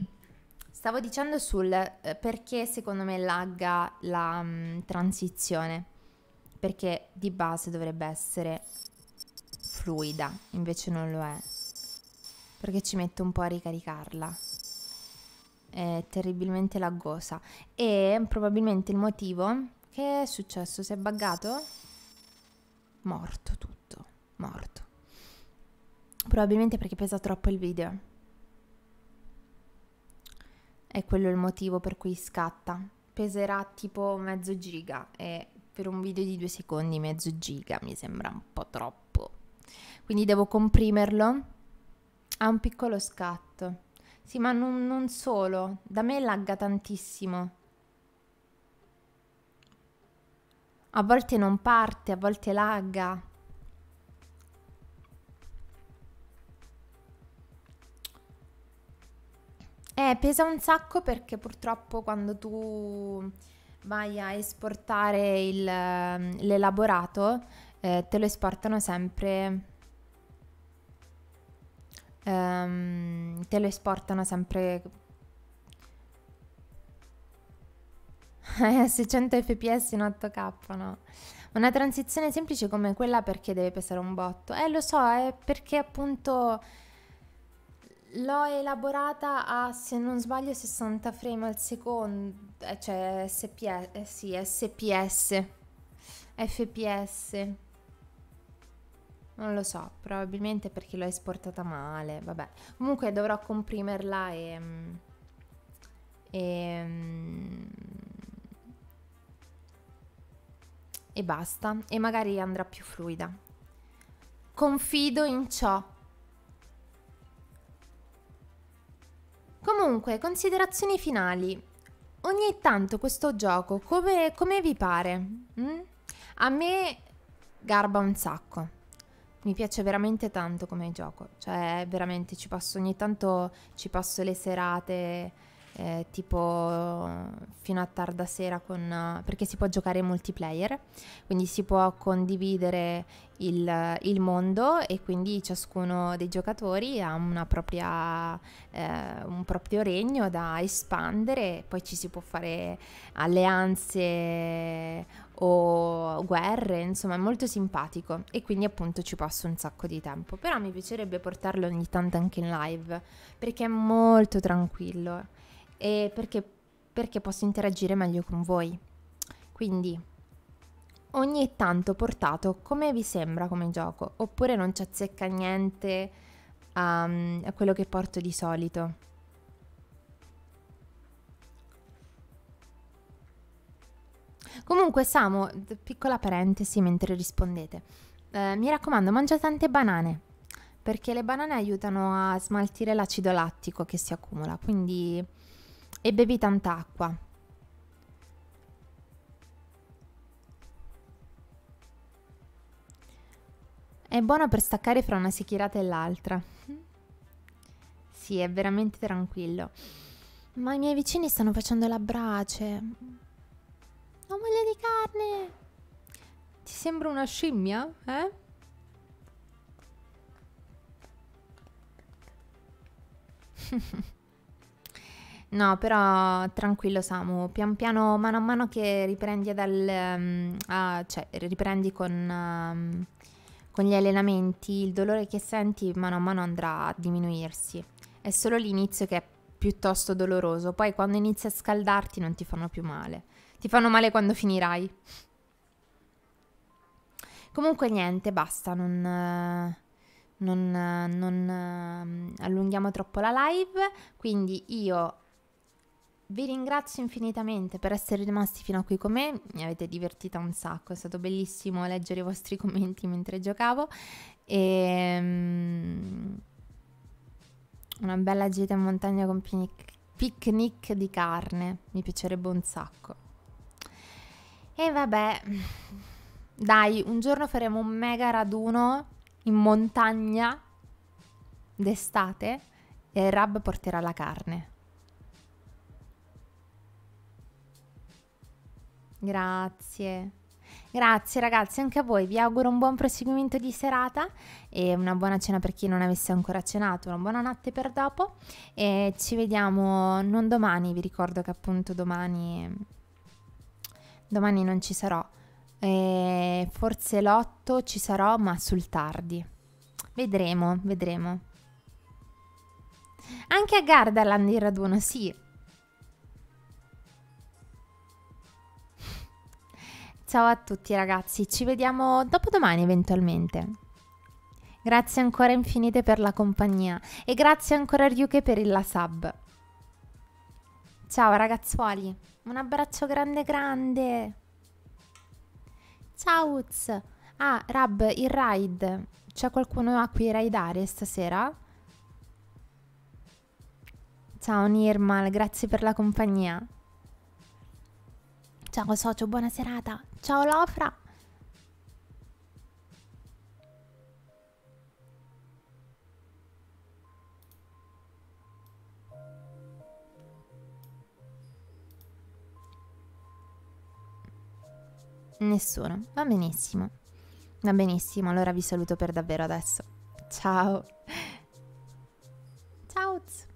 A: stavo dicendo sul eh, perché secondo me lagga la mh, mm, transizione perché di base dovrebbe essere fluida, invece non lo è, perché ci metto un po' a ricaricarla. È terribilmente laggosa e probabilmente il motivo che è successo, si è buggato? Morto tutto, morto. Probabilmente perché pesa troppo il video. È quello il motivo per cui scatta. Peserà tipo mezzo giga e per un video di due secondi, mezzo giga, mi sembra un po' troppo. Quindi devo comprimerlo a un piccolo scatto. Sì, ma non, non solo, da me lagga tantissimo. A volte non parte, a volte lagga. Eh, pesa un sacco perché purtroppo quando tu vai a esportare il, ehm, l'elaborato, eh, te lo esportano sempre. Um, te lo esportano sempre 600 fps in 8k no una transizione semplice come quella perché deve pesare un botto eh lo so è perché appunto L'ho elaborata a, se non sbaglio, 60 frame al secondo, eh, cioè SPS, eh sì, SPS, FPS. Non lo so, probabilmente perché l'ho esportata male, vabbè. Comunque dovrò comprimerla e... E, e basta. E magari andrà più fluida. Confido in ciò Comunque, considerazioni finali. Ogni tanto questo gioco, come, come vi pare? Mm? A me garba un sacco. Mi piace veramente tanto come gioco, cioè veramente ci passo ogni tanto, ci passo le serate eh, tipo fino a tarda sera con, perché si può giocare in multiplayer, quindi si può condividere il, il mondo e quindi ciascuno dei giocatori ha propria, eh, un proprio regno da espandere, poi ci si può fare alleanze o guerre, insomma è molto simpatico e quindi appunto ci passo un sacco di tempo, però mi piacerebbe portarlo ogni tanto anche in live perché è molto tranquillo e perché, perché posso interagire meglio con voi. Quindi ogni tanto portato come vi sembra come gioco, oppure non ci azzecca niente a, ehm, a quello che porto di solito. Comunque, Samo, piccola parentesi mentre rispondete. Eh, mi raccomando, mangia tante banane, perché le banane aiutano a smaltire l'acido lattico che si accumula, quindi e bevi tanta acqua. È buono per staccare fra una secchierata e l'altra. Sì, è veramente tranquillo. Ma i miei vicini stanno facendo la brace. Ho voglia di carne! Ti sembra una scimmia, eh? No, però tranquillo Samu, pian piano, mano a mano che riprendi, dal, um, ehm, a, cioè, riprendi con, um, con gli allenamenti, il dolore che senti mano a mano andrà a diminuirsi. È solo l'inizio che è piuttosto doloroso, poi quando inizi a scaldarti non ti fanno più male. Ti fanno male quando finirai. Comunque niente, basta, non... Non, non, ehm, allunghiamo troppo la live, quindi io vi ringrazio infinitamente per essere rimasti fino a qui con me, mi avete divertita un sacco, è stato bellissimo leggere i vostri commenti mentre giocavo e mm, una bella gita in montagna con picnic di carne, mi piacerebbe un sacco. E vabbè, dai, un giorno faremo un mega raduno in montagna d'estate e Rab porterà la carne. Grazie. Grazie ragazzi, anche a voi. Vi auguro un buon proseguimento di serata e una buona cena per chi non avesse ancora cenato, una buona notte per dopo e ci vediamo non domani, vi ricordo che appunto domani domani non ci sarò. E forse l'8 ci sarò, ma sul tardi. Vedremo, vedremo. Anche a Gardaland il raduno, sì. ciao a tutti ragazzi, ci vediamo dopodomani eventualmente. Grazie ancora infinite per la compagnia e grazie ancora a Ryuke per il la sub. Ciao ragazzuoli, un abbraccio grande grande. Ciao Uz. Ah, Rab, il raid. C'è qualcuno a cui raidare stasera? Ciao Nirmal, grazie per la compagnia. Ciao socio, buona serata. Ciao Lofra. Nessuno, va benissimo. Va benissimo, allora vi saluto per davvero adesso. Ciao. Ciao.